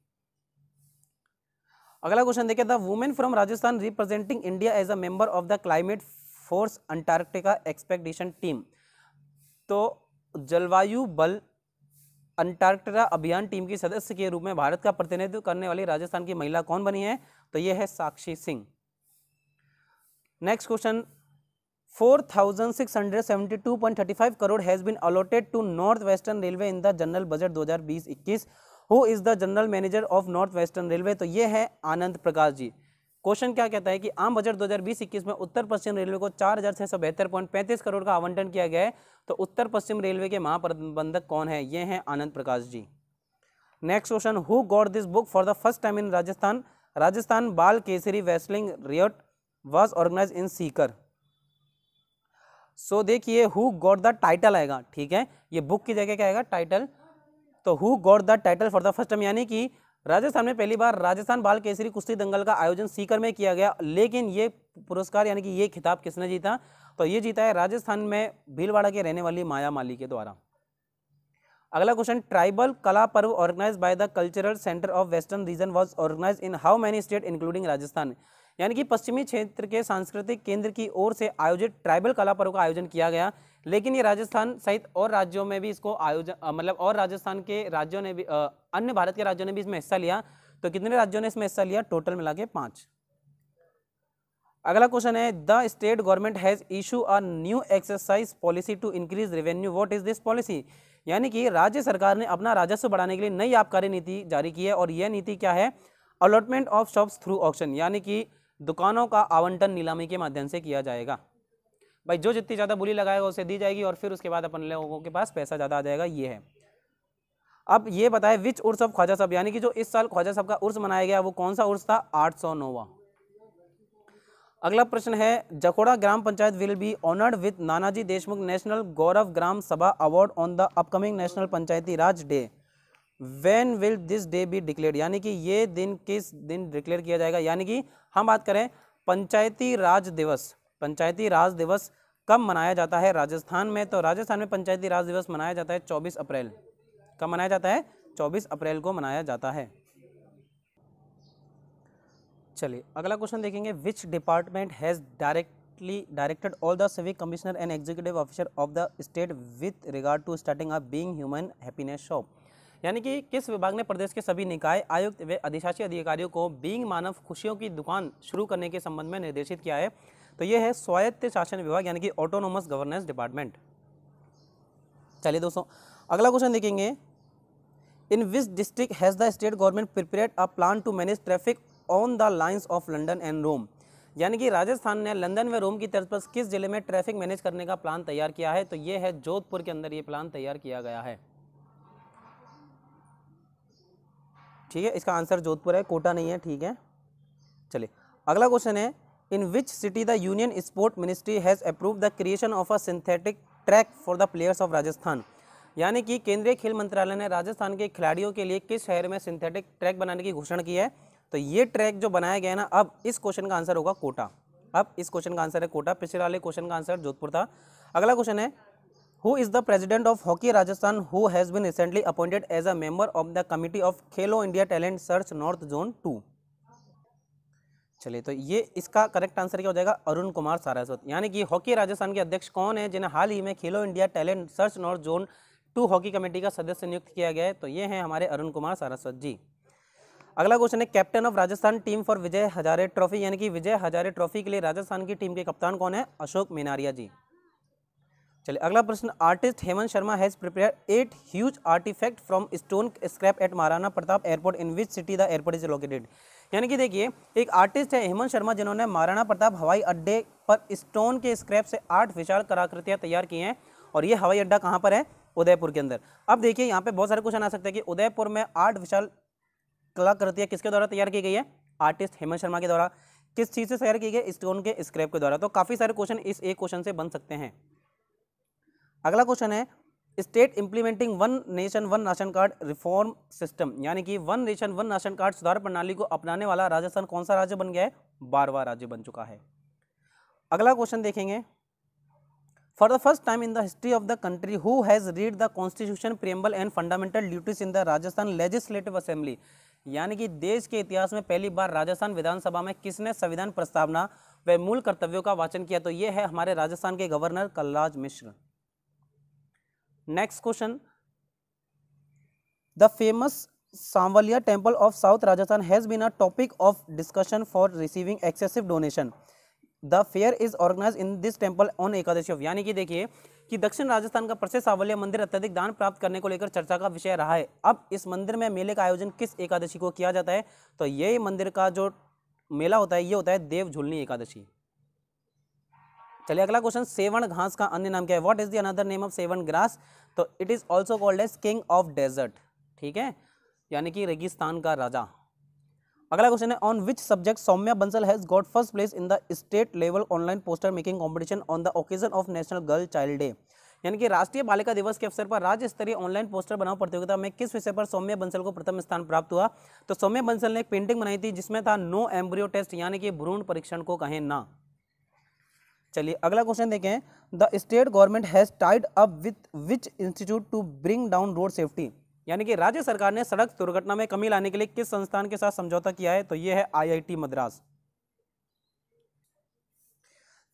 अगला क्वेश्चन देखिए the women from Rajasthan representing India as a member of the climate force Antarctica expectation team तो जलवायु बल अंटार्कटिका अभियान टीम की सदस्य के रूप में भारत का प्रतिनिधित्व करने वाली राजस्थान की महिला कौन बनी है तो यह है Sakshi Singh next question 4,672.35 crore has been allotted to north western railway in the general budget 2020-21 who is the general manager of north western railway तो ये है आनंद प्रकाश जी क्वेश्चन क्या कहता है कि आम बजट 2020-21 में उत्तर पश्चिम रेलवे को चार हजार छः सौ बेहतर पॉइंट पैंतीस करोड़ का आवंटन किया गया है तो उत्तर पश्चिम रेलवे के महाप्रबंधक कौन है ये हैं Anand Prakash ji next question who got this book for the first time in Rajasthan Rajasthan Bal Kesari wrestling riot was organize in Sikar so देखिए हु गॉड द टाइटल आएगा ठीक है ये बुक की जगह क्या आएगा टाइटल तो who got the title for the first time यानी कि राजस्थान में पहली बार राजस्थान बाल केसरी कुश्ती दंगल का आयोजन सीकर में किया गया लेकिन ये पुरस्कार यानी कि ये खिताब किसने जीता तो ये जीता है राजस्थान में भीलवाड़ा के रहने वाली माया माली के द्वारा अगला question tribal Kala Parv organize by the cultural centre of western region was organize in how many state including Rajasthan यानी कि पश्चिमी क्षेत्र के सांस्कृतिक केंद्र की ओर से आयोजित ट्राइबल कला पर्व का आयोजन किया गया लेकिन ये राजस्थान सहित और राज्यों में भी इसको आयोजन मतलब और राजस्थान के राज्यों ने भी अन्य भारत के राज्यों ने भी इसमें हिस्सा लिया तो कितने राज्यों ने इसमें हिस्सा लिया टोटल मिला के पाँच अगला क्वेश्चन है the state government has issue a new exercise policy to increase revenue what is this policy यानी कि राज्य सरकार ने अपना राजस्व बढ़ाने के लिए नई आबकारी नीति जारी की है और यह नीति क्या है allotment of shops through option यानी कि दुकानों का आवंटन नीलामी के माध्यम से किया जाएगा भाई जो जितनी ज़्यादा बोली लगाएगा उसे दी जाएगी और फिर उसके बाद अपन लोगों के पास पैसा ज़्यादा आ जाएगा ये है अब ये बताए विच उर्स ऑफ ख्वाजा साहब यानी कि जो इस साल ख्वाजा साहब का उर्स मनाया गया वो कौन सा उर्स था आठ सौ नोवा अगला प्रश्न है Jakhoda Gram panchayat will be honoured with Nanaji Deshmukh national Gaurav Gram Sabha award on the upcoming national Panchayati Raj day when will this day be declare यानी कि ये दिन किस दिन डिक्लेयर किया जाएगा यानी कि हम बात करें पंचायती राज दिवस पंचायती राज दिवस कब मनाया जाता है राजस्थान में तो राजस्थान में पंचायती राज दिवस मनाया जाता है 24 अप्रैल कब मनाया जाता है 24 अप्रैल को मनाया जाता है चलिए अगला क्वेश्चन देखेंगे which department has directly directed all the civic commissioner and executive officer of the state with regard to starting up being human happiness shop यानी कि किस विभाग ने प्रदेश के सभी निकाय आयुक्त व अधिशासी अधिकारियों को बीइंग मानव खुशियों की दुकान शुरू करने के संबंध में निर्देशित किया है तो ये है स्वायत्त शासन विभाग यानी कि ऑटोनोमस गवर्नेंस डिपार्टमेंट चलिए दोस्तों अगला क्वेश्चन देखेंगे in which district has the state government prepare a plan to manage traffic on the lines of London and Rome यानी कि राजस्थान ने लंदन व रोम की तर्ज पर किस जिले में ट्रैफिक मैनेज करने का प्लान तैयार किया है तो ये है जोधपुर के अंदर ये प्लान तैयार किया गया है ठीक है इसका आंसर जोधपुर है कोटा नहीं है ठीक है चलिए अगला क्वेश्चन है in which city the union sport ministry has approve the creation of a synthetic track for the players of Rajasthan यानी कि केंद्रीय खेल मंत्रालय ने राजस्थान के खिलाड़ियों के लिए किस शहर में सिंथेटिक ट्रैक बनाने की घोषणा की है तो ये ट्रैक जो बनाया गया है ना अब इस क्वेश्चन का आंसर होगा कोटा अब इस क्वेश्चन का आंसर है कोटा पिछले वाले क्वेश्चन का आंसर जोधपुर था अगला क्वेश्चन है who is the president of hockey Rajasthan who has been recently appointed as a member of the committee of Khelo India talent search north zone two चलिए तो ये इसका करेक्ट आंसर क्या हो जाएगा अरुण कुमार सारस्वत यानी कि हॉकी राजस्थान के अध्यक्ष कौन है जिन्हें हाल ही में Khelo India talent search north zone two hockey committee का सदस्य नियुक्त किया गया है तो ये हैं हमारे अरुण कुमार सारस्वत जी अगला क्वेश्चन है captain of Rajasthan team for Vijay Hazare trophy यानी कि विजय हजारे ट्रॉफी के लिए राजस्थान की टीम के कप्तान कौन है अशोक मीनारिया जी चलिए अगला प्रश्न artist Hemant Sharma has prepare at huge artifact from stone scrap at Maharana Pratap airport in which city the airport is located यानी कि देखिए एक आर्टिस्ट है हेमंत शर्मा जिन्होंने महाराणा प्रताप हवाई अड्डे पर स्टोन के स्क्रैप से आठ विशाल कलाकृतियाँ तैयार की हैं और ये हवाई अड्डा कहाँ पर है उदयपुर के अंदर अब देखिए यहाँ पे बहुत सारे क्वेश्चन आ सकते हैं कि उदयपुर में आठ विशाल कलाकृतियाँ किसके द्वारा तैयार की गई है आर्टिस्ट हेमंत शर्मा के द्वारा किस चीज़ से तैयार की गई स्टोन के स्क्रैप के द्वारा तो काफ़ी सारे क्वेश्चन इस एक क्वेश्चन से बन सकते हैं अगला क्वेश्चन है state implementing one nation one ration card reform system यानी कि one nation one ration card सुधार प्रणाली को अपनाने वाला राजस्थान कौन सा राज्य बन गया है बारवा राज्य बन चुका है अगला क्वेश्चन देखेंगे for the first time in the history of the country who has read the constitution preamble and fundamental duties in the Rajasthan legislative assembly यानी कि देश के इतिहास में पहली बार राजस्थान विधानसभा में किसने संविधान प्रस्तावना व मूल कर्तव्यों का वाचन किया तो यह है हमारे राजस्थान के governor Kalraj Mishra next question the famous Sanwaliya temple of south Rajasthan has been a topic of discussion for receiving excessive donation the fair is organize in this temple on Ekadashi of यानी कि देखिए कि दक्षिण राजस्थान का प्रसिद्ध सावलिया मंदिर अत्यधिक दान प्राप्त करने को लेकर चर्चा का विषय रहा है अब इस मंदिर में मेले का आयोजन किस एकादशी को किया जाता है तो ये मंदिर का जो मेला होता है ये होता है देव झुलनी एकादशी चलिए अगला क्वेश्चन सेवन घास का अन्य नाम क्या है what is the another name of sewan grass तो it is also called as king of desert ठीक है यानी कि रेगिस्तान का राजा अगला क्वेश्चन है on which subject Saumya Bansal has got first place in the state level online poster making competition on the occasion of national girl child day यानी कि राष्ट्रीय बालिका दिवस के अवसर पर राज्य स्तरीय ऑनलाइन पोस्टर बनाओ प्रतियोगिता में किस विषय पर सौम्य बंसल को प्रथम स्थान प्राप्त हुआ तो सौम्य बंसल ने एक पेंटिंग बनाई थी जिसमें था नो एम्ब्रियो टेस्ट यानी कि भ्रूण परीक्षण को कहें ना चलिए अगला क्वेश्चन देखें the state government has tied up with which institute to bring down road safety यानी कि राज्य सरकार ने सड़क दुर्घटना में कमी लाने के लिए किस संस्थान के साथ समझौता किया है तो ये है आईआईटी मद्रास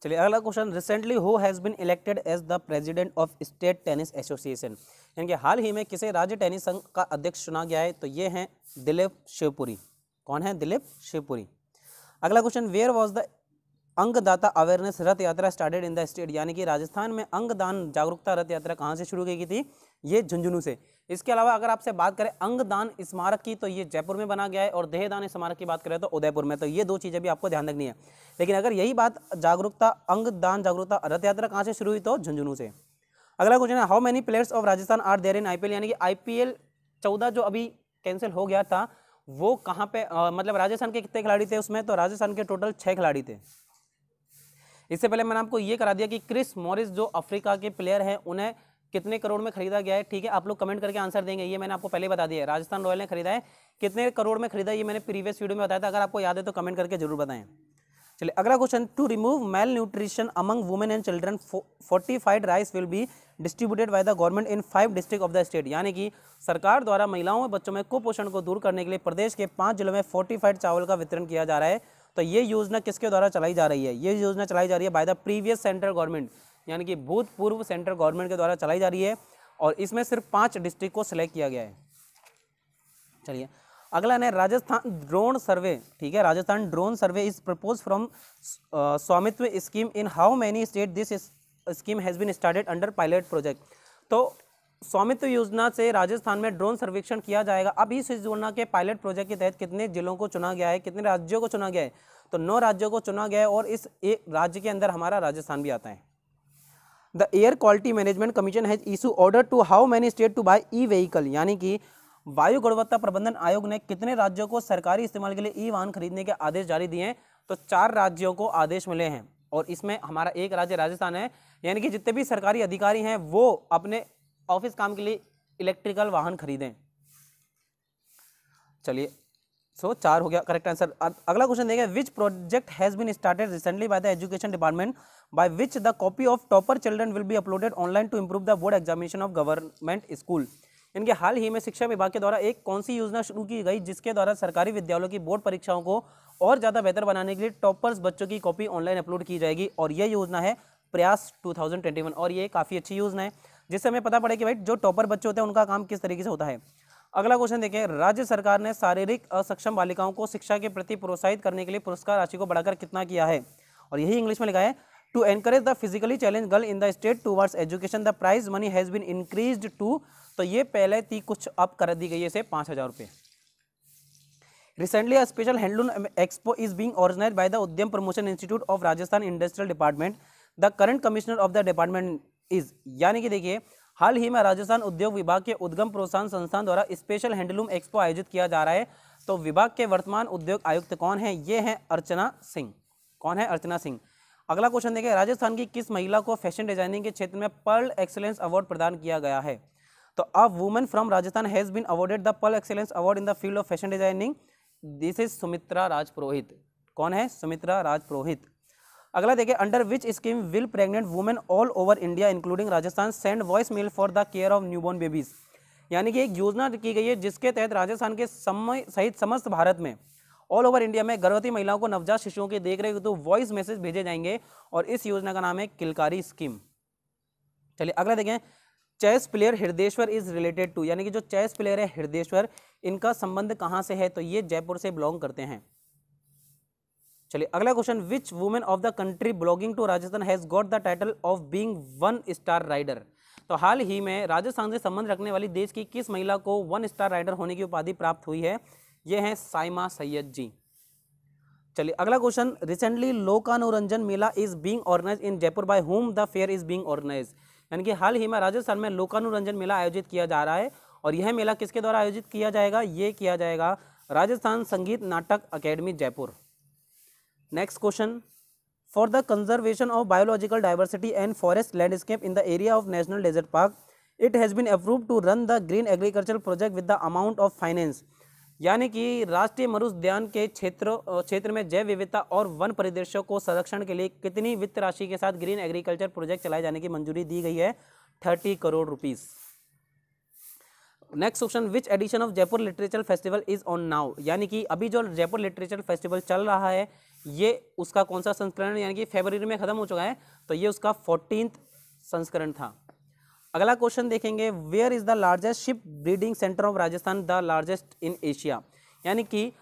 चलिए अगला question recently who has been elected as the president of state tennis association यानी कि हाल ही में किसे राज्य टेनिस संघ का अध्यक्ष चुना गया है तो ये है दिलीप शिवपुरी कौन है दिलीप शिवपुरी अगला question where was the Angdata awareness rath yatra started in the state यानी कि राजस्थान में अंगदान जागरूकता रथ यात्रा कहाँ से शुरू की गई थी ये झुंझुनू से इसके अलावा अगर आपसे बात करें अंगदान स्मारक की तो ये जयपुर में बना गया है और देहदान स्मारक की बात करें तो उदयपुर में तो ये दो चीज़ें भी आपको ध्यान रखनी है लेकिन अगर यही बात जागरूकता अंगदान जागरूकता रथ यात्रा कहाँ से शुरू हुई तो झुंझुनू से अगला क्वेश्चन है how many players of Rajasthan are there in I यानी कि आई 14 जो अभी कैंसिल हो गया था वो कहाँ पे आ, मतलब राजस्थान के कितने खिलाड़ी थे उसमें तो राजस्थान के टोटल छः खिलाड़ी थे इससे पहले मैंने आपको ये करा दिया कि क्रिस मॉरिस जो अफ्रीका के प्लेयर हैं उन्हें कितने करोड़ में खरीदा गया है ठीक है आप लोग कमेंट करके आंसर देंगे ये मैंने आपको पहले बता दिया है राजस्थान रॉयल ने खरीदा है कितने करोड़ में खरीदा ये मैंने प्रीवियस वीडियो में बताया था अगर आपको याद है तो कमेंट करके जरूर बताएं चलिए अगला question to remove malnutrition among women and children fortified rice will be distributed by the government in five district of the state यानी कि सरकार द्वारा महिलाओं और बच्चों में कुपोषण को दूर करने के लिए प्रदेश के पाँच जिलों में फोर्टिफाइड चावल का वितरण किया जा रहा है तो ये योजना किसके द्वारा चलाई जा रही है ये योजना चलाई जा रही है by the previous central government यानी कि भूतपूर्व सेंट्रल गवर्नमेंट के द्वारा चलाई जा रही है और इसमें सिर्फ पाँच डिस्ट्रिक्ट को सिलेक्ट किया गया है चलिए अगला है राजस्थान ड्रोन सर्वे ठीक है Rajasthan drone survey is propose from Swamitva scheme in how many state this scheme has been started under pilot project तो स्वामित्व योजना से राजस्थान में ड्रोन सर्वेक्षण किया जाएगा अब इस योजना के पायलट प्रोजेक्ट के तहत कितने जिलों को चुना गया है कितने राज्यों को चुना गया है तो नौ राज्यों को चुना गया है और इस एक राज्य के अंदर हमारा राजस्थान भी आता है the air quality management commission has issue order to how many state to buy e vehicle यानी कि वायु गुणवत्ता प्रबंधन आयोग ने कितने राज्यों को सरकारी इस्तेमाल के लिए ई वाहन खरीदने के आदेश जारी दिए हैं तो चार राज्यों को आदेश मिले हैं और इसमें हमारा एक राज्य राजस्थान है यानी कि जितने भी सरकारी अधिकारी हैं वो अपने ऑफिस काम के लिए इलेक्ट्रिकल वाहन खरीदें चलिए सो so, चार हो गया करेक्ट आंसर अगला क्वेश्चन देखिए which project has been started recently by the education department by which the copy of topper children will be uploaded online to improve the board examination of government school इनके हाल ही में शिक्षा विभाग के द्वारा एक कौन सी योजना शुरू की गई जिसके द्वारा सरकारी विद्यालयों की बोर्ड परीक्षाओं को और ज़्यादा बेहतर बनाने के लिए टॉपर्स बच्चों की कॉपी ऑनलाइन अपलोड की जाएगी और यह योजना है प्रयास टू और ये काफ़ी अच्छी योजना है जिससे हमें पता पड़े कि भाई जो टॉपर बच्चे होते हैं उनका काम किस तरीके से होता है अगला क्वेश्चन देखें राज्य सरकार ने शारीरिक असक्षम बालिकाओं को शिक्षा के प्रति प्रोत्साहित करने के लिए पुरस्कार राशि को बढ़ाकर कितना किया है और यही इंग्लिश में लिखा है to encourage the physically challenge girl in the state towards education the prize money has been increase to तो ये पहले थी कुछ अप कर दी गई है इसे पाँच हज़ार रुपये recently special handloom expo is being organize by the Udyam promotion institute of Rajasthan industrial department the current commissioner of the department is यानी कि देखिए हाल ही में राजस्थान उद्योग विभाग के उद्गम प्रोत्साहन संस्थान द्वारा स्पेशल हैंडलूम एक्सपो आयोजित किया जा रहा है तो विभाग के वर्तमान उद्योग आयुक्त कौन है ये है अर्चना सिंह कौन है अर्चना सिंह अगला क्वेश्चन देखिए राजस्थान की किस महिला को फैशन डिजाइनिंग के क्षेत्र में पर्ल एक्सेलेंस अवार्ड प्रदान किया गया है तो a women from Rajasthan has been awarded the pearl excellence award in the field of fashion designing this is Sumitra Raj Purohit कौन है सुमित्रा राज पुरोहित अगला देखिए under which scheme will pregnant women all over India including Rajasthan send voice mail for the care of newborn babies यानी कि एक योजना की गई है जिसके तहत राजस्थान के समय सहित समस्त भारत में ऑल ओवर इंडिया में गर्भवती महिलाओं को नवजात शिशुओं की देख रहे तो वॉइस मैसेज भेजे जाएंगे और इस योजना का नाम है किलकारी स्कीम चलिए अगला देखें chess player Hridayeshwar is related to यानी कि जो चेस प्लेयर है हृदयेश्वर इनका संबंध कहाँ से है तो ये जयपुर से बिलोंग करते हैं चलिए अगला question which women of the country belonging to Rajasthan has got the title of being one star rider तो हाल ही में राजस्थान से संबंध रखने वाली देश की किस महिला को वन स्टार राइडर होने की उपाधि प्राप्त हुई है ये हैं साइमा सैयद जी चलिए अगला question recently Lokanuranjan Mela is being organize in Jaipur by whom the fair is being organize यानी कि हाल ही में राजस्थान में लोकानुरंजन मेला आयोजित किया जा रहा है और यह मेला किसके द्वारा आयोजित किया जाएगा ये किया जाएगा Rajasthan Sangeet Natak academy Jaipur next question for the conservation of biological diversity and forest landscape in the area of national desert park it has been approve to run the green agriculture project with the amount of finance यानी कि राष्ट्रीय मरुद्यान के क्षेत्र क्षेत्र में जैव विविधता और वन परिदृश्यों को संरक्षण के लिए कितनी वित्त राशि के साथ ग्रीन एग्रीकल्चर प्रोजेक्ट चलाए जाने की मंजूरी दी गई है thirty crore rupees next question which edition of Jaipur literature festival is on now यानी कि अभी जो जयपुर लिटरेचर फेस्टिवल चल रहा है ये उसका कौन सा संस्करण यानी कि फेबर में ख़त्म हो चुका है तो ये उसका फोर्टीन संस्करण था अगला क्वेश्चन देखेंगे where is the largest sheep breeding centre of Rajasthan the largest in Asia यानी कि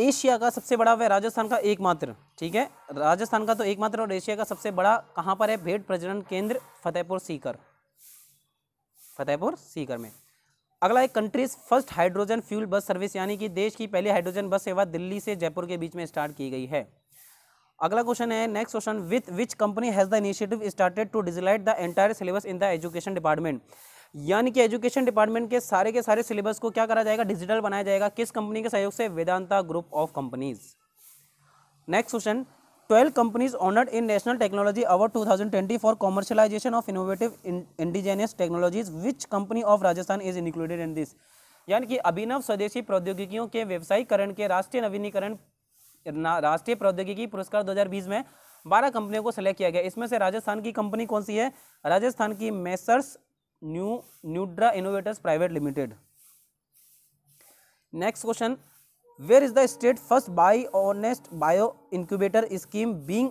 एशिया का सबसे बड़ा वह राजस्थान का एकमात्र ठीक है राजस्थान का तो एकमात्र और एशिया का सबसे बड़ा कहां पर है भेड़ प्रजनन केंद्र फतेहपुर सीकर फतेहपुर सीकर में अगला एक country's first hydrogen fuel bus service यानी कि देश की पहली हाइड्रोजन बस सेवा दिल्ली से जयपुर के बीच में स्टार्ट की गई है अगला क्वेश्चन है next question with which company has the initiative started to digitalise the entire syllabus in the education department यानी कि एजुकेशन डिपार्टमेंट के सारे के सारे सिलेबस को क्या करा जाएगा डिजिटल बनाया जाएगा किस कंपनी के सहयोग से Vedanta group of companies next question 12 companies honored in National Technology Award 2020 for commercialization of innovative in, indigenous technologies. Which company of Rajasthan is included in this? यानी कि अभिनव स्वदेशी प्रौद्योगिकियों के व्यवसायीकरण के राष्ट्रीय नवीनीकरण राष्ट्रीय प्रौद्योगिकी पुरस्कार 2020 में 12 कंपनियों को सिलेक्ट किया गया इसमें से राजस्थान की कंपनी कौन सी है राजस्थान की messrs new Nudra innovators private limited next question where is the state first BioNEST bio incubator scheme being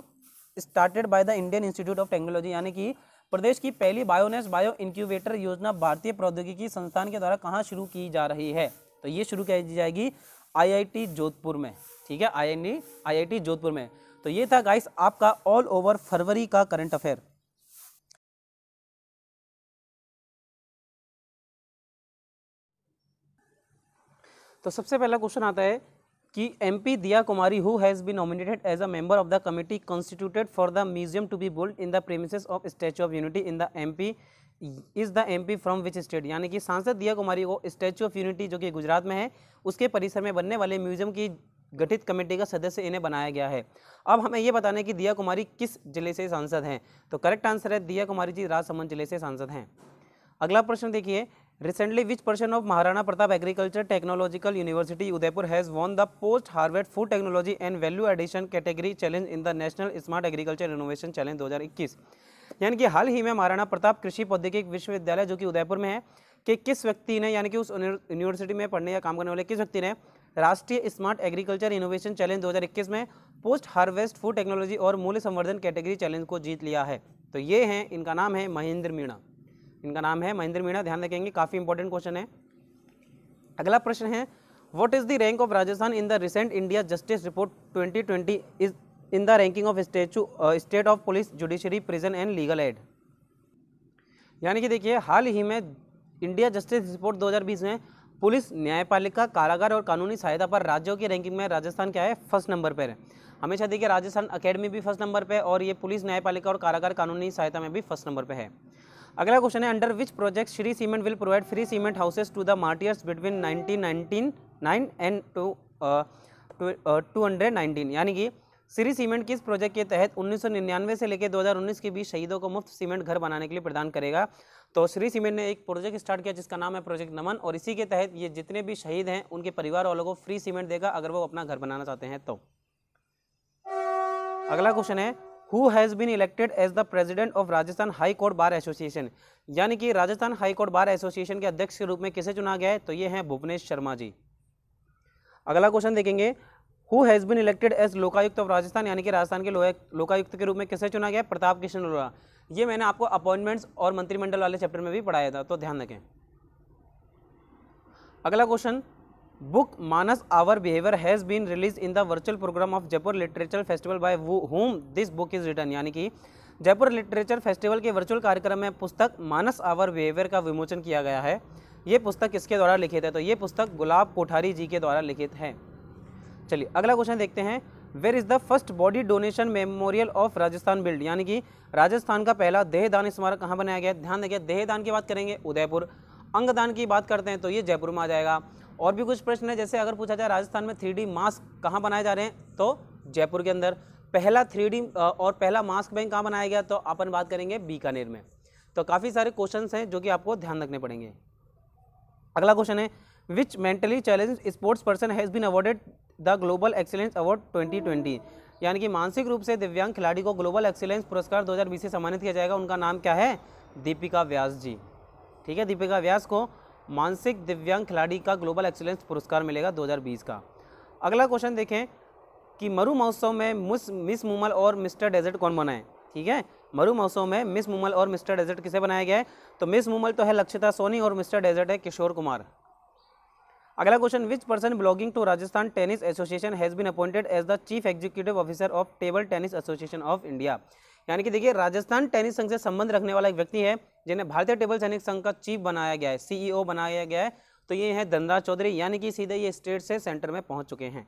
started by the Indian institute of technology यानी कि प्रदेश की पहली बायोनेस्ट बायो इंक्यूबेटर योजना भारतीय प्रौद्योगिकी संस्थान के द्वारा कहाँ शुरू की जा रही है तो ये शुरू की जाएगी आईआईटी जोधपुर में ठीक है आईआईटी आईआईटी जोधपुर में तो ये था गाइस आपका ऑल ओवर फरवरी का करंट अफेयर तो सबसे पहला क्वेश्चन आता है कि MP Diya Kumari who has be nominated as a member of the committee constituted for the museum to be build in the premises of statue of unity in the MP is the MP from which state यानी कि सांसद दिया कुमारी को statue of unity जो कि गुजरात में है उसके परिसर में बनने वाले म्यूजियम की गठित कमेटी का सदस्य इन्हें बनाया गया है अब हमें यह बताने कि दिया कुमारी किस जिले से सांसद हैं तो करेक्ट आंसर है दिया कुमारी जी राजसमंद जिले से सांसद हैं अगला प्रश्न देखिए Recently, which portion of Maharana Pratap Agriculture Technological University Udaipur has won the Post Harvest Food Technology and Value Addition category challenge in the National Smart Agriculture Innovation Challenge 2021? यानी कि हाल ही में महाराणा प्रताप कृषि प्रौद्योगिक विश्वविद्यालय जो कि उदयपुर में है कि किस व्यक्ति ने यानी कि उस यूनिवर्सिटी में पढ़ने या काम करने वाले किस व्यक्ति ने राष्ट्रीय स्मार्ट एग्रीकल्चर इनोवेशन चैलेंज 2021 में पोस्ट हार्वेस्ट फूड टेक्नोलॉजी और मूल्य संवर्धन कैटेगरी चैलेंज को जीत लिया है तो ये हैं इनका नाम है महेंद्र मीणा इनका नाम है महेंद्र मीणा ध्यान रखेंगे काफ़ी इंपॉर्टेंट क्वेश्चन है अगला प्रश्न है what is the rank of Rajasthan in the recent India justice report twenty twenty is in the ranking of statue state of police judiciary prison and legal aid यानी कि देखिए हाल ही में इंडिया जस्टिस रिपोर्ट 2020 में पुलिस न्यायपालिका कारागार और कानूनी सहायता पर राज्यों की रैंकिंग में राजस्थान क्या है फर्स्ट नंबर पर है हमेशा देखिए राजस्थान अकेडमी भी फर्स्ट नंबर पर है और ये पुलिस न्यायपालिका और कारागार कानूनी सहायता में भी फर्स्ट नंबर पर है अगला क्वेश्चन है under which project Shri cement will provide free cement houses to the martyrs between nineteen ninety nine and two two hundred nineteen यानी कि श्री सीमेंट किस प्रोजेक्ट के तहत 1999 से लेकर 2019 के बीच शहीदों को मुफ्त सीमेंट घर बनाने के लिए प्रदान करेगा तो श्री सीमेंट ने एक प्रोजेक्ट स्टार्ट किया जिसका नाम है प्रोजेक्ट नमन और इसी के तहत ये जितने भी शहीद हैं उनके परिवार वालों को फ्री सीमेंट देगा अगर वो अपना घर बनाना चाहते हैं तो अगला क्वेश्चन है who has been elected as the president of Rajasthan high court bar association यानी कि Rajasthan high court bar association के अध्यक्ष के रूप में किसे चुना गया है तो ये हैं भुवनेश शर्मा जी अगला क्वेश्चन देखेंगे who has been elected as Lokayukta of Rajasthan यानी कि राजस्थान के लोकायुक्त के रूप में किसे चुना गया प्रताप कृष्ण अरोड़ा ये मैंने आपको अपॉइंटमेंट्स और मंत्रिमंडल वाले चैप्टर में भी पढ़ाया था तो ध्यान रखें अगला question Manas our behaviour has been release in the virtual programme of Jaipur literature festival by whom this book is written यानी कि जयपुर लिटरेचर फेस्टिवल के वर्चुअल कार्यक्रम में पुस्तक मानस आवर बिहेवियर का विमोचन किया गया है ये पुस्तक किसके द्वारा लिखित है तो ये पुस्तक गुलाब कोठारी जी के द्वारा लिखित है चलिए अगला क्वेश्चन देखते हैं where is the first body donation memorial of Rajasthan build यानी कि राजस्थान का पहला देहदान स्मारक कहाँ बनाया गया ध्यान देखिए देहदान की बात करेंगे उदयपुर अंगदान की बात करते हैं तो ये जयपुर में आ जाएगा और भी कुछ प्रश्न है जैसे अगर पूछा जाए राजस्थान में थ्री मास्क कहाँ बनाए जा रहे हैं तो जयपुर के अंदर पहला थ्री और पहला मास्क बैंक कहाँ बनाया गया तो अपन बात करेंगे बीकानेर में तो काफ़ी सारे क्वेश्चन हैं जो कि आपको ध्यान रखने पड़ेंगे अगला क्वेश्चन है which mentally challenge sports person has been awarded the global excellence award 2020 यानी कि मानसिक रूप से दिव्यांग खिलाड़ी को ग्लोबल एक्सीलेंस पुरस्कार 2020 से सम्मानित किया जाएगा उनका नाम क्या है दीपिका व्यास जी ठीक है दीपिका व्यास को मानसिक दिव्यांग खिलाड़ी का ग्लोबल एक्सीलेंस पुरस्कार मिलेगा 2020 का अगला क्वेश्चन देखें कि मरु महोत्सव में मुस मिस मुमल और मिस्टर डेजर्ट कौन बनाए ठीक है मरु महोत्सव में मिस मुमल और मिस्टर डेजर्ट किसे बनाया गया है तो मिस मुमल तो है लक्षिता सोनी और मिस्टर डेजर्ट है किशोर कुमार अगला question which person belonging to Rajasthan tennis association has been appointed as the chief executive officer of table tennis association of India यानी कि देखिए राजस्थान टेनिस संघ से संबंध रखने वाला एक व्यक्ति है जिन्हें भारतीय टेबल टेनिस संघ का चीफ बनाया गया है सीईओ e बनाया गया है तो ये है धनराज चौधरी यानी कि सीधे ये स्टेट से सेंटर में पहुंच चुके हैं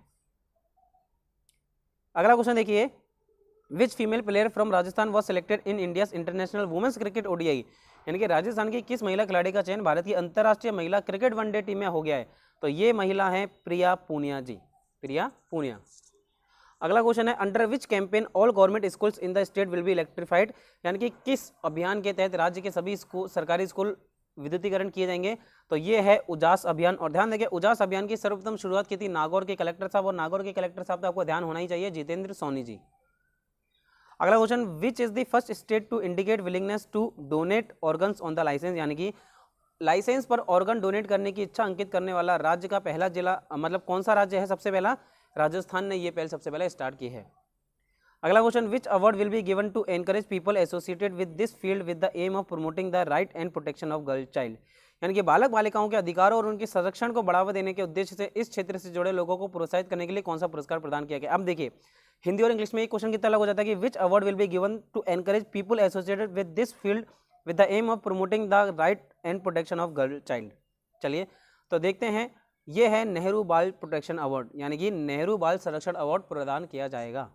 अगला क्वेश्चन देखिए which female player from Rajasthan was selected in India international women's cricket ODI यानी कि राजस्थान की किस महिला खिलाड़ी का चयन भारत की अंतर्राष्ट्रीय महिला क्रिकेट वनडे टीम में हो गया है तो ये महिला है प्रिया पूनिया जी प्रिया पूनिया अगला क्वेश्चन है under which campaign all government schools in the state will be electrified यानी कि किस अभियान के तहत राज्य के सभी स्कूल सरकारी स्कूल विद्युतीकरण किए जाएंगे तो ये है उजास अभियान और ध्यान देखिए उजास अभियान की सर्वप्रथम शुरुआत की थी नागौर के कलेक्टर साहब और नागौर के कलेक्टर साहब तो आपको ध्यान होना ही चाहिए जितेंद्र सोनी जी अगला question which is the first state to indicate willingness to donate organs on the licence यानी कि लाइसेंस पर ऑर्गन डोनेट करने की इच्छा अंकित करने वाला राज्य का पहला जिला मतलब कौन सा राज्य है सबसे पहला राजस्थान ने ये पहल सबसे पहले स्टार्ट की है अगला question which award will be given to encourage people associated with this field with the aim of promoting the right and protection of girl child यानी कि बालक बालिकाओं के अधिकारों और उनके संरक्षण को बढ़ावा देने के उद्देश्य से इस क्षेत्र से जुड़े लोगों को प्रोत्साहित करने के लिए कौन सा पुरस्कार प्रदान किया गया अब देखिए हिंदी और इंग्लिश में एक क्वेश्चन कितना अलग हो जाता है कि which award will be given to encourage people associated with this field with the aim of promoting the right and protection of girl child चलिए तो देखते हैं ये है नेहरू बाल प्रोटेक्शन अवार्ड यानी कि नेहरू बाल संरक्षण अवार्ड प्रदान किया जाएगा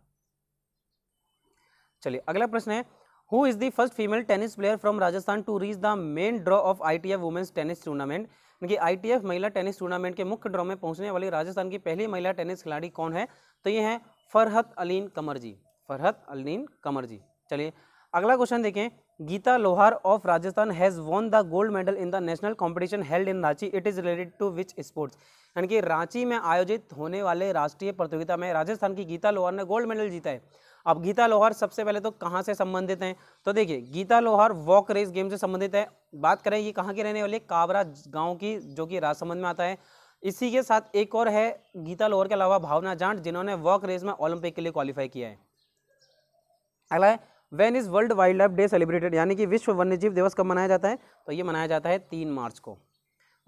चलिए अगला प्रश्न है who is the first female tennis player from Rajasthan to reach the main draw of I T F women's tennis tournament यानी आईटीएफ महिला टेनिस टूर्नामेंट के मुख्य ड्रॉ में पहुंचने वाली राजस्थान की पहली महिला टेनिस खिलाड़ी कौन है तो ये है फरहत अलीन कमर जी फरहत अलीन कमर जी चलिए अगला क्वेश्चन देखें Geeta Lohar of Rajasthan has won the gold medal in the national competition held in Ranchi it is related to which sports यानी कि रांची में आयोजित होने वाले राष्ट्रीय प्रतियोगिता में राजस्थान की गीता लोहार ने गोल्ड मेडल जीता है अब गीता लोहार सबसे पहले तो कहाँ से संबंधित हैं तो देखिए गीता लोहार वॉक रेस गेम से संबंधित है बात करें ये कहाँ की रहने वाली काबरा गाँव की जो कि राजसमंद में आता है इसी के साथ एक और है गीता लोहार के अलावा भावना जांट जिन्होंने वॉक रेस में ओलंपिक के लिए क्वालिफाई किया है अगला है when is world wild life day celebrated यानी कि विश्व वन्यजीव दिवस कब मनाया जाता है तो ये मनाया जाता है तीन मार्च को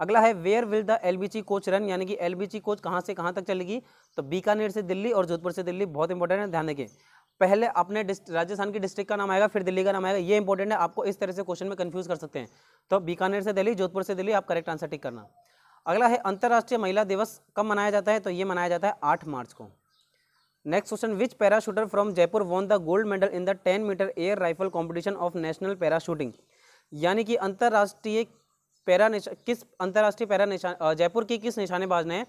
अगला है वेयर विल द ची कोच रन यानी कि एलबीची कोच कहाँ से कहाँ तक चलेगी तो बीकानेर से दिल्ली और जोधपुर से दिल्ली बहुत इंपॉर्टेंट है ध्यान देखें पहले अपने राजस्थान की डिस्ट्रिक्ट का नाम आएगा फिर दिल्ली का नाम आएगा ये इंपॉर्टेंट है आपको इस तरह से क्वेश्चन में कन्फ्यूज कर सकते हैं तो बीकानेर से दिल्ली जोधपुर से दिल्ली आप करेक्ट आंसर टिक करना अगला है अंतर्राष्ट्रीय महिला दिवस कब मनाया जाता है तो ये मनाया जाता है आठ मार्च को next question which para shooter from Jaipur won the gold medal in the ten metre air rifle competition of national para shooting यानी कि अंतर्राष्ट्रीय पैरा किस अंतर्राष्ट्रीय पैरा जयपुर की किस निशानेबाज ने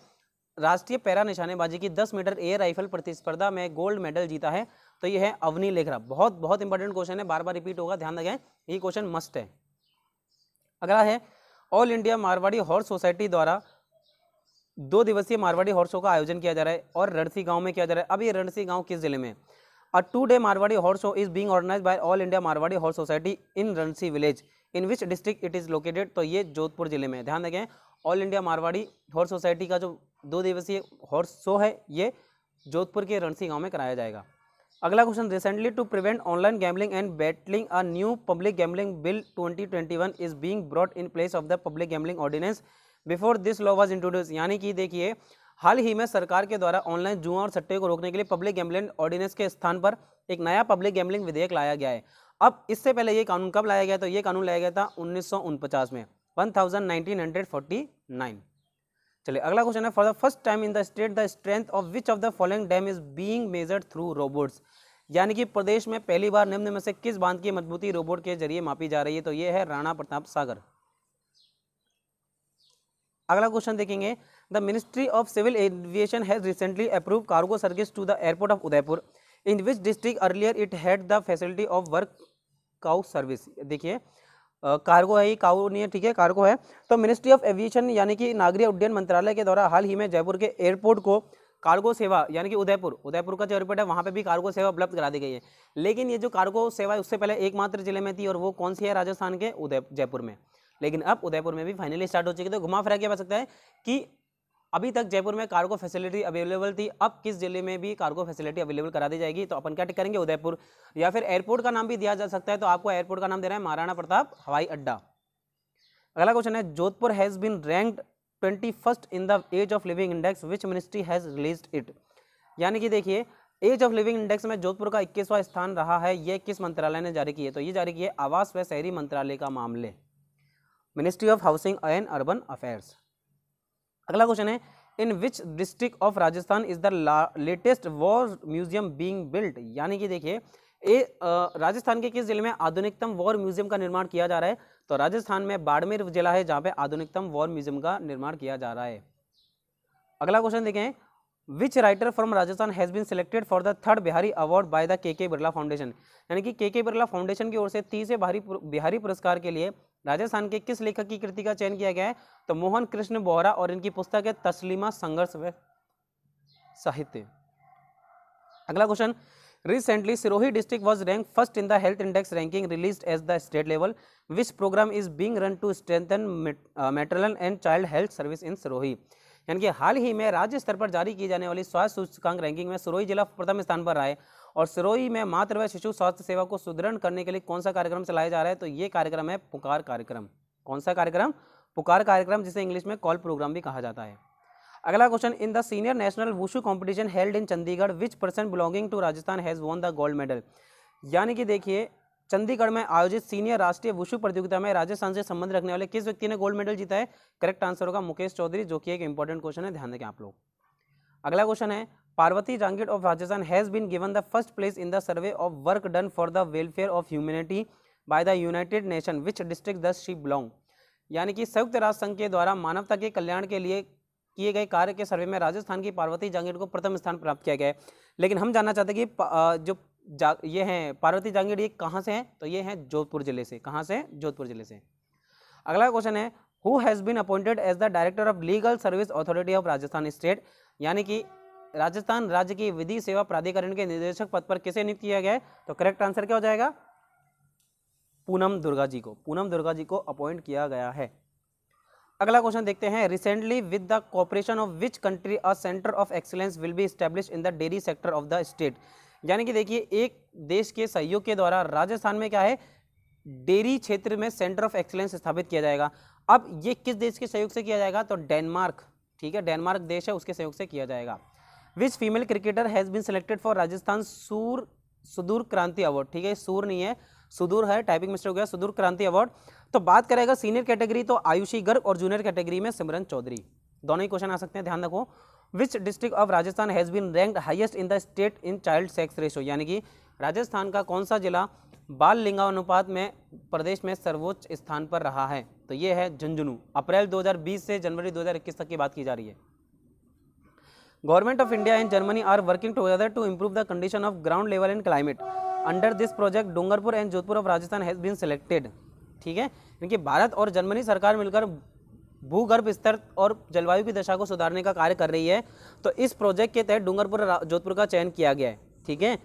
राष्ट्रीय पैरा निशानेबाजी की 10 मीटर एयर राइफल प्रतिस्पर्धा में गोल्ड मेडल जीता है तो यह है अवनी लेखरा बहुत बहुत इंपॉर्टेंट क्वेश्चन है बार बार रिपीट होगा ध्यान रखें ये क्वेश्चन मस्ट है अगला है all India Marwari horse society द्वारा दो दिवसीय मारवाड़ी हॉर्स शो का आयोजन किया जा रहा है और रणसी गांव में किया जा रहा है अब ये रणसी गांव किस जिले में a two day Marwari horse show is being organize by all India Marwari horse society in Ransi village in which district it is located तो ये जोधपुर जिले में ध्यान रखें all India Marwari horse society का जो दो दिवसीय हॉर्स शो है ये जोधपुर के रणसी गाँव में कराया जाएगा अगला question recently to prevent online gambling and battling a new public gambling bill 2021 is being brought in place of the public gambling ordinance before this law was introduce यानी कि देखिए हाल ही में सरकार के द्वारा ऑनलाइन जुआ और सट्टे को रोकने के लिए पब्लिक गैम्बलिंग ऑर्डिनेंस के स्थान पर एक नया पब्लिक गैम्बलिंग विधेयक लाया गया है अब इससे पहले ये कानून कब लाया गया तो ये कानून लाया गया था उन्नीस में वन चलिए अगला क्वेश्चन है for the first time in the state the strength of which of the following dam is being measured through robots यानी कि प्रदेश में पहली बार निम्न में से किस बांध की मजबूती रोबोट के जरिए मापी जा रही है तो ये है राणा प्रताप सागर अगला क्वेश्चन देखेंगे the ministry of civil aviation has recently approve cargo service to the airport of Udaipur in which district earlier it had the facility of वर्क काउ सर्विस देखिए कार्गो है ये काउ नहीं है ठीक है कार्गो है तो मिनिस्ट्री ऑफ एविएशन यानी कि नागरिक उड्डयन मंत्रालय के द्वारा हाल ही में जयपुर के एयरपोर्ट को कार्गो सेवा यानी कि उदयपुर उदयपुर का जो एयरपोर्ट है वहाँ पे भी कार्गो सेवा उपलब्ध करा दी गई है लेकिन ये जो कार्गो सेवा है उससे पहले एकमात्र जिले में थी और वो कौन सी है राजस्थान के उदय जयपुर में लेकिन अब उदयपुर में भी फाइनली स्टार्ट हो चुकी तो घुमा फिरा किया जा सकता है कि अभी तक जयपुर में कार्गो फैसिलिटी अवेलेबल थी अब किस जिले में भी कार्गो फैसिलिटी अवेलेबल करा दी जाएगी तो अपन क्या करेंगे उदयपुर या फिर एयरपोर्ट का नाम भी दिया जा सकता है तो आपको एयरपोर्ट का नाम दे रहा है महाराणा प्रताप हवाई अड्डा अगला क्वेश्चन है Jodhpur has been ranked twenty first in the ease of living index which ministry has release it यानी कि देखिए एज ऑफ लिविंग इंडेक्स में जोधपुर का इक्कीसवां स्थान रहा है यह किस मंत्रालय ने जारी किया तो ये जारी किया आवास व शहरी मंत्रालय का मामले ministry of housing and urban affairs अगला क्वेश्चन है in which district of Rajasthan is the latest war museum being built यानी कि देखिए ए राजस्थान के किस जिले में आधुनिकतम वॉर म्यूजियम का निर्माण किया जा रहा है तो राजस्थान में बाड़मेर जिला है जहां पे आधुनिकतम वॉर म्यूजियम का निर्माण किया जा रहा है अगला क्वेश्चन देखें which writer from Rajasthan has been selected for the third Bihari award by the K K Birla foundation यानी कि के के बिरला फाउंडेशन की ओर से तीसरे बिहारी पुर, बिहारी पुरस्कार के लिए राजस्थान के किस लेखक की कृति का चयन किया गया है तो मोहन कृष्ण बोहरा और इनकी पुस्तक है तस्लिमा संघर्ष साहित्य अगला question recently Sirohi district was rank first in the health index ranking release as the state level which programme is being run to strengthen maternal and child health service in Sirohi यानी कि हाल ही में राज्य स्तर पर जारी की जाने वाली स्वास्थ्य सूचकांक रैंकिंग में सिरोही जिला प्रथम स्थान पर रहा और सिरोही में मातृ व शिशु स्वास्थ्य सेवा को सुदृढ़ करने के लिए कौन सा कार्यक्रम चलाया जा रहा है तो ये कार्यक्रम है पुकार कार्यक्रम कौन सा कार्यक्रम पुकार कार्यक्रम जिसे इंग्लिश में कॉल प्रोग्राम भी कहा जाता है अगला question in the senior national wushu competition held in Chandigarh which person belonging to Rajasthan has won the gold medal यानी कि देखिए चंडीगढ़ में आयोजित सीनियर राष्ट्रीय वुशु प्रतियोगिता में राजस्थान से संबंध रखने वाले किस व्यक्ति ने गोल्ड मेडल जीता है करेक्ट आंसर होगा मुकेश चौधरी जो कि एक इंपॉर्टेंट क्वेश्चन है ध्यान देखें आप लोग अगला क्वेश्चन है Parvati Jangid of Rajasthan has been given the first place in the survey of work done for the welfare of humanity by the United Nation which district does she belong यानी कि संयुक्त राष्ट्र संघ के द्वारा मानवता के कल्याण के लिए किए गए कार्य के सर्वे में राजस्थान की पार्वती जांगिड को प्रथम स्थान प्राप्त किया गया है लेकिन हम जानना चाहते हैं कि जो जा ये हैं पार्वती जांगीट ये कहाँ से हैं तो ये हैं जोधपुर जिले से कहाँ से जोधपुर जिले से अगला क्वेश्चन है who has been appointed as the director of legal service authority of Rajasthan state यानी कि राजस्थान राज्य की विधि सेवा प्राधिकरण के निदेशक पद पर किसे नियुक्त किया गया है तो करेक्ट आंसर क्या हो जाएगा पूनम दुर्गा जी को पूनम दुर्गा जी को अपॉइंट किया गया है अगला क्वेश्चन देखते हैं recently with the cooperation of which country a centre of excellence will be establish in the dairy sector of the state यानी कि देखिए एक देश के सहयोग के द्वारा राजस्थान में क्या है डेयरी क्षेत्र में सेंटर ऑफ एक्सीलेंस स्थापित किया जाएगा अब ये किस देश के सहयोग से किया जाएगा तो डेनमार्क ठीक है डेनमार्क देश है उसके सहयोग से किया जाएगा which female cricketer has been selected for Rajasthan सूर सुदूर क्रांति अवार्ड ठीक है सूर नहीं है सुदूर है टाइपिंग मिस्टेक हो गया सुदूर क्रांति अवार्ड तो बात करेगा सीनियर कैटेगरी तो आयुषी गर्ग और जूनियर कैटेगरी में सिमरन चौधरी दोनों ही क्वेश्चन आ सकते हैं ध्यान रखो which district of Rajasthan has been ranked highest in the state in child sex ratio यानी कि राजस्थान का कौन सा जिला बाल लिंगानुपात में प्रदेश में सर्वोच्च स्थान पर रहा है तो ये है झुंझुनू अप्रैल 2020 से जनवरी 2021 तक की बात की जा रही है Government of India and Germany are working together to improve the condition of ground level and climate. Under this project, Dungarpur and Jodhpur of Rajasthan has been selected. ठीक है क्योंकि भारत और जर्मनी सरकार मिलकर भूगर्भ स्तर और जलवायु की दशा को सुधारने का कार्य कर रही है तो इस प्रोजेक्ट के तहत डूंगरपुर जोधपुर का चयन किया गया है ठीक है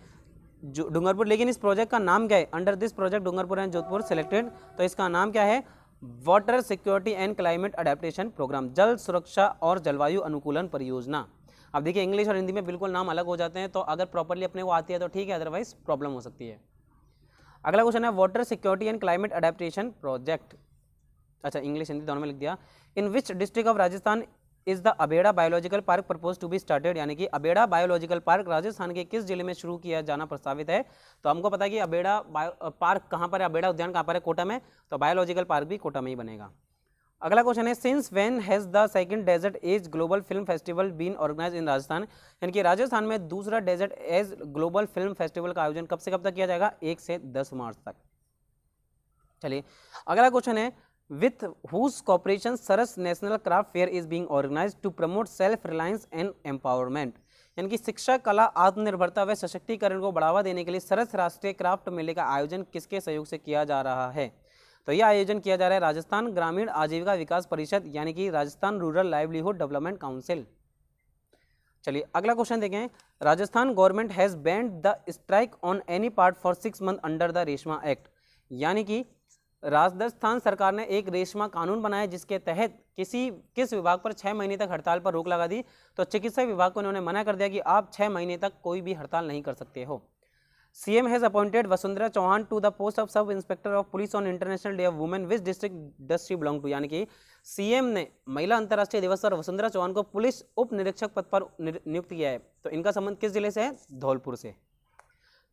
डूंगरपुर लेकिन इस प्रोजेक्ट का नाम क्या है under this project Dungarpur and Jodhpur selected तो इसका नाम क्या है water security and climate adaptation programme जल सुरक्षा और जलवायु अनुकूलन परियोजना अब देखिए इंग्लिश और हिंदी में बिल्कुल नाम अलग हो जाते हैं तो अगर प्रॉपरली अपने को आती है तो ठीक है अदरवाइज प्रॉब्लम हो सकती है अगला क्वेश्चन है water security and climate adaptation project अच्छा इंग्लिश हिंदी दोनों में लिख दिया in which district of Rajasthan is the Abeda biological park propose to be started यानी कि अबेड़ा बायोलॉजिकल पार्क राजस्थान के किस जिले में शुरू किया जाना प्रस्तावित है तो हमको पता है कि अबेड़ा पार्क कहाँ पर है अबेड़ा उद्यान कहाँ पर है कोटा में तो बायोलॉजिकल पार्क भी कोटा में ही बनेगा अगला क्वेश्चन है since when has the second desert edge global film festival been organize in Rajasthan यानी कि राजस्थान में दूसरा desert edge global film festival का आयोजन कब से कब तक किया जाएगा एक से दस मार्च तक चलिए अगला क्वेश्चन है with whose cooperation Saras national craft fair is being organize to promote self reliance and empowerment यानी कि शिक्षा कला आत्मनिर्भरता व सशक्तिकरण को बढ़ावा देने के लिए सरस राष्ट्रीय क्राफ्ट मेले का आयोजन किसके सहयोग से किया जा रहा है तो यह आयोजन किया जा रहा है राजस्थान ग्रामीण आजीविका विकास परिषद यानी कि Rajasthan rural livelihood development council चलिए अगला क्वेश्चन देखें Rajasthan government has banned the strike on any part for six month under the RESMA act यानी कि राजस्थान सरकार ने एक रेशमा कानून बनाया जिसके तहत किसी किस विभाग पर छः महीने तक हड़ताल पर रोक लगा दी तो चिकित्सा विभाग को उन्होंने मना कर दिया कि आप छः महीने तक कोई भी हड़ताल नहीं कर सकते हो CM has appointed Vasundhara Chauhan to the post of sub inspector of police on international day of women which district does she belong to यानी कि सीएम ने महिला अंतर्राष्ट्रीय दिवस पर वसुंधरा चौहान को पुलिस उप निरीक्षक पद पर नियुक्त किया है तो इनका संबंध किस जिले से है धौलपुर से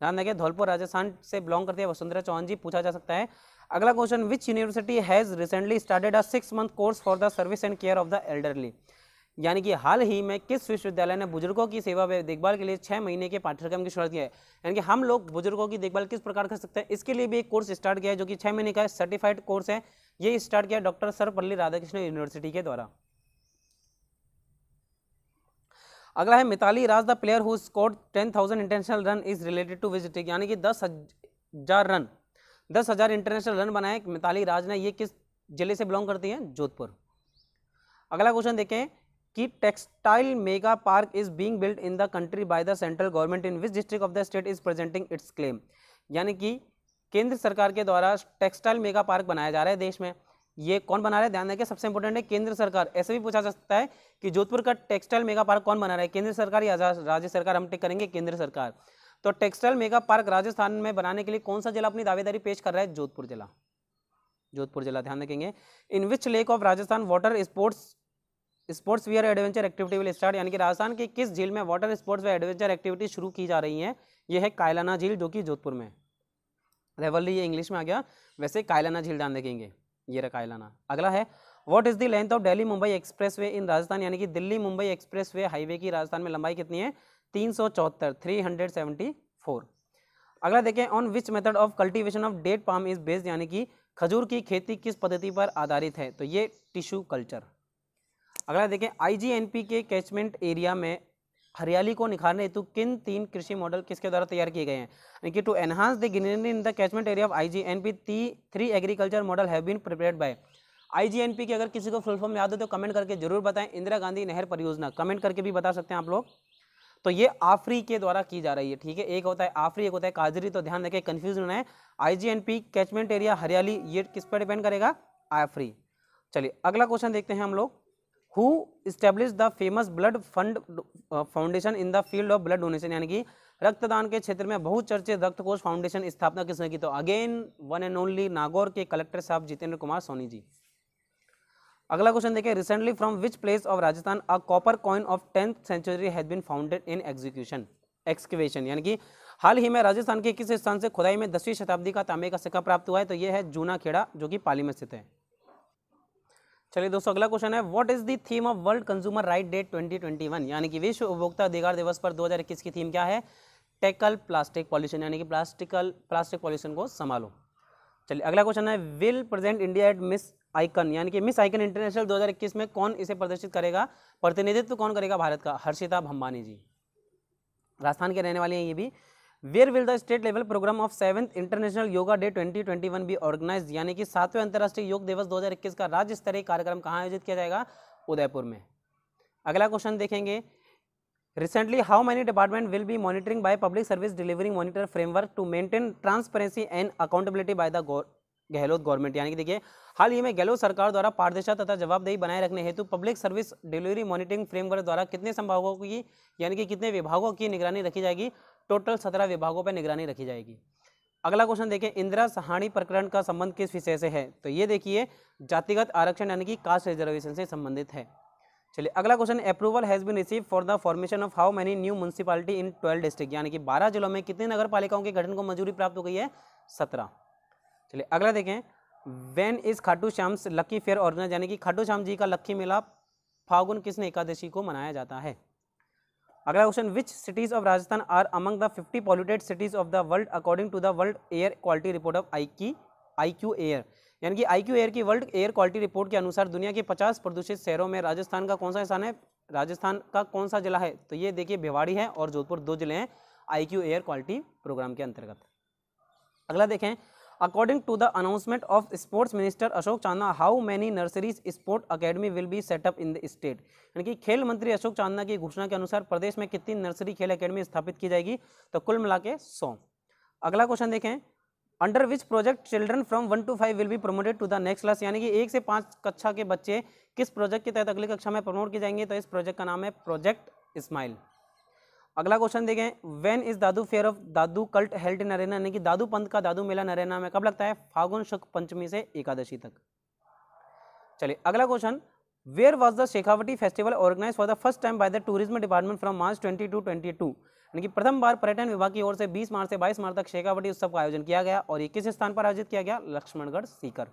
ध्यान रखिए धौलपुर राजस्थान से बिलोंग करती है वसुंधरा चौहान जी पूछा जा सकता है अगला question which university has recently started a six month course for the service and care of the elderly यानी कि हाल ही में किस विश्वविद्यालय ने बुजुर्गों की सेवा व देखभाल के लिए छः महीने के पाठ्यक्रम की शुरुआत की है यानी कि हम लोग बुजुर्गों की देखभाल किस प्रकार कर सकते हैं इसके लिए भी एक कोर्स स्टार्ट किया है जो कि छः महीने का सर्टिफाइड कोर्स है ये स्टार्ट किया डॉक्टर सर्वपल्ली राधाकृष्ण यूनिवर्सिटी के द्वारा अगला है Mithali Raj the player who scored ten thousand international run is related to visiting यानी कि दस हजार रन दस हजार इंटरनेशनल रन बनाए मिताली राज ने ये किस जिले से बिलोंग करती हैं जोधपुर अगला क्वेश्चन देखें कि textile mega park is being built in the country by the central government in which district of the state is presenting its claim यानी कि केंद्र सरकार के द्वारा टेक्सटाइल मेगा पार्क बनाया जा रहा है देश में ये कौन बना रहा है ध्यान रखें सबसे इंपॉर्टेंट है केंद्र सरकार ऐसे भी पूछा जा सकता है कि जोधपुर का टेक्सटाइल मेगा पार्क कौन बना रहा है केंद्र सरकार या राज्य सरकार हम टिक करेंगे केंद्र सरकार तो टेक्सटाइल मेगा पार्क राजस्थान में बनाने के लिए कौन सा जिला अपनी दावेदारी पेश कर रहा है जोधपुर जिला जोधपुर जिला ध्यान रखेंगे in which lake of Rajasthan water sports sports where adventure activity will start यानी कि राजस्थान के किस झील में वाटर स्पोर्ट्स व एडवेंचर एक्टिविटी शुरू की जा रही है यह है कायलाना झील जो कि जोधपुर में रेवल्ली ये इंग्लिश में आ गया वैसे कायलाना झील जान देखेंगे ये रहा कायलाना अगला है what is the length of Delhi Mumbai express way in Rajasthan यानी कि Delhi Mumbai express way highway की राजस्थान में लंबाई कितनी है तीन सौ चौहत्तर थ्री हंड्रेड सेवेंटी फोर अगला देखें on which method of cultivation of date palm is based यानी कि खजूर की खेती किस पद्धति पर आधारित है तो ये टिश्यू कल्चर अगला देखें आईजीएनपी के कैचमेंट एरिया में हरियाली को निखारने हेतु किन तीन कृषि मॉडल किसके द्वारा तैयार किए गए हैं यानी कि to enhance the greenery in the catchment area of IGNP three agriculture model have been prepared by IGNP के अगर किसी को फुल फॉर्म याद हो तो कमेंट करके जरूर बताएं इंदिरा गांधी नहर परियोजना कमेंट करके भी बता सकते हैं आप लोग तो ये आफरी के द्वारा की जा रही है ठीक है एक होता है आफरी एक होता है काजरी तो ध्यान रखें कन्फ्यूज होना है आई कैचमेंट एरिया हरियाली ये किस पर डिपेंड करेगा आफरी चलिए अगला क्वेश्चन देखते हैं हम लोग who establish the famous blood fund foundation in the field of blood donation यानी कि रक्तदान के क्षेत्र में बहुचर्चित रक्त कोष फाउंडेशन स्थापना किसने की तो again one and only Nagaur के कलेक्टर साहब जितेंद्र कुमार सोनी जी अगला क्वेश्चन देखिए recently from which place of Rajasthan a copper coin of tenth century has been founded in execution excavation यानी कि हाल ही में राजस्थान के किस स्थान से खुदाई में दसवीं शताब्दी का तांबे का सिक्का प्राप्त हुआ है तो यह है जूना खेड़ा जो कि पाली में स्थित है चलिए दोस्तों अगला क्वेश्चन है what is the theme of world consumer right date 2021 यानी कि विश्व उपभोक्ता अधिकार दिवस पर 2021 की थीम क्या है टैकल प्लास्टिक पॉल्यूशन यानी कि प्लास्टिकल प्लास्टिक पॉल्यूशन को संभालो चलिए अगला क्वेश्चन है will present India at miss icon यानी कि मिस आइकन इंटरनेशनल दो में कौन इसे प्रदर्शित करेगा प्रतिनिधित्व कौन करेगा भारत का हर्षिता भंबानी जी राजस्थान के रहने वाले हैं ये भी where will the state level programme of seventh international yoga day 2021 be organize यानी कि सातवें अंतर्राष्ट्रीय योग दिवस 2021 का राज्य स्तरीय कार्यक्रम कहाँ आयोजित किया जाएगा उदयपुर में अगला क्वेश्चन देखेंगे recently how many department will be monitoring by public service delivering monitor framework to maintain transparency and accountability by the Gehlot government यानी कि देखिए हाल ही में गहलोत सरकार द्वारा पारदर्शिता तथा जवाबदेही बनाए रखने हेतु public service delivery monitoring framework द्वारा कितने संभागों की यानी कि कितने विभागों की निगरानी रखी जाएगी टोटल सत्रह विभागों पर निगरानी रखी जाएगी अगला क्वेश्चन देखें इंदिरा सहानी प्रकरण का संबंध किस विषय से है तो ये देखिए जातिगत आरक्षण यानी कि कास्ट रिजर्वेशन से संबंधित है चलिए अगला question approval has been receive for the formation of how many new municipality in twelve district यानी कि बारह जिलों में कितने नगर पालिकाओं के गठन को मंजूरी प्राप्त हो गई है सत्रह चलिए अगला देखें when is Khatu Shyam Lakkhi fair organize यानी कि खाटू श्याम जी का लक्की मेला फागुन किसने एकादशी को मनाया जाता है अगला question which cities of Rajasthan are among the fifty polluted cities of the world according to the world air quality report of I की आई क्यू एयर यानी कि आई क्यू एयर की वर्ल्ड एयर क्वालिटी रिपोर्ट के अनुसार दुनिया के 50 प्रदूषित शहरों में राजस्थान का कौन सा स्थान है राजस्थान का कौन सा जिला है तो ये देखिए भिवाड़ी है और जोधपुर दो जिले हैं I Q Air quality programme के अंतर्गत अगला देखें according to the announcement of sports minister Ashok Chandna how many nurseries sport academy will be set up in the state यानी कि खेल मंत्री अशोक चांदना की घोषणा के अनुसार प्रदेश में कितनी नर्सरी खेल अकेडमी स्थापित की जाएगी तो कुल मिला के सौ अगला क्वेश्चन देखें under which project children from one to five will be promoted to the next class यानी कि एक से पाँच कक्षा के बच्चे किस प्रोजेक्ट के तहत अगली कक्षा में प्रमोट किए जाएंगे तो इस प्रोजेक्ट का नाम है प्रोजेक्ट स्माइल अगला क्वेश्चन देखें when is Dadu fair of Dadu cult held Naraina यानी कि दादू पंथ का दादू मेला नरेना में कब लगता है फागुन शुक्ल पंचमी से एकादशी तक चलिए अगला question where was the Shekhawati festival organize for the first time by the tourism department from March twenty two twenty two यानी कि प्रथम बार पर्यटन विभाग की ओर से बीस मार्च से बाईस मार्च तक शेखावटी उत्सव का आयोजन किया गया और ये किस स्थान पर आयोजित किया गया लक्ष्मणगढ़ सीकर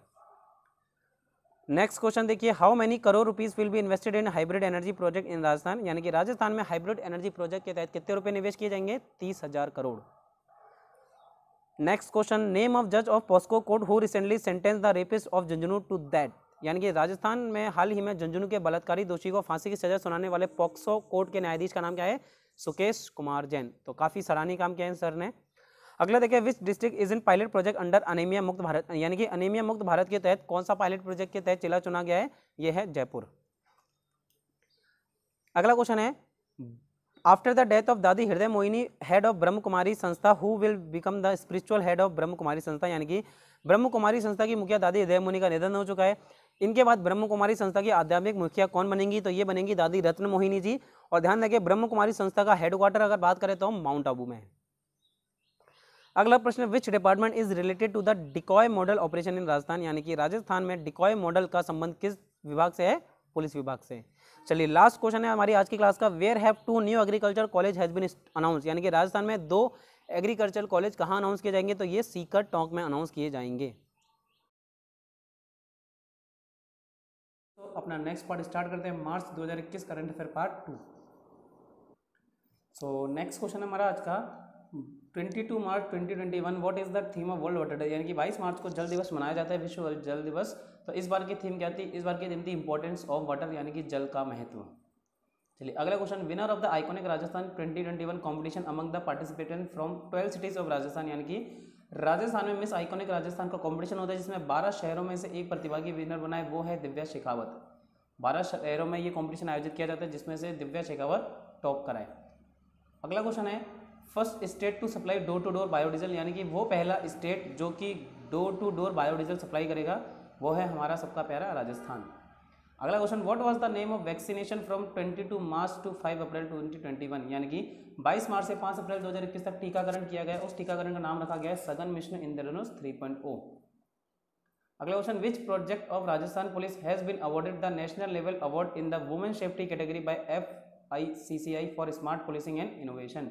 नेक्स्ट क्वेश्चन देखिए how many crore rupees will be invested in hybrid energy project in Rajasthan यानी कि राजस्थान में हाइब्रिड एनर्जी प्रोजेक्ट के तहत कितने रुपए निवेश किए जाएंगे तीस हजार crore next question name of जज of POCSO court who recently sentence the rapist of Jhunjhunu to death यानी कि राजस्थान में हाल ही में झुंझुनू के बलात्कारी दोषी को फांसी की सजा सुनाने वाले पॉक्सो कोर्ट के न्यायाधीश का नाम क्या है सुकेश कुमार जैन तो काफ़ी सराहनीय काम किया है सर ने अगला देखिए which district is in pilot project under anaemia Mukt Bharat यानी कि अनेमिया मुक्त भारत के तहत कौन सा पायलट प्रोजेक्ट के तहत जिला चुना गया है यह है जयपुर अगला क्वेश्चन है आफ्टर द डेथ ऑफ दादी हृदय मोहिनी हेड ऑफ ब्रह्म कुमारी संस्था who will become the spiritual head of Brahma Kumari संस्था यानी कि ब्रह्म कुमारी संस्था की मुखिया दादी हृदय मोहिनी का निधन हो चुका है इनके बाद ब्रह्म कुमारी संस्था की आध्यात्मिक मुखिया कौन बनेंगी तो ये बनेंगी दादी रत्न मोहिनी जी और ध्यान रखें ब्रह्म कुमारी संस्था का हेडक्वार्टर अगर बात करें तो माउंट आबू में है अगला प्रश्न which department is related to the decoy model operation in Rajasthan यानी कि राजस्थान में डिकॉय मॉडल का संबंध किस विभाग से है पुलिस विभाग से चलिए लास्ट क्वेश्चन है हमारी आज की क्लास का where have two new agriculture college has been announce यानी कि राजस्थान में दो एग्रीकल्चर कॉलेज कहाँ अनाउंस किए जाएंगे तो ये सीकर टॉक में अनाउंस किए जाएंगे तो अपना नेक्स्ट पार्ट स्टार्ट करते हैं March 2021 current affair part two so next question है हमारा आज का 22 March 2021 what is the theme of world water day यानी कि 22 मार्च को जल दिवस मनाया जाता है विश्व जल दिवस तो इस बार की थीम क्या थी इस बार की थीम थी इंपॉर्टेंस ऑफ वाटर यानी कि जल का महत्व चलिए अगला question winner of the iconic Rajasthan 2021 competition among the participant from twelve cities of Rajasthan यानी कि राजस्थान में मिस आइकॉनिक राजस्थान का कॉम्पिटिशन होता है जिसमें बारह शहरों में से एक प्रतिभागी विनर बनाए वो है दिव्या शेखावत बारह शहरों में ये कॉम्पिटिशन आयोजित किया जाता है जिसमें से दिव्या शेखावत टॉप कराए अगला क्वेश्चन है first state to supply door to door biodiesel यानी कि वो पहला स्टेट जो कि door to door biodiesel supply करेगा वो है हमारा सबका प्यारा राजस्थान अगला question what was the name of vaccination from 22 March to 5 April 2021 यानी कि 22 मार्च से 5 अप्रैल 2021 तक टीकाकरण किया गया उस टीकाकरण का नाम रखा गया है सघन मिशन इंद्रधनुष 3.0 अगला question which project of Rajasthan police has been awarded the national level award in the women safety category by F I C C I for smart policing and innovation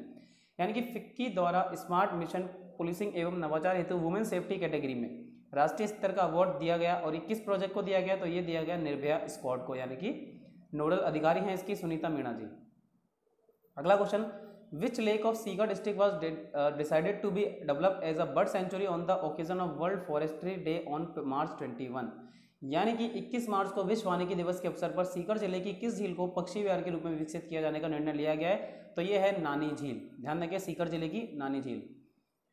यानी कि फिक्की द्वारा स्मार्ट मिशन पुलिसिंग एवं नवाचार हेतु women safety category में राष्ट्रीय स्तर का अवार्ड दिया गया और ये किस प्रोजेक्ट को दिया गया तो ये दिया गया निर्भया स्क्वाड को यानी कि नोडल अधिकारी हैं इसकी सुनीता मीणा जी अगला क्वेश्चन विच लेक ऑफ सीगा district was decided to be develop as a bird sanctuary on the occasion of world forestry day on March twenty one यानी कि 21 मार्च को विश्व वानिकी दिवस के अवसर पर सीकर जिले की किस झील को पक्षी विहार के रूप में विकसित किया जाने का निर्णय लिया गया है तो यह है नानी झील ध्यान रखिए सीकर जिले की नानी झील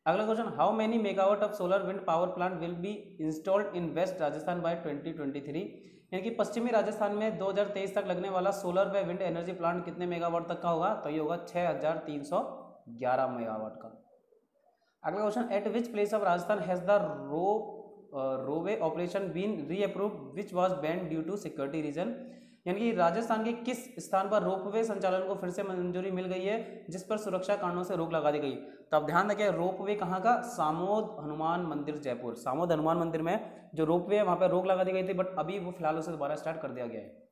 अगला question how many megawatt of solar wind power plant will be installed in west Rajasthan by 2023 यानी कि पश्चिमी राजस्थान में 2023 तक लगने वाला सोलर व विंड एनर्जी प्लांट कितने मेगावाट तक का होगा तो ये होगा 6311 मेगावाट का अगला question at which place of Rajasthan has the रो ropeway operation been reapproved which was banned due to security reason यानी कि राजस्थान के किस स्थान पर रोपवे संचालन को फिर से मंजूरी मिल गई है जिस पर सुरक्षा कारणों से रोक लगा दी गई तो अब ध्यान रखें रोपवे कहाँ का सामोद हनुमान मंदिर जयपुर सामोद हनुमान मंदिर में जो रोपवे है वहाँ पर रोक लगा दी गई थी बट अभी वो फिलहाल उसे दोबारा स्टार्ट कर दिया गया है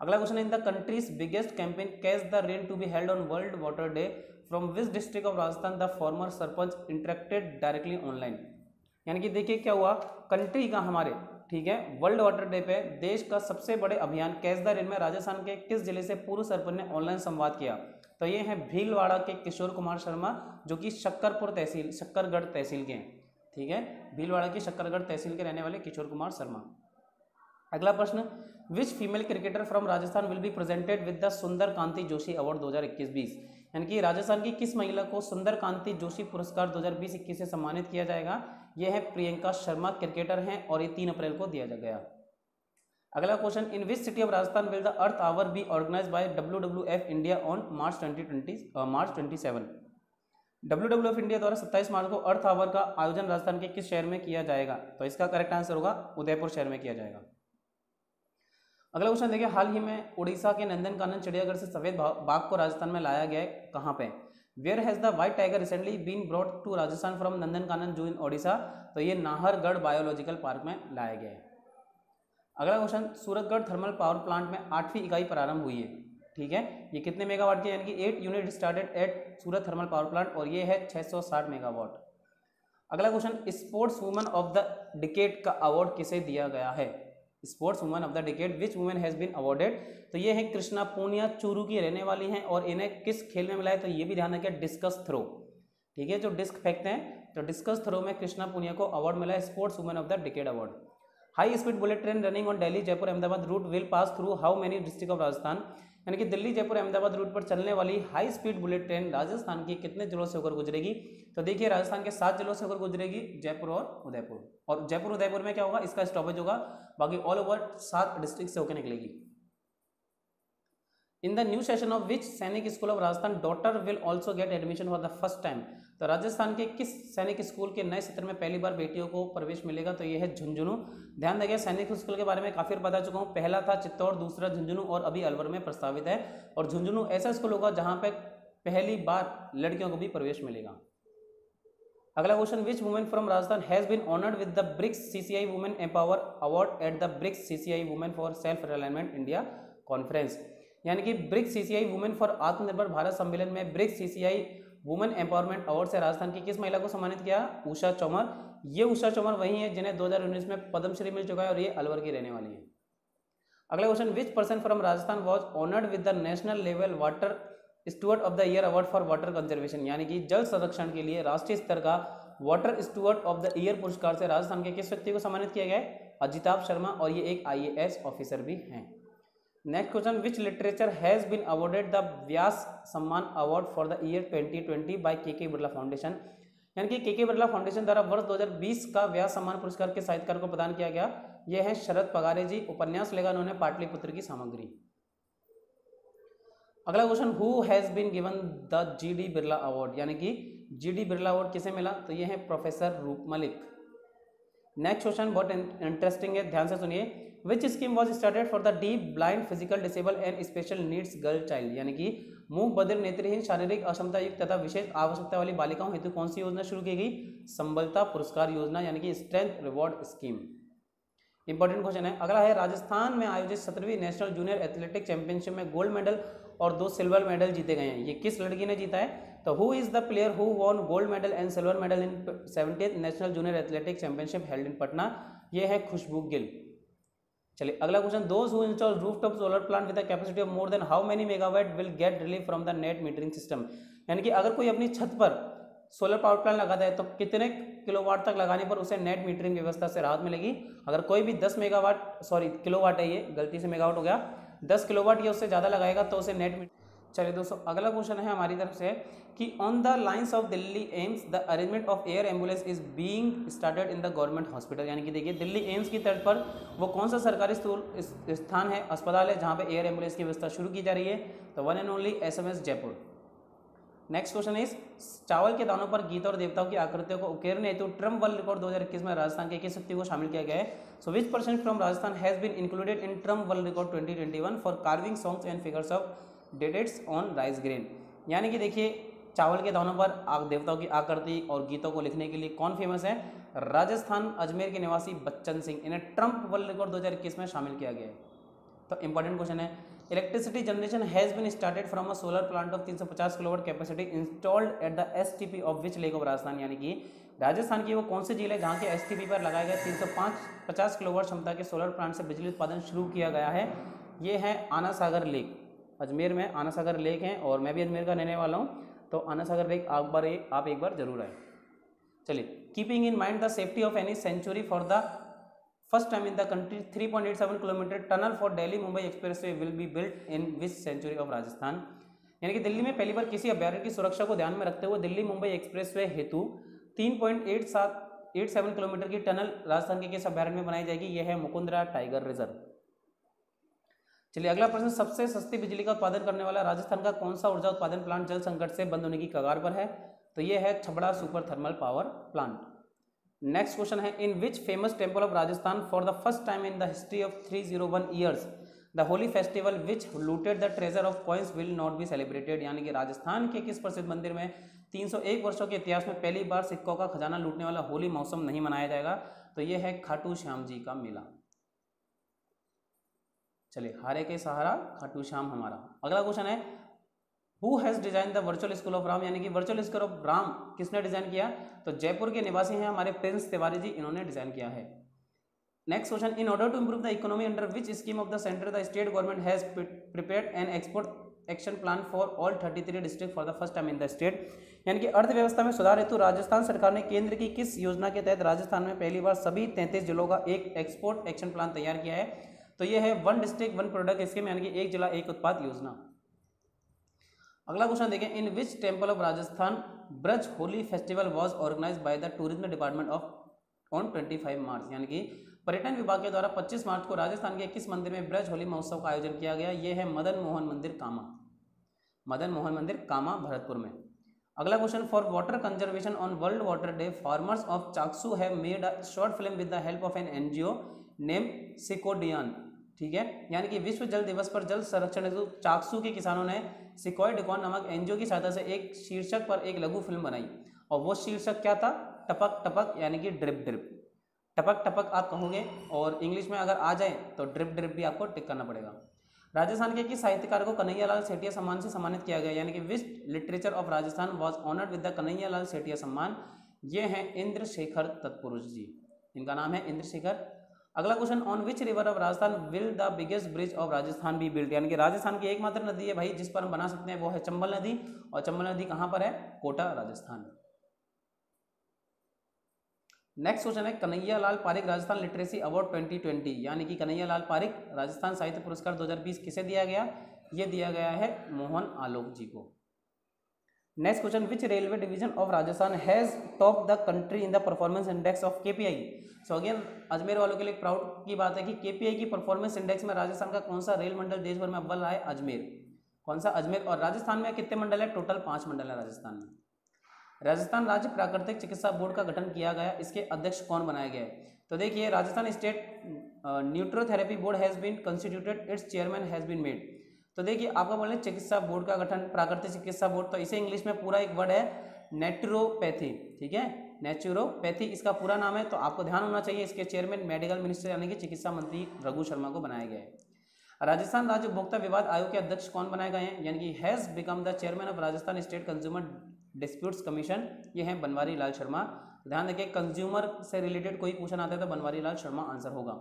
अगला question in the country's biggest campaign catch the rain to be held on world water day from which district of Rajasthan the former sarpanch interacted directly online यानी कि देखिए क्या हुआ कंट्री का हमारे ठीक है वर्ल्ड वाटर डे पे देश का सबसे बड़े अभियान कैच द रेन में राजस्थान के किस जिले से पूर्व सरपंच ने ऑनलाइन संवाद किया तो ये हैं भीलवाड़ा के किशोर कुमार शर्मा जो कि शक्करपुर तहसील शक्करगढ़ तहसील के हैं ठीक है भीलवाड़ा की शक्करगढ़ तहसील के रहने वाले किशोर कुमार शर्मा अगला प्रश्न which female cricketer from Rajasthan will be presented with the Sundar Kanti Joshi award 2021 हज़ार यानी कि राजस्थान की किस महिला को सुंदर कांति जोशी पुरस्कार 2020-21 से सम्मानित किया जाएगा ये है प्रियंका शर्मा क्रिकेटर हैं और ये तीन अप्रैल को दिया गया अगला question in which city of Rajasthan will the earth hour be organise by W W F India on March twenty twenty March twenty seven W W F India द्वारा सत्ताईस मार्च को अर्थ आवर का आयोजन राजस्थान के किस शहर में किया जाएगा तो इसका करेक्ट आंसर होगा उदयपुर शहर में किया जाएगा अगला क्वेश्चन देखिए हाल ही में उड़ीसा के नंदनकानन चिड़ियाघर से सफेद बाघ को राजस्थान में लाया गया है कहाँ पर where has the white tiger recently been brought to Rajasthan from Nandankanan zoo in Odisha तो ये नाहरगढ़ बायोलॉजिकल पार्क में लाया गया है अगला question Suratgarh thermal power plant में आठवीं इकाई प्रारंभ हुई है ठीक है ये कितने मेगावाट की यानी कि eight unit started at Surat thermal power plant और ये है 660 मेगावाट अगला question sports woman of the decade का अवार्ड किसे दिया गया है sports woman of the decade which women has been awarded तो ये है कृष्णा पूनिया चूरू की रहने वाली हैं और इन्हें किस खेल में मिला है तो ये भी ध्यान रखें डिस्कस थ्रो ठीक है जो डिस्क फेंकते हैं तो डिस्कस थ्रो में कृष्णा पूनिया को अवार्ड मिला है sports women of the decade award high speed bullet train running on Delhi Jaipur Ahmedabad route will pass through how many district of Rajasthan यानी कि दिल्ली जयपुर अहमदाबाद रूट पर चलने वाली high speed bullet train Rajasthan के कितने जिलों से होकर गुजरेगी तो देखिए राजस्थान के सात जिलों से होकर गुजरेगी जयपुर और उदयपुर और जयपुर उदयपुर में क्या होगा इसका स्टॉपेज होगा बाकी ऑल ओवर सात डिस्ट्रिक्ट से होकर निकलेगी in the new session of which Sainik school of Rajasthan daughter will also get admission for the first time तो राजस्थान के किस सैनिक स्कूल के नए सत्र में पहली बार बेटियों को प्रवेश मिलेगा तो यह है झुंझुनू ध्यान देखिए सैनिक स्कूल के बारे में काफ़ी बता चुका हूँ पहला था चित्तौड़ दूसरा झुंझुनू और अभी अलवर में प्रस्तावित है और झुंझुनू ऐसा स्कूल होगा जहाँ पर पहली बार लड़कियों को भी प्रवेश मिलेगा अगला question which women from Rajasthan has been honoured with the BRICS CCI women empower award at the BRICS CCI women for self reliant India conference यानी कि ब्रिक्स सीसीआई वुमेन फॉर आत्मनिर्भर भारत सम्मेलन में BRICS CCI women empowerment award से राजस्थान की किस महिला को सम्मानित किया उषा चौमर ये उषा चौमर वही है जिन्हें दो में पद्मश्री मिल चुका है और ये अलवर की रहने वाली है अगला question which person from Rajasthan was honoured with the national level water steward of the year award for water conservation यानी कि जल संरक्षण के लिए राष्ट्रीय स्तर का water steward of the year पुरस्कार से राजस्थान के किस व्यक्ति को सम्मानित किया गया है अजिताभ शर्मा और ये एक आईएएस ऑफिसर भी हैं next question which literature has been awarded the Vyas Samman award for the year 2020 twenty by K K Birla foundation यानी कि के के बिरला फाउंडेशन द्वारा वर्ष 2020 का व्यास सम्मान पुरस्कार के साहित्यकार को प्रदान किया गया यह है शरद पगारे जी उपन्यास लेगा उन्होंने पाटलिपुत्र की सामग्री अगला question who has been given the G D Birla award यानी कि जी डी बिरला अवार्ड किसे मिला तो यह है professor Roop Malik next question बहुत इंटरेस्टिंग है ध्यान से सुनिए which scheme was started for the deaf blind physical disable and special needs girl child यानी कि मूक बदिर नेत्रहीन शारीरिक अक्षमता युक्त तथा विशेष आवश्यकता वाली बालिकाओं हेतु कौन सी योजना शुरू की गई संबलता पुरस्कार योजना यानी कि strength reward scheme important question है अगला है राजस्थान में आयोजित सत्रहवीं नेशनल जूनियर एथलेटिक चैंपियनशिप में गोल्ड मेडल और दो सिल्वर मेडल जीते गए हैं ये किस लड़की ने जीता है तो who is the player who won gold medal and silver medal in seventy national junior athletic championship held in Patna ये है खुशबू गिल चलिए अगला question those who install roof top solar plant with capacity of more than how many megawatt will get relief from the net metering system यानी कि अगर कोई अपनी छत पर सोलर पावर प्लांट लगाता है तो कितने किलोवाट तक लगाने पर उसे नेट मीटरिंग व्यवस्था से राहत मिलेगी अगर कोई भी 10 मेगावाट सॉरी किलोवाट है ये गलती से मेगावाट हो गया 10 किलोवाट या उससे ज़्यादा लगाएगा तो उसे नेट चलिए दोस्तों अगला क्वेश्चन है हमारी तरफ से कि on the lines of Delhi AIIMS the arrangement of air ambulance is being started in the government hospital यानी कि देखिए दिल्ली एम्स की तर्ज पर वो कौन सा सरकारी स्थान है अस्पताल है जहाँ पर एयर एम्बुलेंस की व्यवस्था शुरू की जा रही है तो one and only S Jaipur next question is चावल के दानों पर गीत और देवताओं की आकृतियों को उकेरने हेतु ट्रम वर्ल्ड रिकॉर्ड 2021 में राजस्थान के किस व्यक्ति को शामिल किया गया है so which person from Rajasthan has been included in ट्रम world record 2021 for carving songs and figures of deities on rice grain यानी कि देखिए चावल के दानों पर आग देवताओं की आकृति और गीतों को लिखने के लिए कौन फेमस है राजस्थान अजमेर के निवासी बच्चन सिंह इन्हें ट्रंप वर्ल्ड रिकॉर्ड दो में शामिल किया गया है तो इंपॉर्टेंट क्वेश्चन है electricity generation has been started from a solar plant of 350 kilowatt capacity installed at the एस of which lake of Rajasthan यानी कि राजस्थान की वो कौन से जिले जहाँ के एस पर लगाए गए तीन सौ पचास किलोवाट क्षमता के सोलर प्लांट से बिजली उत्पादन शुरू किया गया है ये है आना सागर लेक अजमेर में आना सागर लेक है और मैं भी अजमेर का रहने वाला हूँ तो आना सागर लेक आप बार एक आप एक बार जरूर आए चलिए keeping in mind the safety of any sanctuary for the the country three point eight 3.87 kilometre tunnel for Delhi Mumbai way will be built in which sanctuary of Rajasthan यानी कि दिल्ली में पहली बार किसी अभ्यारण्य की सुरक्षा को ध्यान में रखते हुए दिल्ली मुंबई वे हेतु सेवन किलोमीटर की टनल राजस्थान के किस अभ्यारण्य में बनाई जाएगी यह है मुकुंदरा टाइगर रिजर्व चलिए अगला प्रश्न सबसे सस्ती बिजली का उत्पादन करने वाला राजस्थान का कौन सा ऊर्जा उत्पादन प्लांट जल संकट से बंद होने की कगार पर है तो ये है Chhabra super thermal power plant next question है in which famous temple of Rajasthan for the first time in the history of three zero one years the Holi festival which looted the treasure of coins will not be celebrated यानी कि राजस्थान के किस प्रसिद्ध मंदिर में 301 वर्षों के इतिहास में पहली बार सिक्कों का खजाना लूटने वाला होली मौसम नहीं मनाया जाएगा तो ये है खाटू श्याम जी का मेला चलिए हारे के सहारा खाटू श्याम हमारा अगला क्वेश्चन है who has designed the virtual school of Ram यानी कि वर्चुअल स्कूल ऑफ राम किसने डिजाइन किया तो जयपुर के निवासी हैं हमारे प्रिंस तिवारी जी इन्होंने डिजाइन किया है next question in order to improve the economy under which scheme of the centre the state government has prepare an export action plan for all thirty three district for the first time in the state यानी कि अर्थव्यवस्था में सुधार हेतु राजस्थान सरकार ने केंद्र की किस योजना के तहत राजस्थान में पहली बार सभी तैंतीस जिलों का एक एक्सपोर्ट एक्शन प्लान तैयार किया है तो ये है one district one product scheme यानी कि एक जिला एक उत्पाद योजना अगला क्वेश्चन देखें in which temple of Rajasthan Braj Holi festival was organise by the tourism department of on 25 March यानी कि पर्यटन विभाग के द्वारा 25 मार्च को राजस्थान के किस मंदिर में ब्रज होली महोत्सव का आयोजन किया गया यह है मदन मोहन मंदिर कामा मदन मोहन मंदिर कामा भरतपुर में अगला question for water conservation on world water day farmers of Chaksu have made a short film with the help of an NGO name सिकोडियन ठीक है यानी कि विश्व जल दिवस पर जल संरक्षण हेतु चाकसू के किसानों ने सिकॉय डिकॉन नामक एनजीओ की सहायता से एक शीर्षक पर एक लघु फिल्म बनाई और वो शीर्षक क्या था टपक टपक यानी कि ड्रिप ड्रिप टपक टपक आप कहोगे और इंग्लिश में अगर आ जाए तो ड्रिप ड्रिप भी आपको टिक करना पड़ेगा राजस्थान के किस साहित्यकार को कन्हैयालाल सेठिया सम्मान से सम्मानित किया गया यानी कि which literature of Rajasthan was honoured with the Kanhaiyalal Sethia Samman ये हैं इंद्रशेखर तत्पुरुष जी इनका नाम है इंद्रशेखर अगला question on which river of Rajasthan will the biggest bridge of Rajasthan be build यानी कि राजस्थान की एकमात्र नदी है भाई जिस पर हम बना सकते हैं वो है चंबल नदी और चंबल नदी कहाँ पर है कोटा राजस्थान नेक्स्ट क्वेश्चन है कन्हैया लाल पारिक राजस्थान लिटरेसी अवार्ड 2020 यानी कि कन्हैया लाल पारिक राजस्थान साहित्य पुरस्कार 2020 किसे दिया गया ये दिया गया है मोहन आलोक जी को next question which railway division of Rajasthan has top the country in the performance index of KPI so again Ajmer वालों के लिए प्राउड की बात है कि केपीआई की परफॉर्मेंस इंडेक्स में राजस्थान का कौन सा रेल मंडल देश भर में अव्वल है अजमेर कौन सा अजमेर और राजस्थान में कितने मंडल है टोटल पांच मंडल है राजस्थान में राजस्थान राज्य प्राकृतिक चिकित्सा बोर्ड का गठन किया गया इसके अध्यक्ष कौन बनाया गया है तो देखिए Rajasthan state neurotherapy board has been constituted its chairman has been made तो देखिए आपका बोलना चिकित्सा बोर्ड का गठन प्राकृतिक चिकित्सा बोर्ड तो इसे इंग्लिश में पूरा एक वर्ड है नेचुरोपैथी ठीक है नेचुरोपैथी इसका पूरा नाम है तो आपको ध्यान होना चाहिए इसके चेयरमैन मेडिकल मिनिस्टर यानी कि चिकित्सा मंत्री रघु शर्मा को बनाया गया है राजस्थान राज्य उपभोक्ता विवाद आयोग के अध्यक्ष कौन बनाए गए हैं यानी कि has become the chairman of Rajasthan state consumer disputes commission ये हैं बनवारी लाल शर्मा ध्यान रखिए कंज्यूमर से रिलेटेड कोई क्वेश्चन आता है तो बनवारी लाल शर्मा आंसर होगा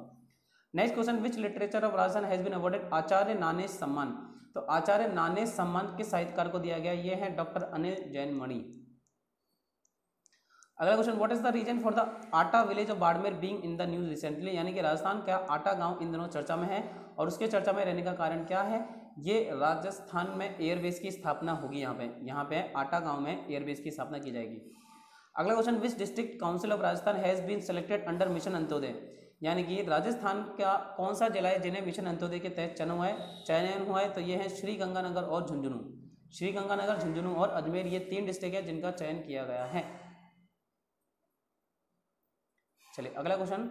next question which literature of Rajasthan has been awarded Acharya Nanesh Samman तो आचार्य नानेश सम्मान किस साहित्यकार को दिया गया ये है डॉक्टर अनिल जैन मणि अगला question what is the reason for the Aata village of Barmer being in the news recently यानी कि राजस्थान का आटा गांव इन दिनों चर्चा में है और उसके चर्चा में रहने का कारण क्या है ये राजस्थान में एयरबेस की स्थापना होगी यहाँ पे यहाँ पे आटा गांव में एयरबेस की स्थापना की जाएगी अगला question which district council of Rajasthan has been selected under mission Antyodaya यानी कि राजस्थान का कौन सा जिला है जिन्हें मिशन अंत्योदय के तहत चयन हुआ है चयन हुआ है तो ये है श्रीगंगानगर और झुंझुनू श्रीगंगानगर झुंझुनू और अजमेर ये तीन डिस्ट्रिक्ट है जिनका चयन किया गया है चलिए अगला question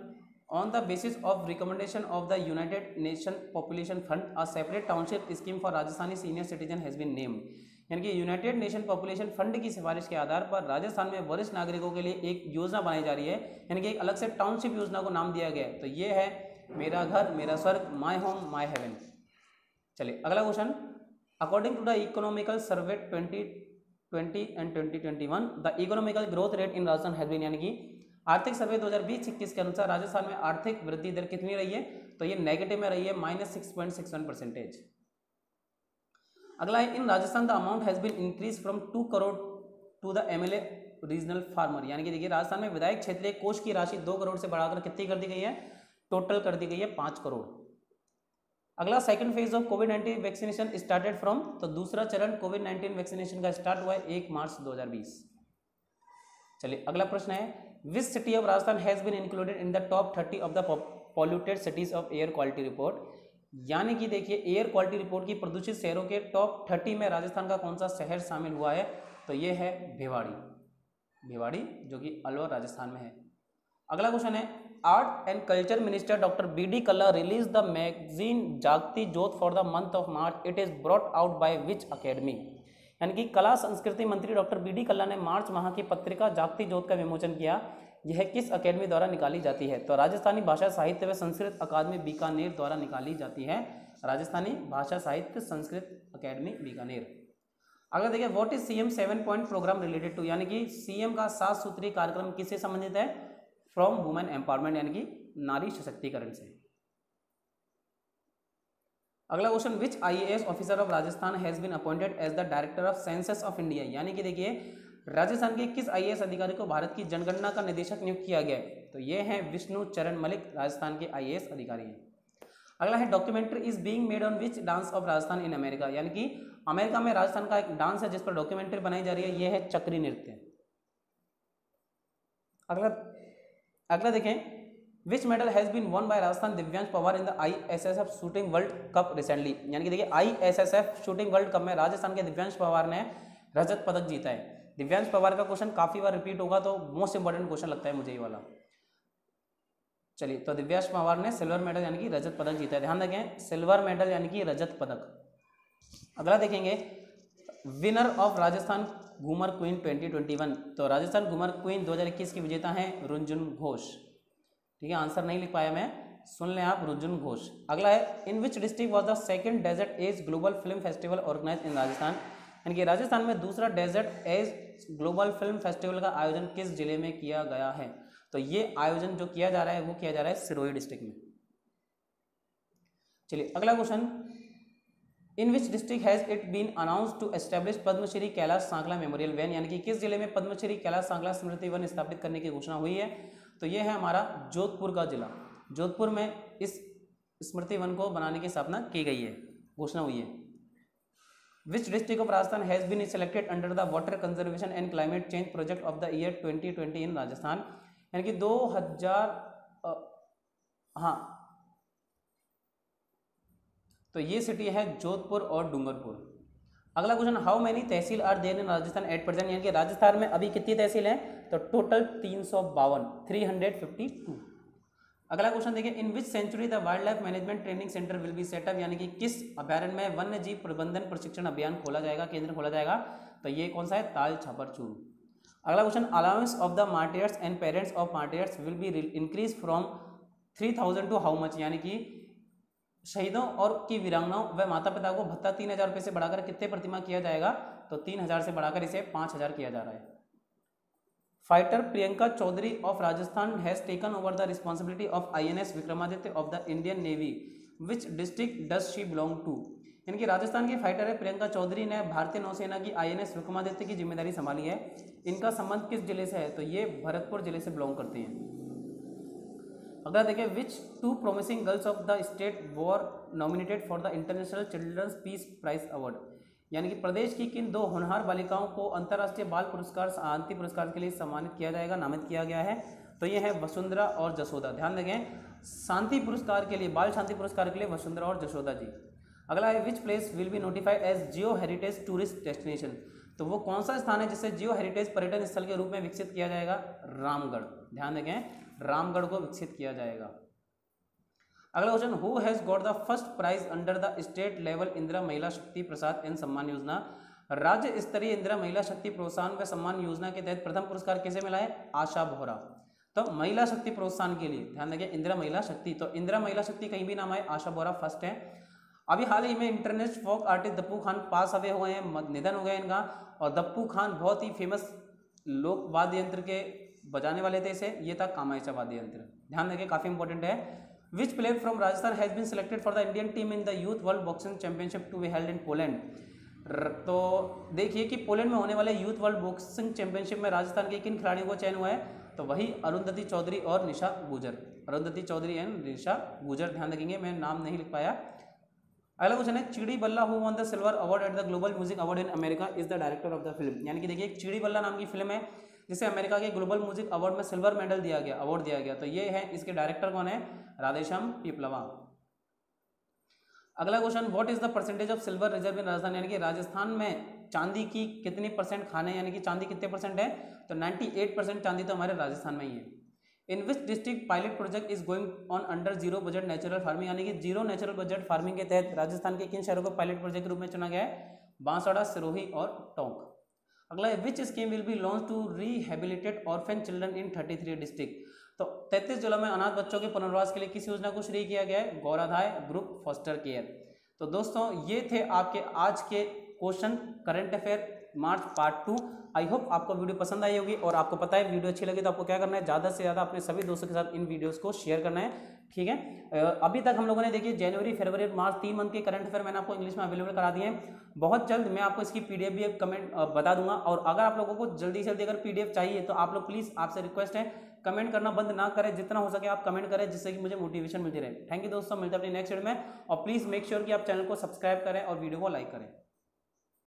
on the basis of recommendation of the United nation population fund a separate township scheme for Rajasthani senior citizen has been named यानी कि यूनाइटेड नेशन पॉपुलेशन फंड की सिफारिश के आधार पर राजस्थान में वरिष्ठ नागरिकों के लिए एक योजना बनाई जा रही है यानी कि एक अलग से टाउनशिप योजना को नाम दिया गया है तो ये है मेरा घर मेरा स्वर्ग माई होम माई हेवन चलिए अगला question according to the economical survey twenty twenty and twenty twenty one the economical growth rate in Rajasthan has been यानी कि आर्थिक सर्वे 2020-21 के अनुसार राजस्थान में आर्थिक वृद्धि दर कितनी रही है तो ये नेगेटिव में रही है minus six point six one percentage अगला है in Rajasthan the amount has been increase from two crore to the MLA regional farmer यानी कि देखिए राजस्थान में विधायक क्षेत्रीय कोष की राशि दो करोड़ से बढ़ाकर कितनी कर दी गई है टोटल कर दी गई है पाँच करोड़ अगला second phase of Covid nineteen vaccination started from तो दूसरा चरण कोविड नाइन्टीन वैक्सीनेशन का स्टार्ट हुआ है एक मार्च दो चलिए अगला प्रश्न है which city of Rajasthan has been included in the top thirty of the polluted cities of air quality report यानी कि देखिए एयर क्वालिटी रिपोर्ट की प्रदूषित शहरों के टॉप थर्टी में राजस्थान का कौन सा शहर शामिल हुआ है तो ये है भिवाड़ी भिवाड़ी जो कि अलवर राजस्थान में है अगला क्वेश्चन है art and culture minister doctor B D Kalla release the magazine Jagti Jot for the month of March it is brought out by which academy यानी कि कला संस्कृति मंत्री डॉक्टर बी डी कल्ला ने मार्च माह की पत्रिका जागती जोत का विमोचन किया यह किस अकेडमी द्वारा निकाली जाती है तो राजस्थानी भाषा साहित्य व संस्कृत अकादमी बीकानेर द्वारा निकाली जाती है राजस्थानी भाषा साहित्य संस्कृत अकेडमी बीकानेर अगर देखिए what is CM seven point program related to यानी कि सीएम का सात सूत्री कार्यक्रम किससे संबंधित है फ्रॉम वुमेन एम्पावरमेंट यानी कि नारी सशक्तिकरण से अगला question which IAS officer of Rajasthan has been appointed as the director of census of India यानी कि देखिए राजस्थान के किस आई अधिकारी को भारत की जनगणना का निदेशक नियुक्त किया गया है तो ये हैं विष्णु चरण मलिक राजस्थान के आई अधिकारी अगला है documentary is being made on which dance of Rajasthan in America यानी कि अमेरिका में राजस्थान का एक डांस है जिस पर डॉक्यूमेंट्री बनाई जा रही है ये है चक्री नृत्य अगला अगला देखें which medal has been won by Rajasthan Divyansh Pawar in the I S S F shooting world cup recently यानी कि देखिए I S S F shooting world cup में राजस्थान के दिव्यांश पवार ने रजत पदक जीता है दिव्यांश पवार का क्वेश्चन काफ़ी बार रिपीट होगा तो मोस्ट इंपॉर्टेंट क्वेश्चन लगता है मुझे ये वाला चलिए तो दिव्यांश पवार ने सिल्वर मेडल यानी कि रजत पदक जीता है ध्यान रखें सिल्वर मेडल यानी कि रजत पदक अगला देखेंगे winner of Rajasthan Ghoomar queen 2021 तो राजस्थान घूमर क्वीन 2021 की विजेता हैं रुंजुन घोष ठीक है आंसर नहीं लिख पाया मैं सुन लें आप रुंजुन घोष अगला है in which district was the second desert edge global film festival organize in Rajasthan यानी कि राजस्थान में दूसरा desert edge global film festival का आयोजन किस जिले में किया गया है तो ये आयोजन जो किया जा रहा है वो किया जा रहा है सिरोही डिस्ट्रिक्ट में चलिए अगला question in which district has it been announce to establish Padmashri Kailash Sankhla memorial van यानी कि किस जिले में पद्मश्री कैलाश सांकला स्मृति वन स्थापित करने की घोषणा हुई है तो ये है हमारा जोधपुर का जिला जोधपुर में इस स्मृति वन को बनाने की स्थापना की गई है घोषणा हुई है which district of Rajasthan has been selected under the water conservation and climate change project of the year 2020 in Rajasthan यानी कि 2000 हजार हाँ तो ये सिटी है जोधपुर और डूंगरपुर अगला question how many tehsil are there in Rajasthan at present यानी कि राजस्थान में अभी कितनी तहसील है तो टोटल तीन सौ बावन थ्री हंड्रेड फिफ्टी टू अगला क्वेश्चन देखिए in which sanctuary the wildlife management training center will be set up यानी कि किस अभ्यारण में वन्य जीव प्रबंधन प्रशिक्षण अभियान खोला जाएगा केंद्र खोला जाएगा तो ये कौन सा है ताल छापर चूरू अगला question allowance of the martyrs and parents of martyrs will be increase from three thousand to how much यानी कि शहीदों और की वीरांगनाओं व माता पिता को भत्ता तीन हज़ार रुपये से बढ़ाकर कितने प्रतिमा किया जाएगा तो तीन हज़ार से बढ़ाकर इसे पाँच हज़ार किया जा रहा है fighter Priyanka Chaudhary of Rajasthan has taken over the responsibility of I Vikramaditya of the Indian navy which district does she belong to यानी कि राजस्थान की फाइटर है प्रियंका चौधरी ने भारतीय नौसेना की एस विक्रमादित्य की जिम्मेदारी संभाली है इनका संबंध किस जिले से है तो ये भरतपुर जिले से बिलोंग करते हैं अगला देखें which two promising girls of the state were nominated for the international children's peace prize award यानी कि प्रदेश की किन दो होनहार बालिकाओं को अंतर्राष्ट्रीय बाल पुरस्कार शांति पुरस्कार के लिए सम्मानित किया जाएगा नामित किया गया है तो ये है वसुंधरा और जसोदा ध्यान रखें शांति पुरस्कार के लिए बाल शांति पुरस्कार के लिए वसुंधरा और जसोदा जी अगला है which place will be notified as geo heritage tourist destination तो वो कौन सा स्थान है जिसे जियो हेरिटेज पर्यटन स्थल के रूप में विकसित किया जाएगा रामगढ़ ध्यान रखें रामगढ़ को विकसित किया जाएगा अगला question who has got the first prize under the state level Indira Mahila Shakti Prasad and सम्मान योजना राज्य स्तरीय इंदिरा महिला शक्ति प्रोत्साहन व सम्मान योजना के तहत प्रथम पुरस्कार किसे मिला है आशा भोरा तो महिला शक्ति प्रोत्साहन के लिए ध्यान देखिए इंदिरा महिला शक्ति तो इंदिरा महिला शक्ति कहीं भी नाम आए आशा बोहरा फर्स्ट है अभी हाल ही में international folk artist Dappu Khan pass away हुए हैं निधन हो गए इनका और दप्पू खान बहुत ही फेमस लोक वाद्य यंत्र के बजाने वाले थे इसे ये था कामायचा वाद्य यंत्र ध्यान देखिए काफ़ी इंपॉर्टेंट है Which player from Rajasthan has been selected for the Indian team in the Youth World Boxing Championship to be held in Poland? तो देखिए कि पोलैंड में होने वाले यूथ वर्ल्ड बॉक्सिंग चैंपियनशिप में राजस्थान के किन खिलाड़ियों को चयन हुआ है तो वही अरुंधति चौधरी और निशा गुजर अरुंधति चौधरी एंड निशा गुजर ध्यान रखेंगे मैं नाम नहीं लिख पाया अगला क्वेश्चन है Chidi Balla who won the silver award at the global music award in America is the director of the film यानी कि देखिए चिड़ी बल्ला नाम की फिल्म है जिसे अमेरिका के ग्लोबल म्यूजिक अवार्ड में सिल्वर मेडल दिया गया अवार्ड दिया गया तो ये है इसके डायरेक्टर कौन है राधेश्याम पिपलवा अगला question what is the percentage of silver reserve in Rajasthan यानी कि राजस्थान में चांदी की कितनी परसेंट खाने यानी कि चांदी कितने परसेंट है तो 98 परसेंट चांदी तो हमारे राजस्थान में ही है in which district pilot project is going on under zero budget natural farming यानी कि जीरो नेचुरल बजट फार्मिंग के तहत राजस्थान के किन शहरों को पायलट प्रोजेक्ट के रूप में चुना गया है बांसवाड़ा सिरोही और टोंक अगला है which scheme will be launch to rehabilitated orphan children in 33 district तो तैतीस जिलों में अनाथ बच्चों के पुनर्वास के लिए किस योजना को शुरू किया गया है गौराधाय ग्रुप फॉस्टर केयर तो दोस्तों ये थे आपके आज के question current affair March part two I hope आपको वीडियो पसंद आई होगी और आपको पता है वीडियो अच्छी लगी तो आपको क्या करना है ज़्यादा से ज़्यादा अपने सभी दोस्तों के साथ इन वीडियोस को शेयर करना है ठीक है अभी तक हम लोगों ने देखिए जनवरी फरवरी और मार्च तीन मंथ के करंट अफेयर मैंने आपको इंग्लिश में अवेलेबल करा दिए हैं बहुत जल्द मैं आपको इसकी पी भी कमेंट बता दूंगा और अगर आप लोगों को जल्दी से जल्दी अगर पी चाहिए तो आप लोग प्लीज़ आपसे रिक्वेस्ट है कमेंट करना बंद ना करें जितना हो सके आप कमेंट करें जिससे कि मुझे मोटिवेशन मिलती रहे थैंक यू दोस्तों मिलते हैं अपने नेक्स्ट वीडियो में और प्लीज़ मेक श्योर कि आप चैनल को सब्सक्राइब करें और वीडियो को लाइक करें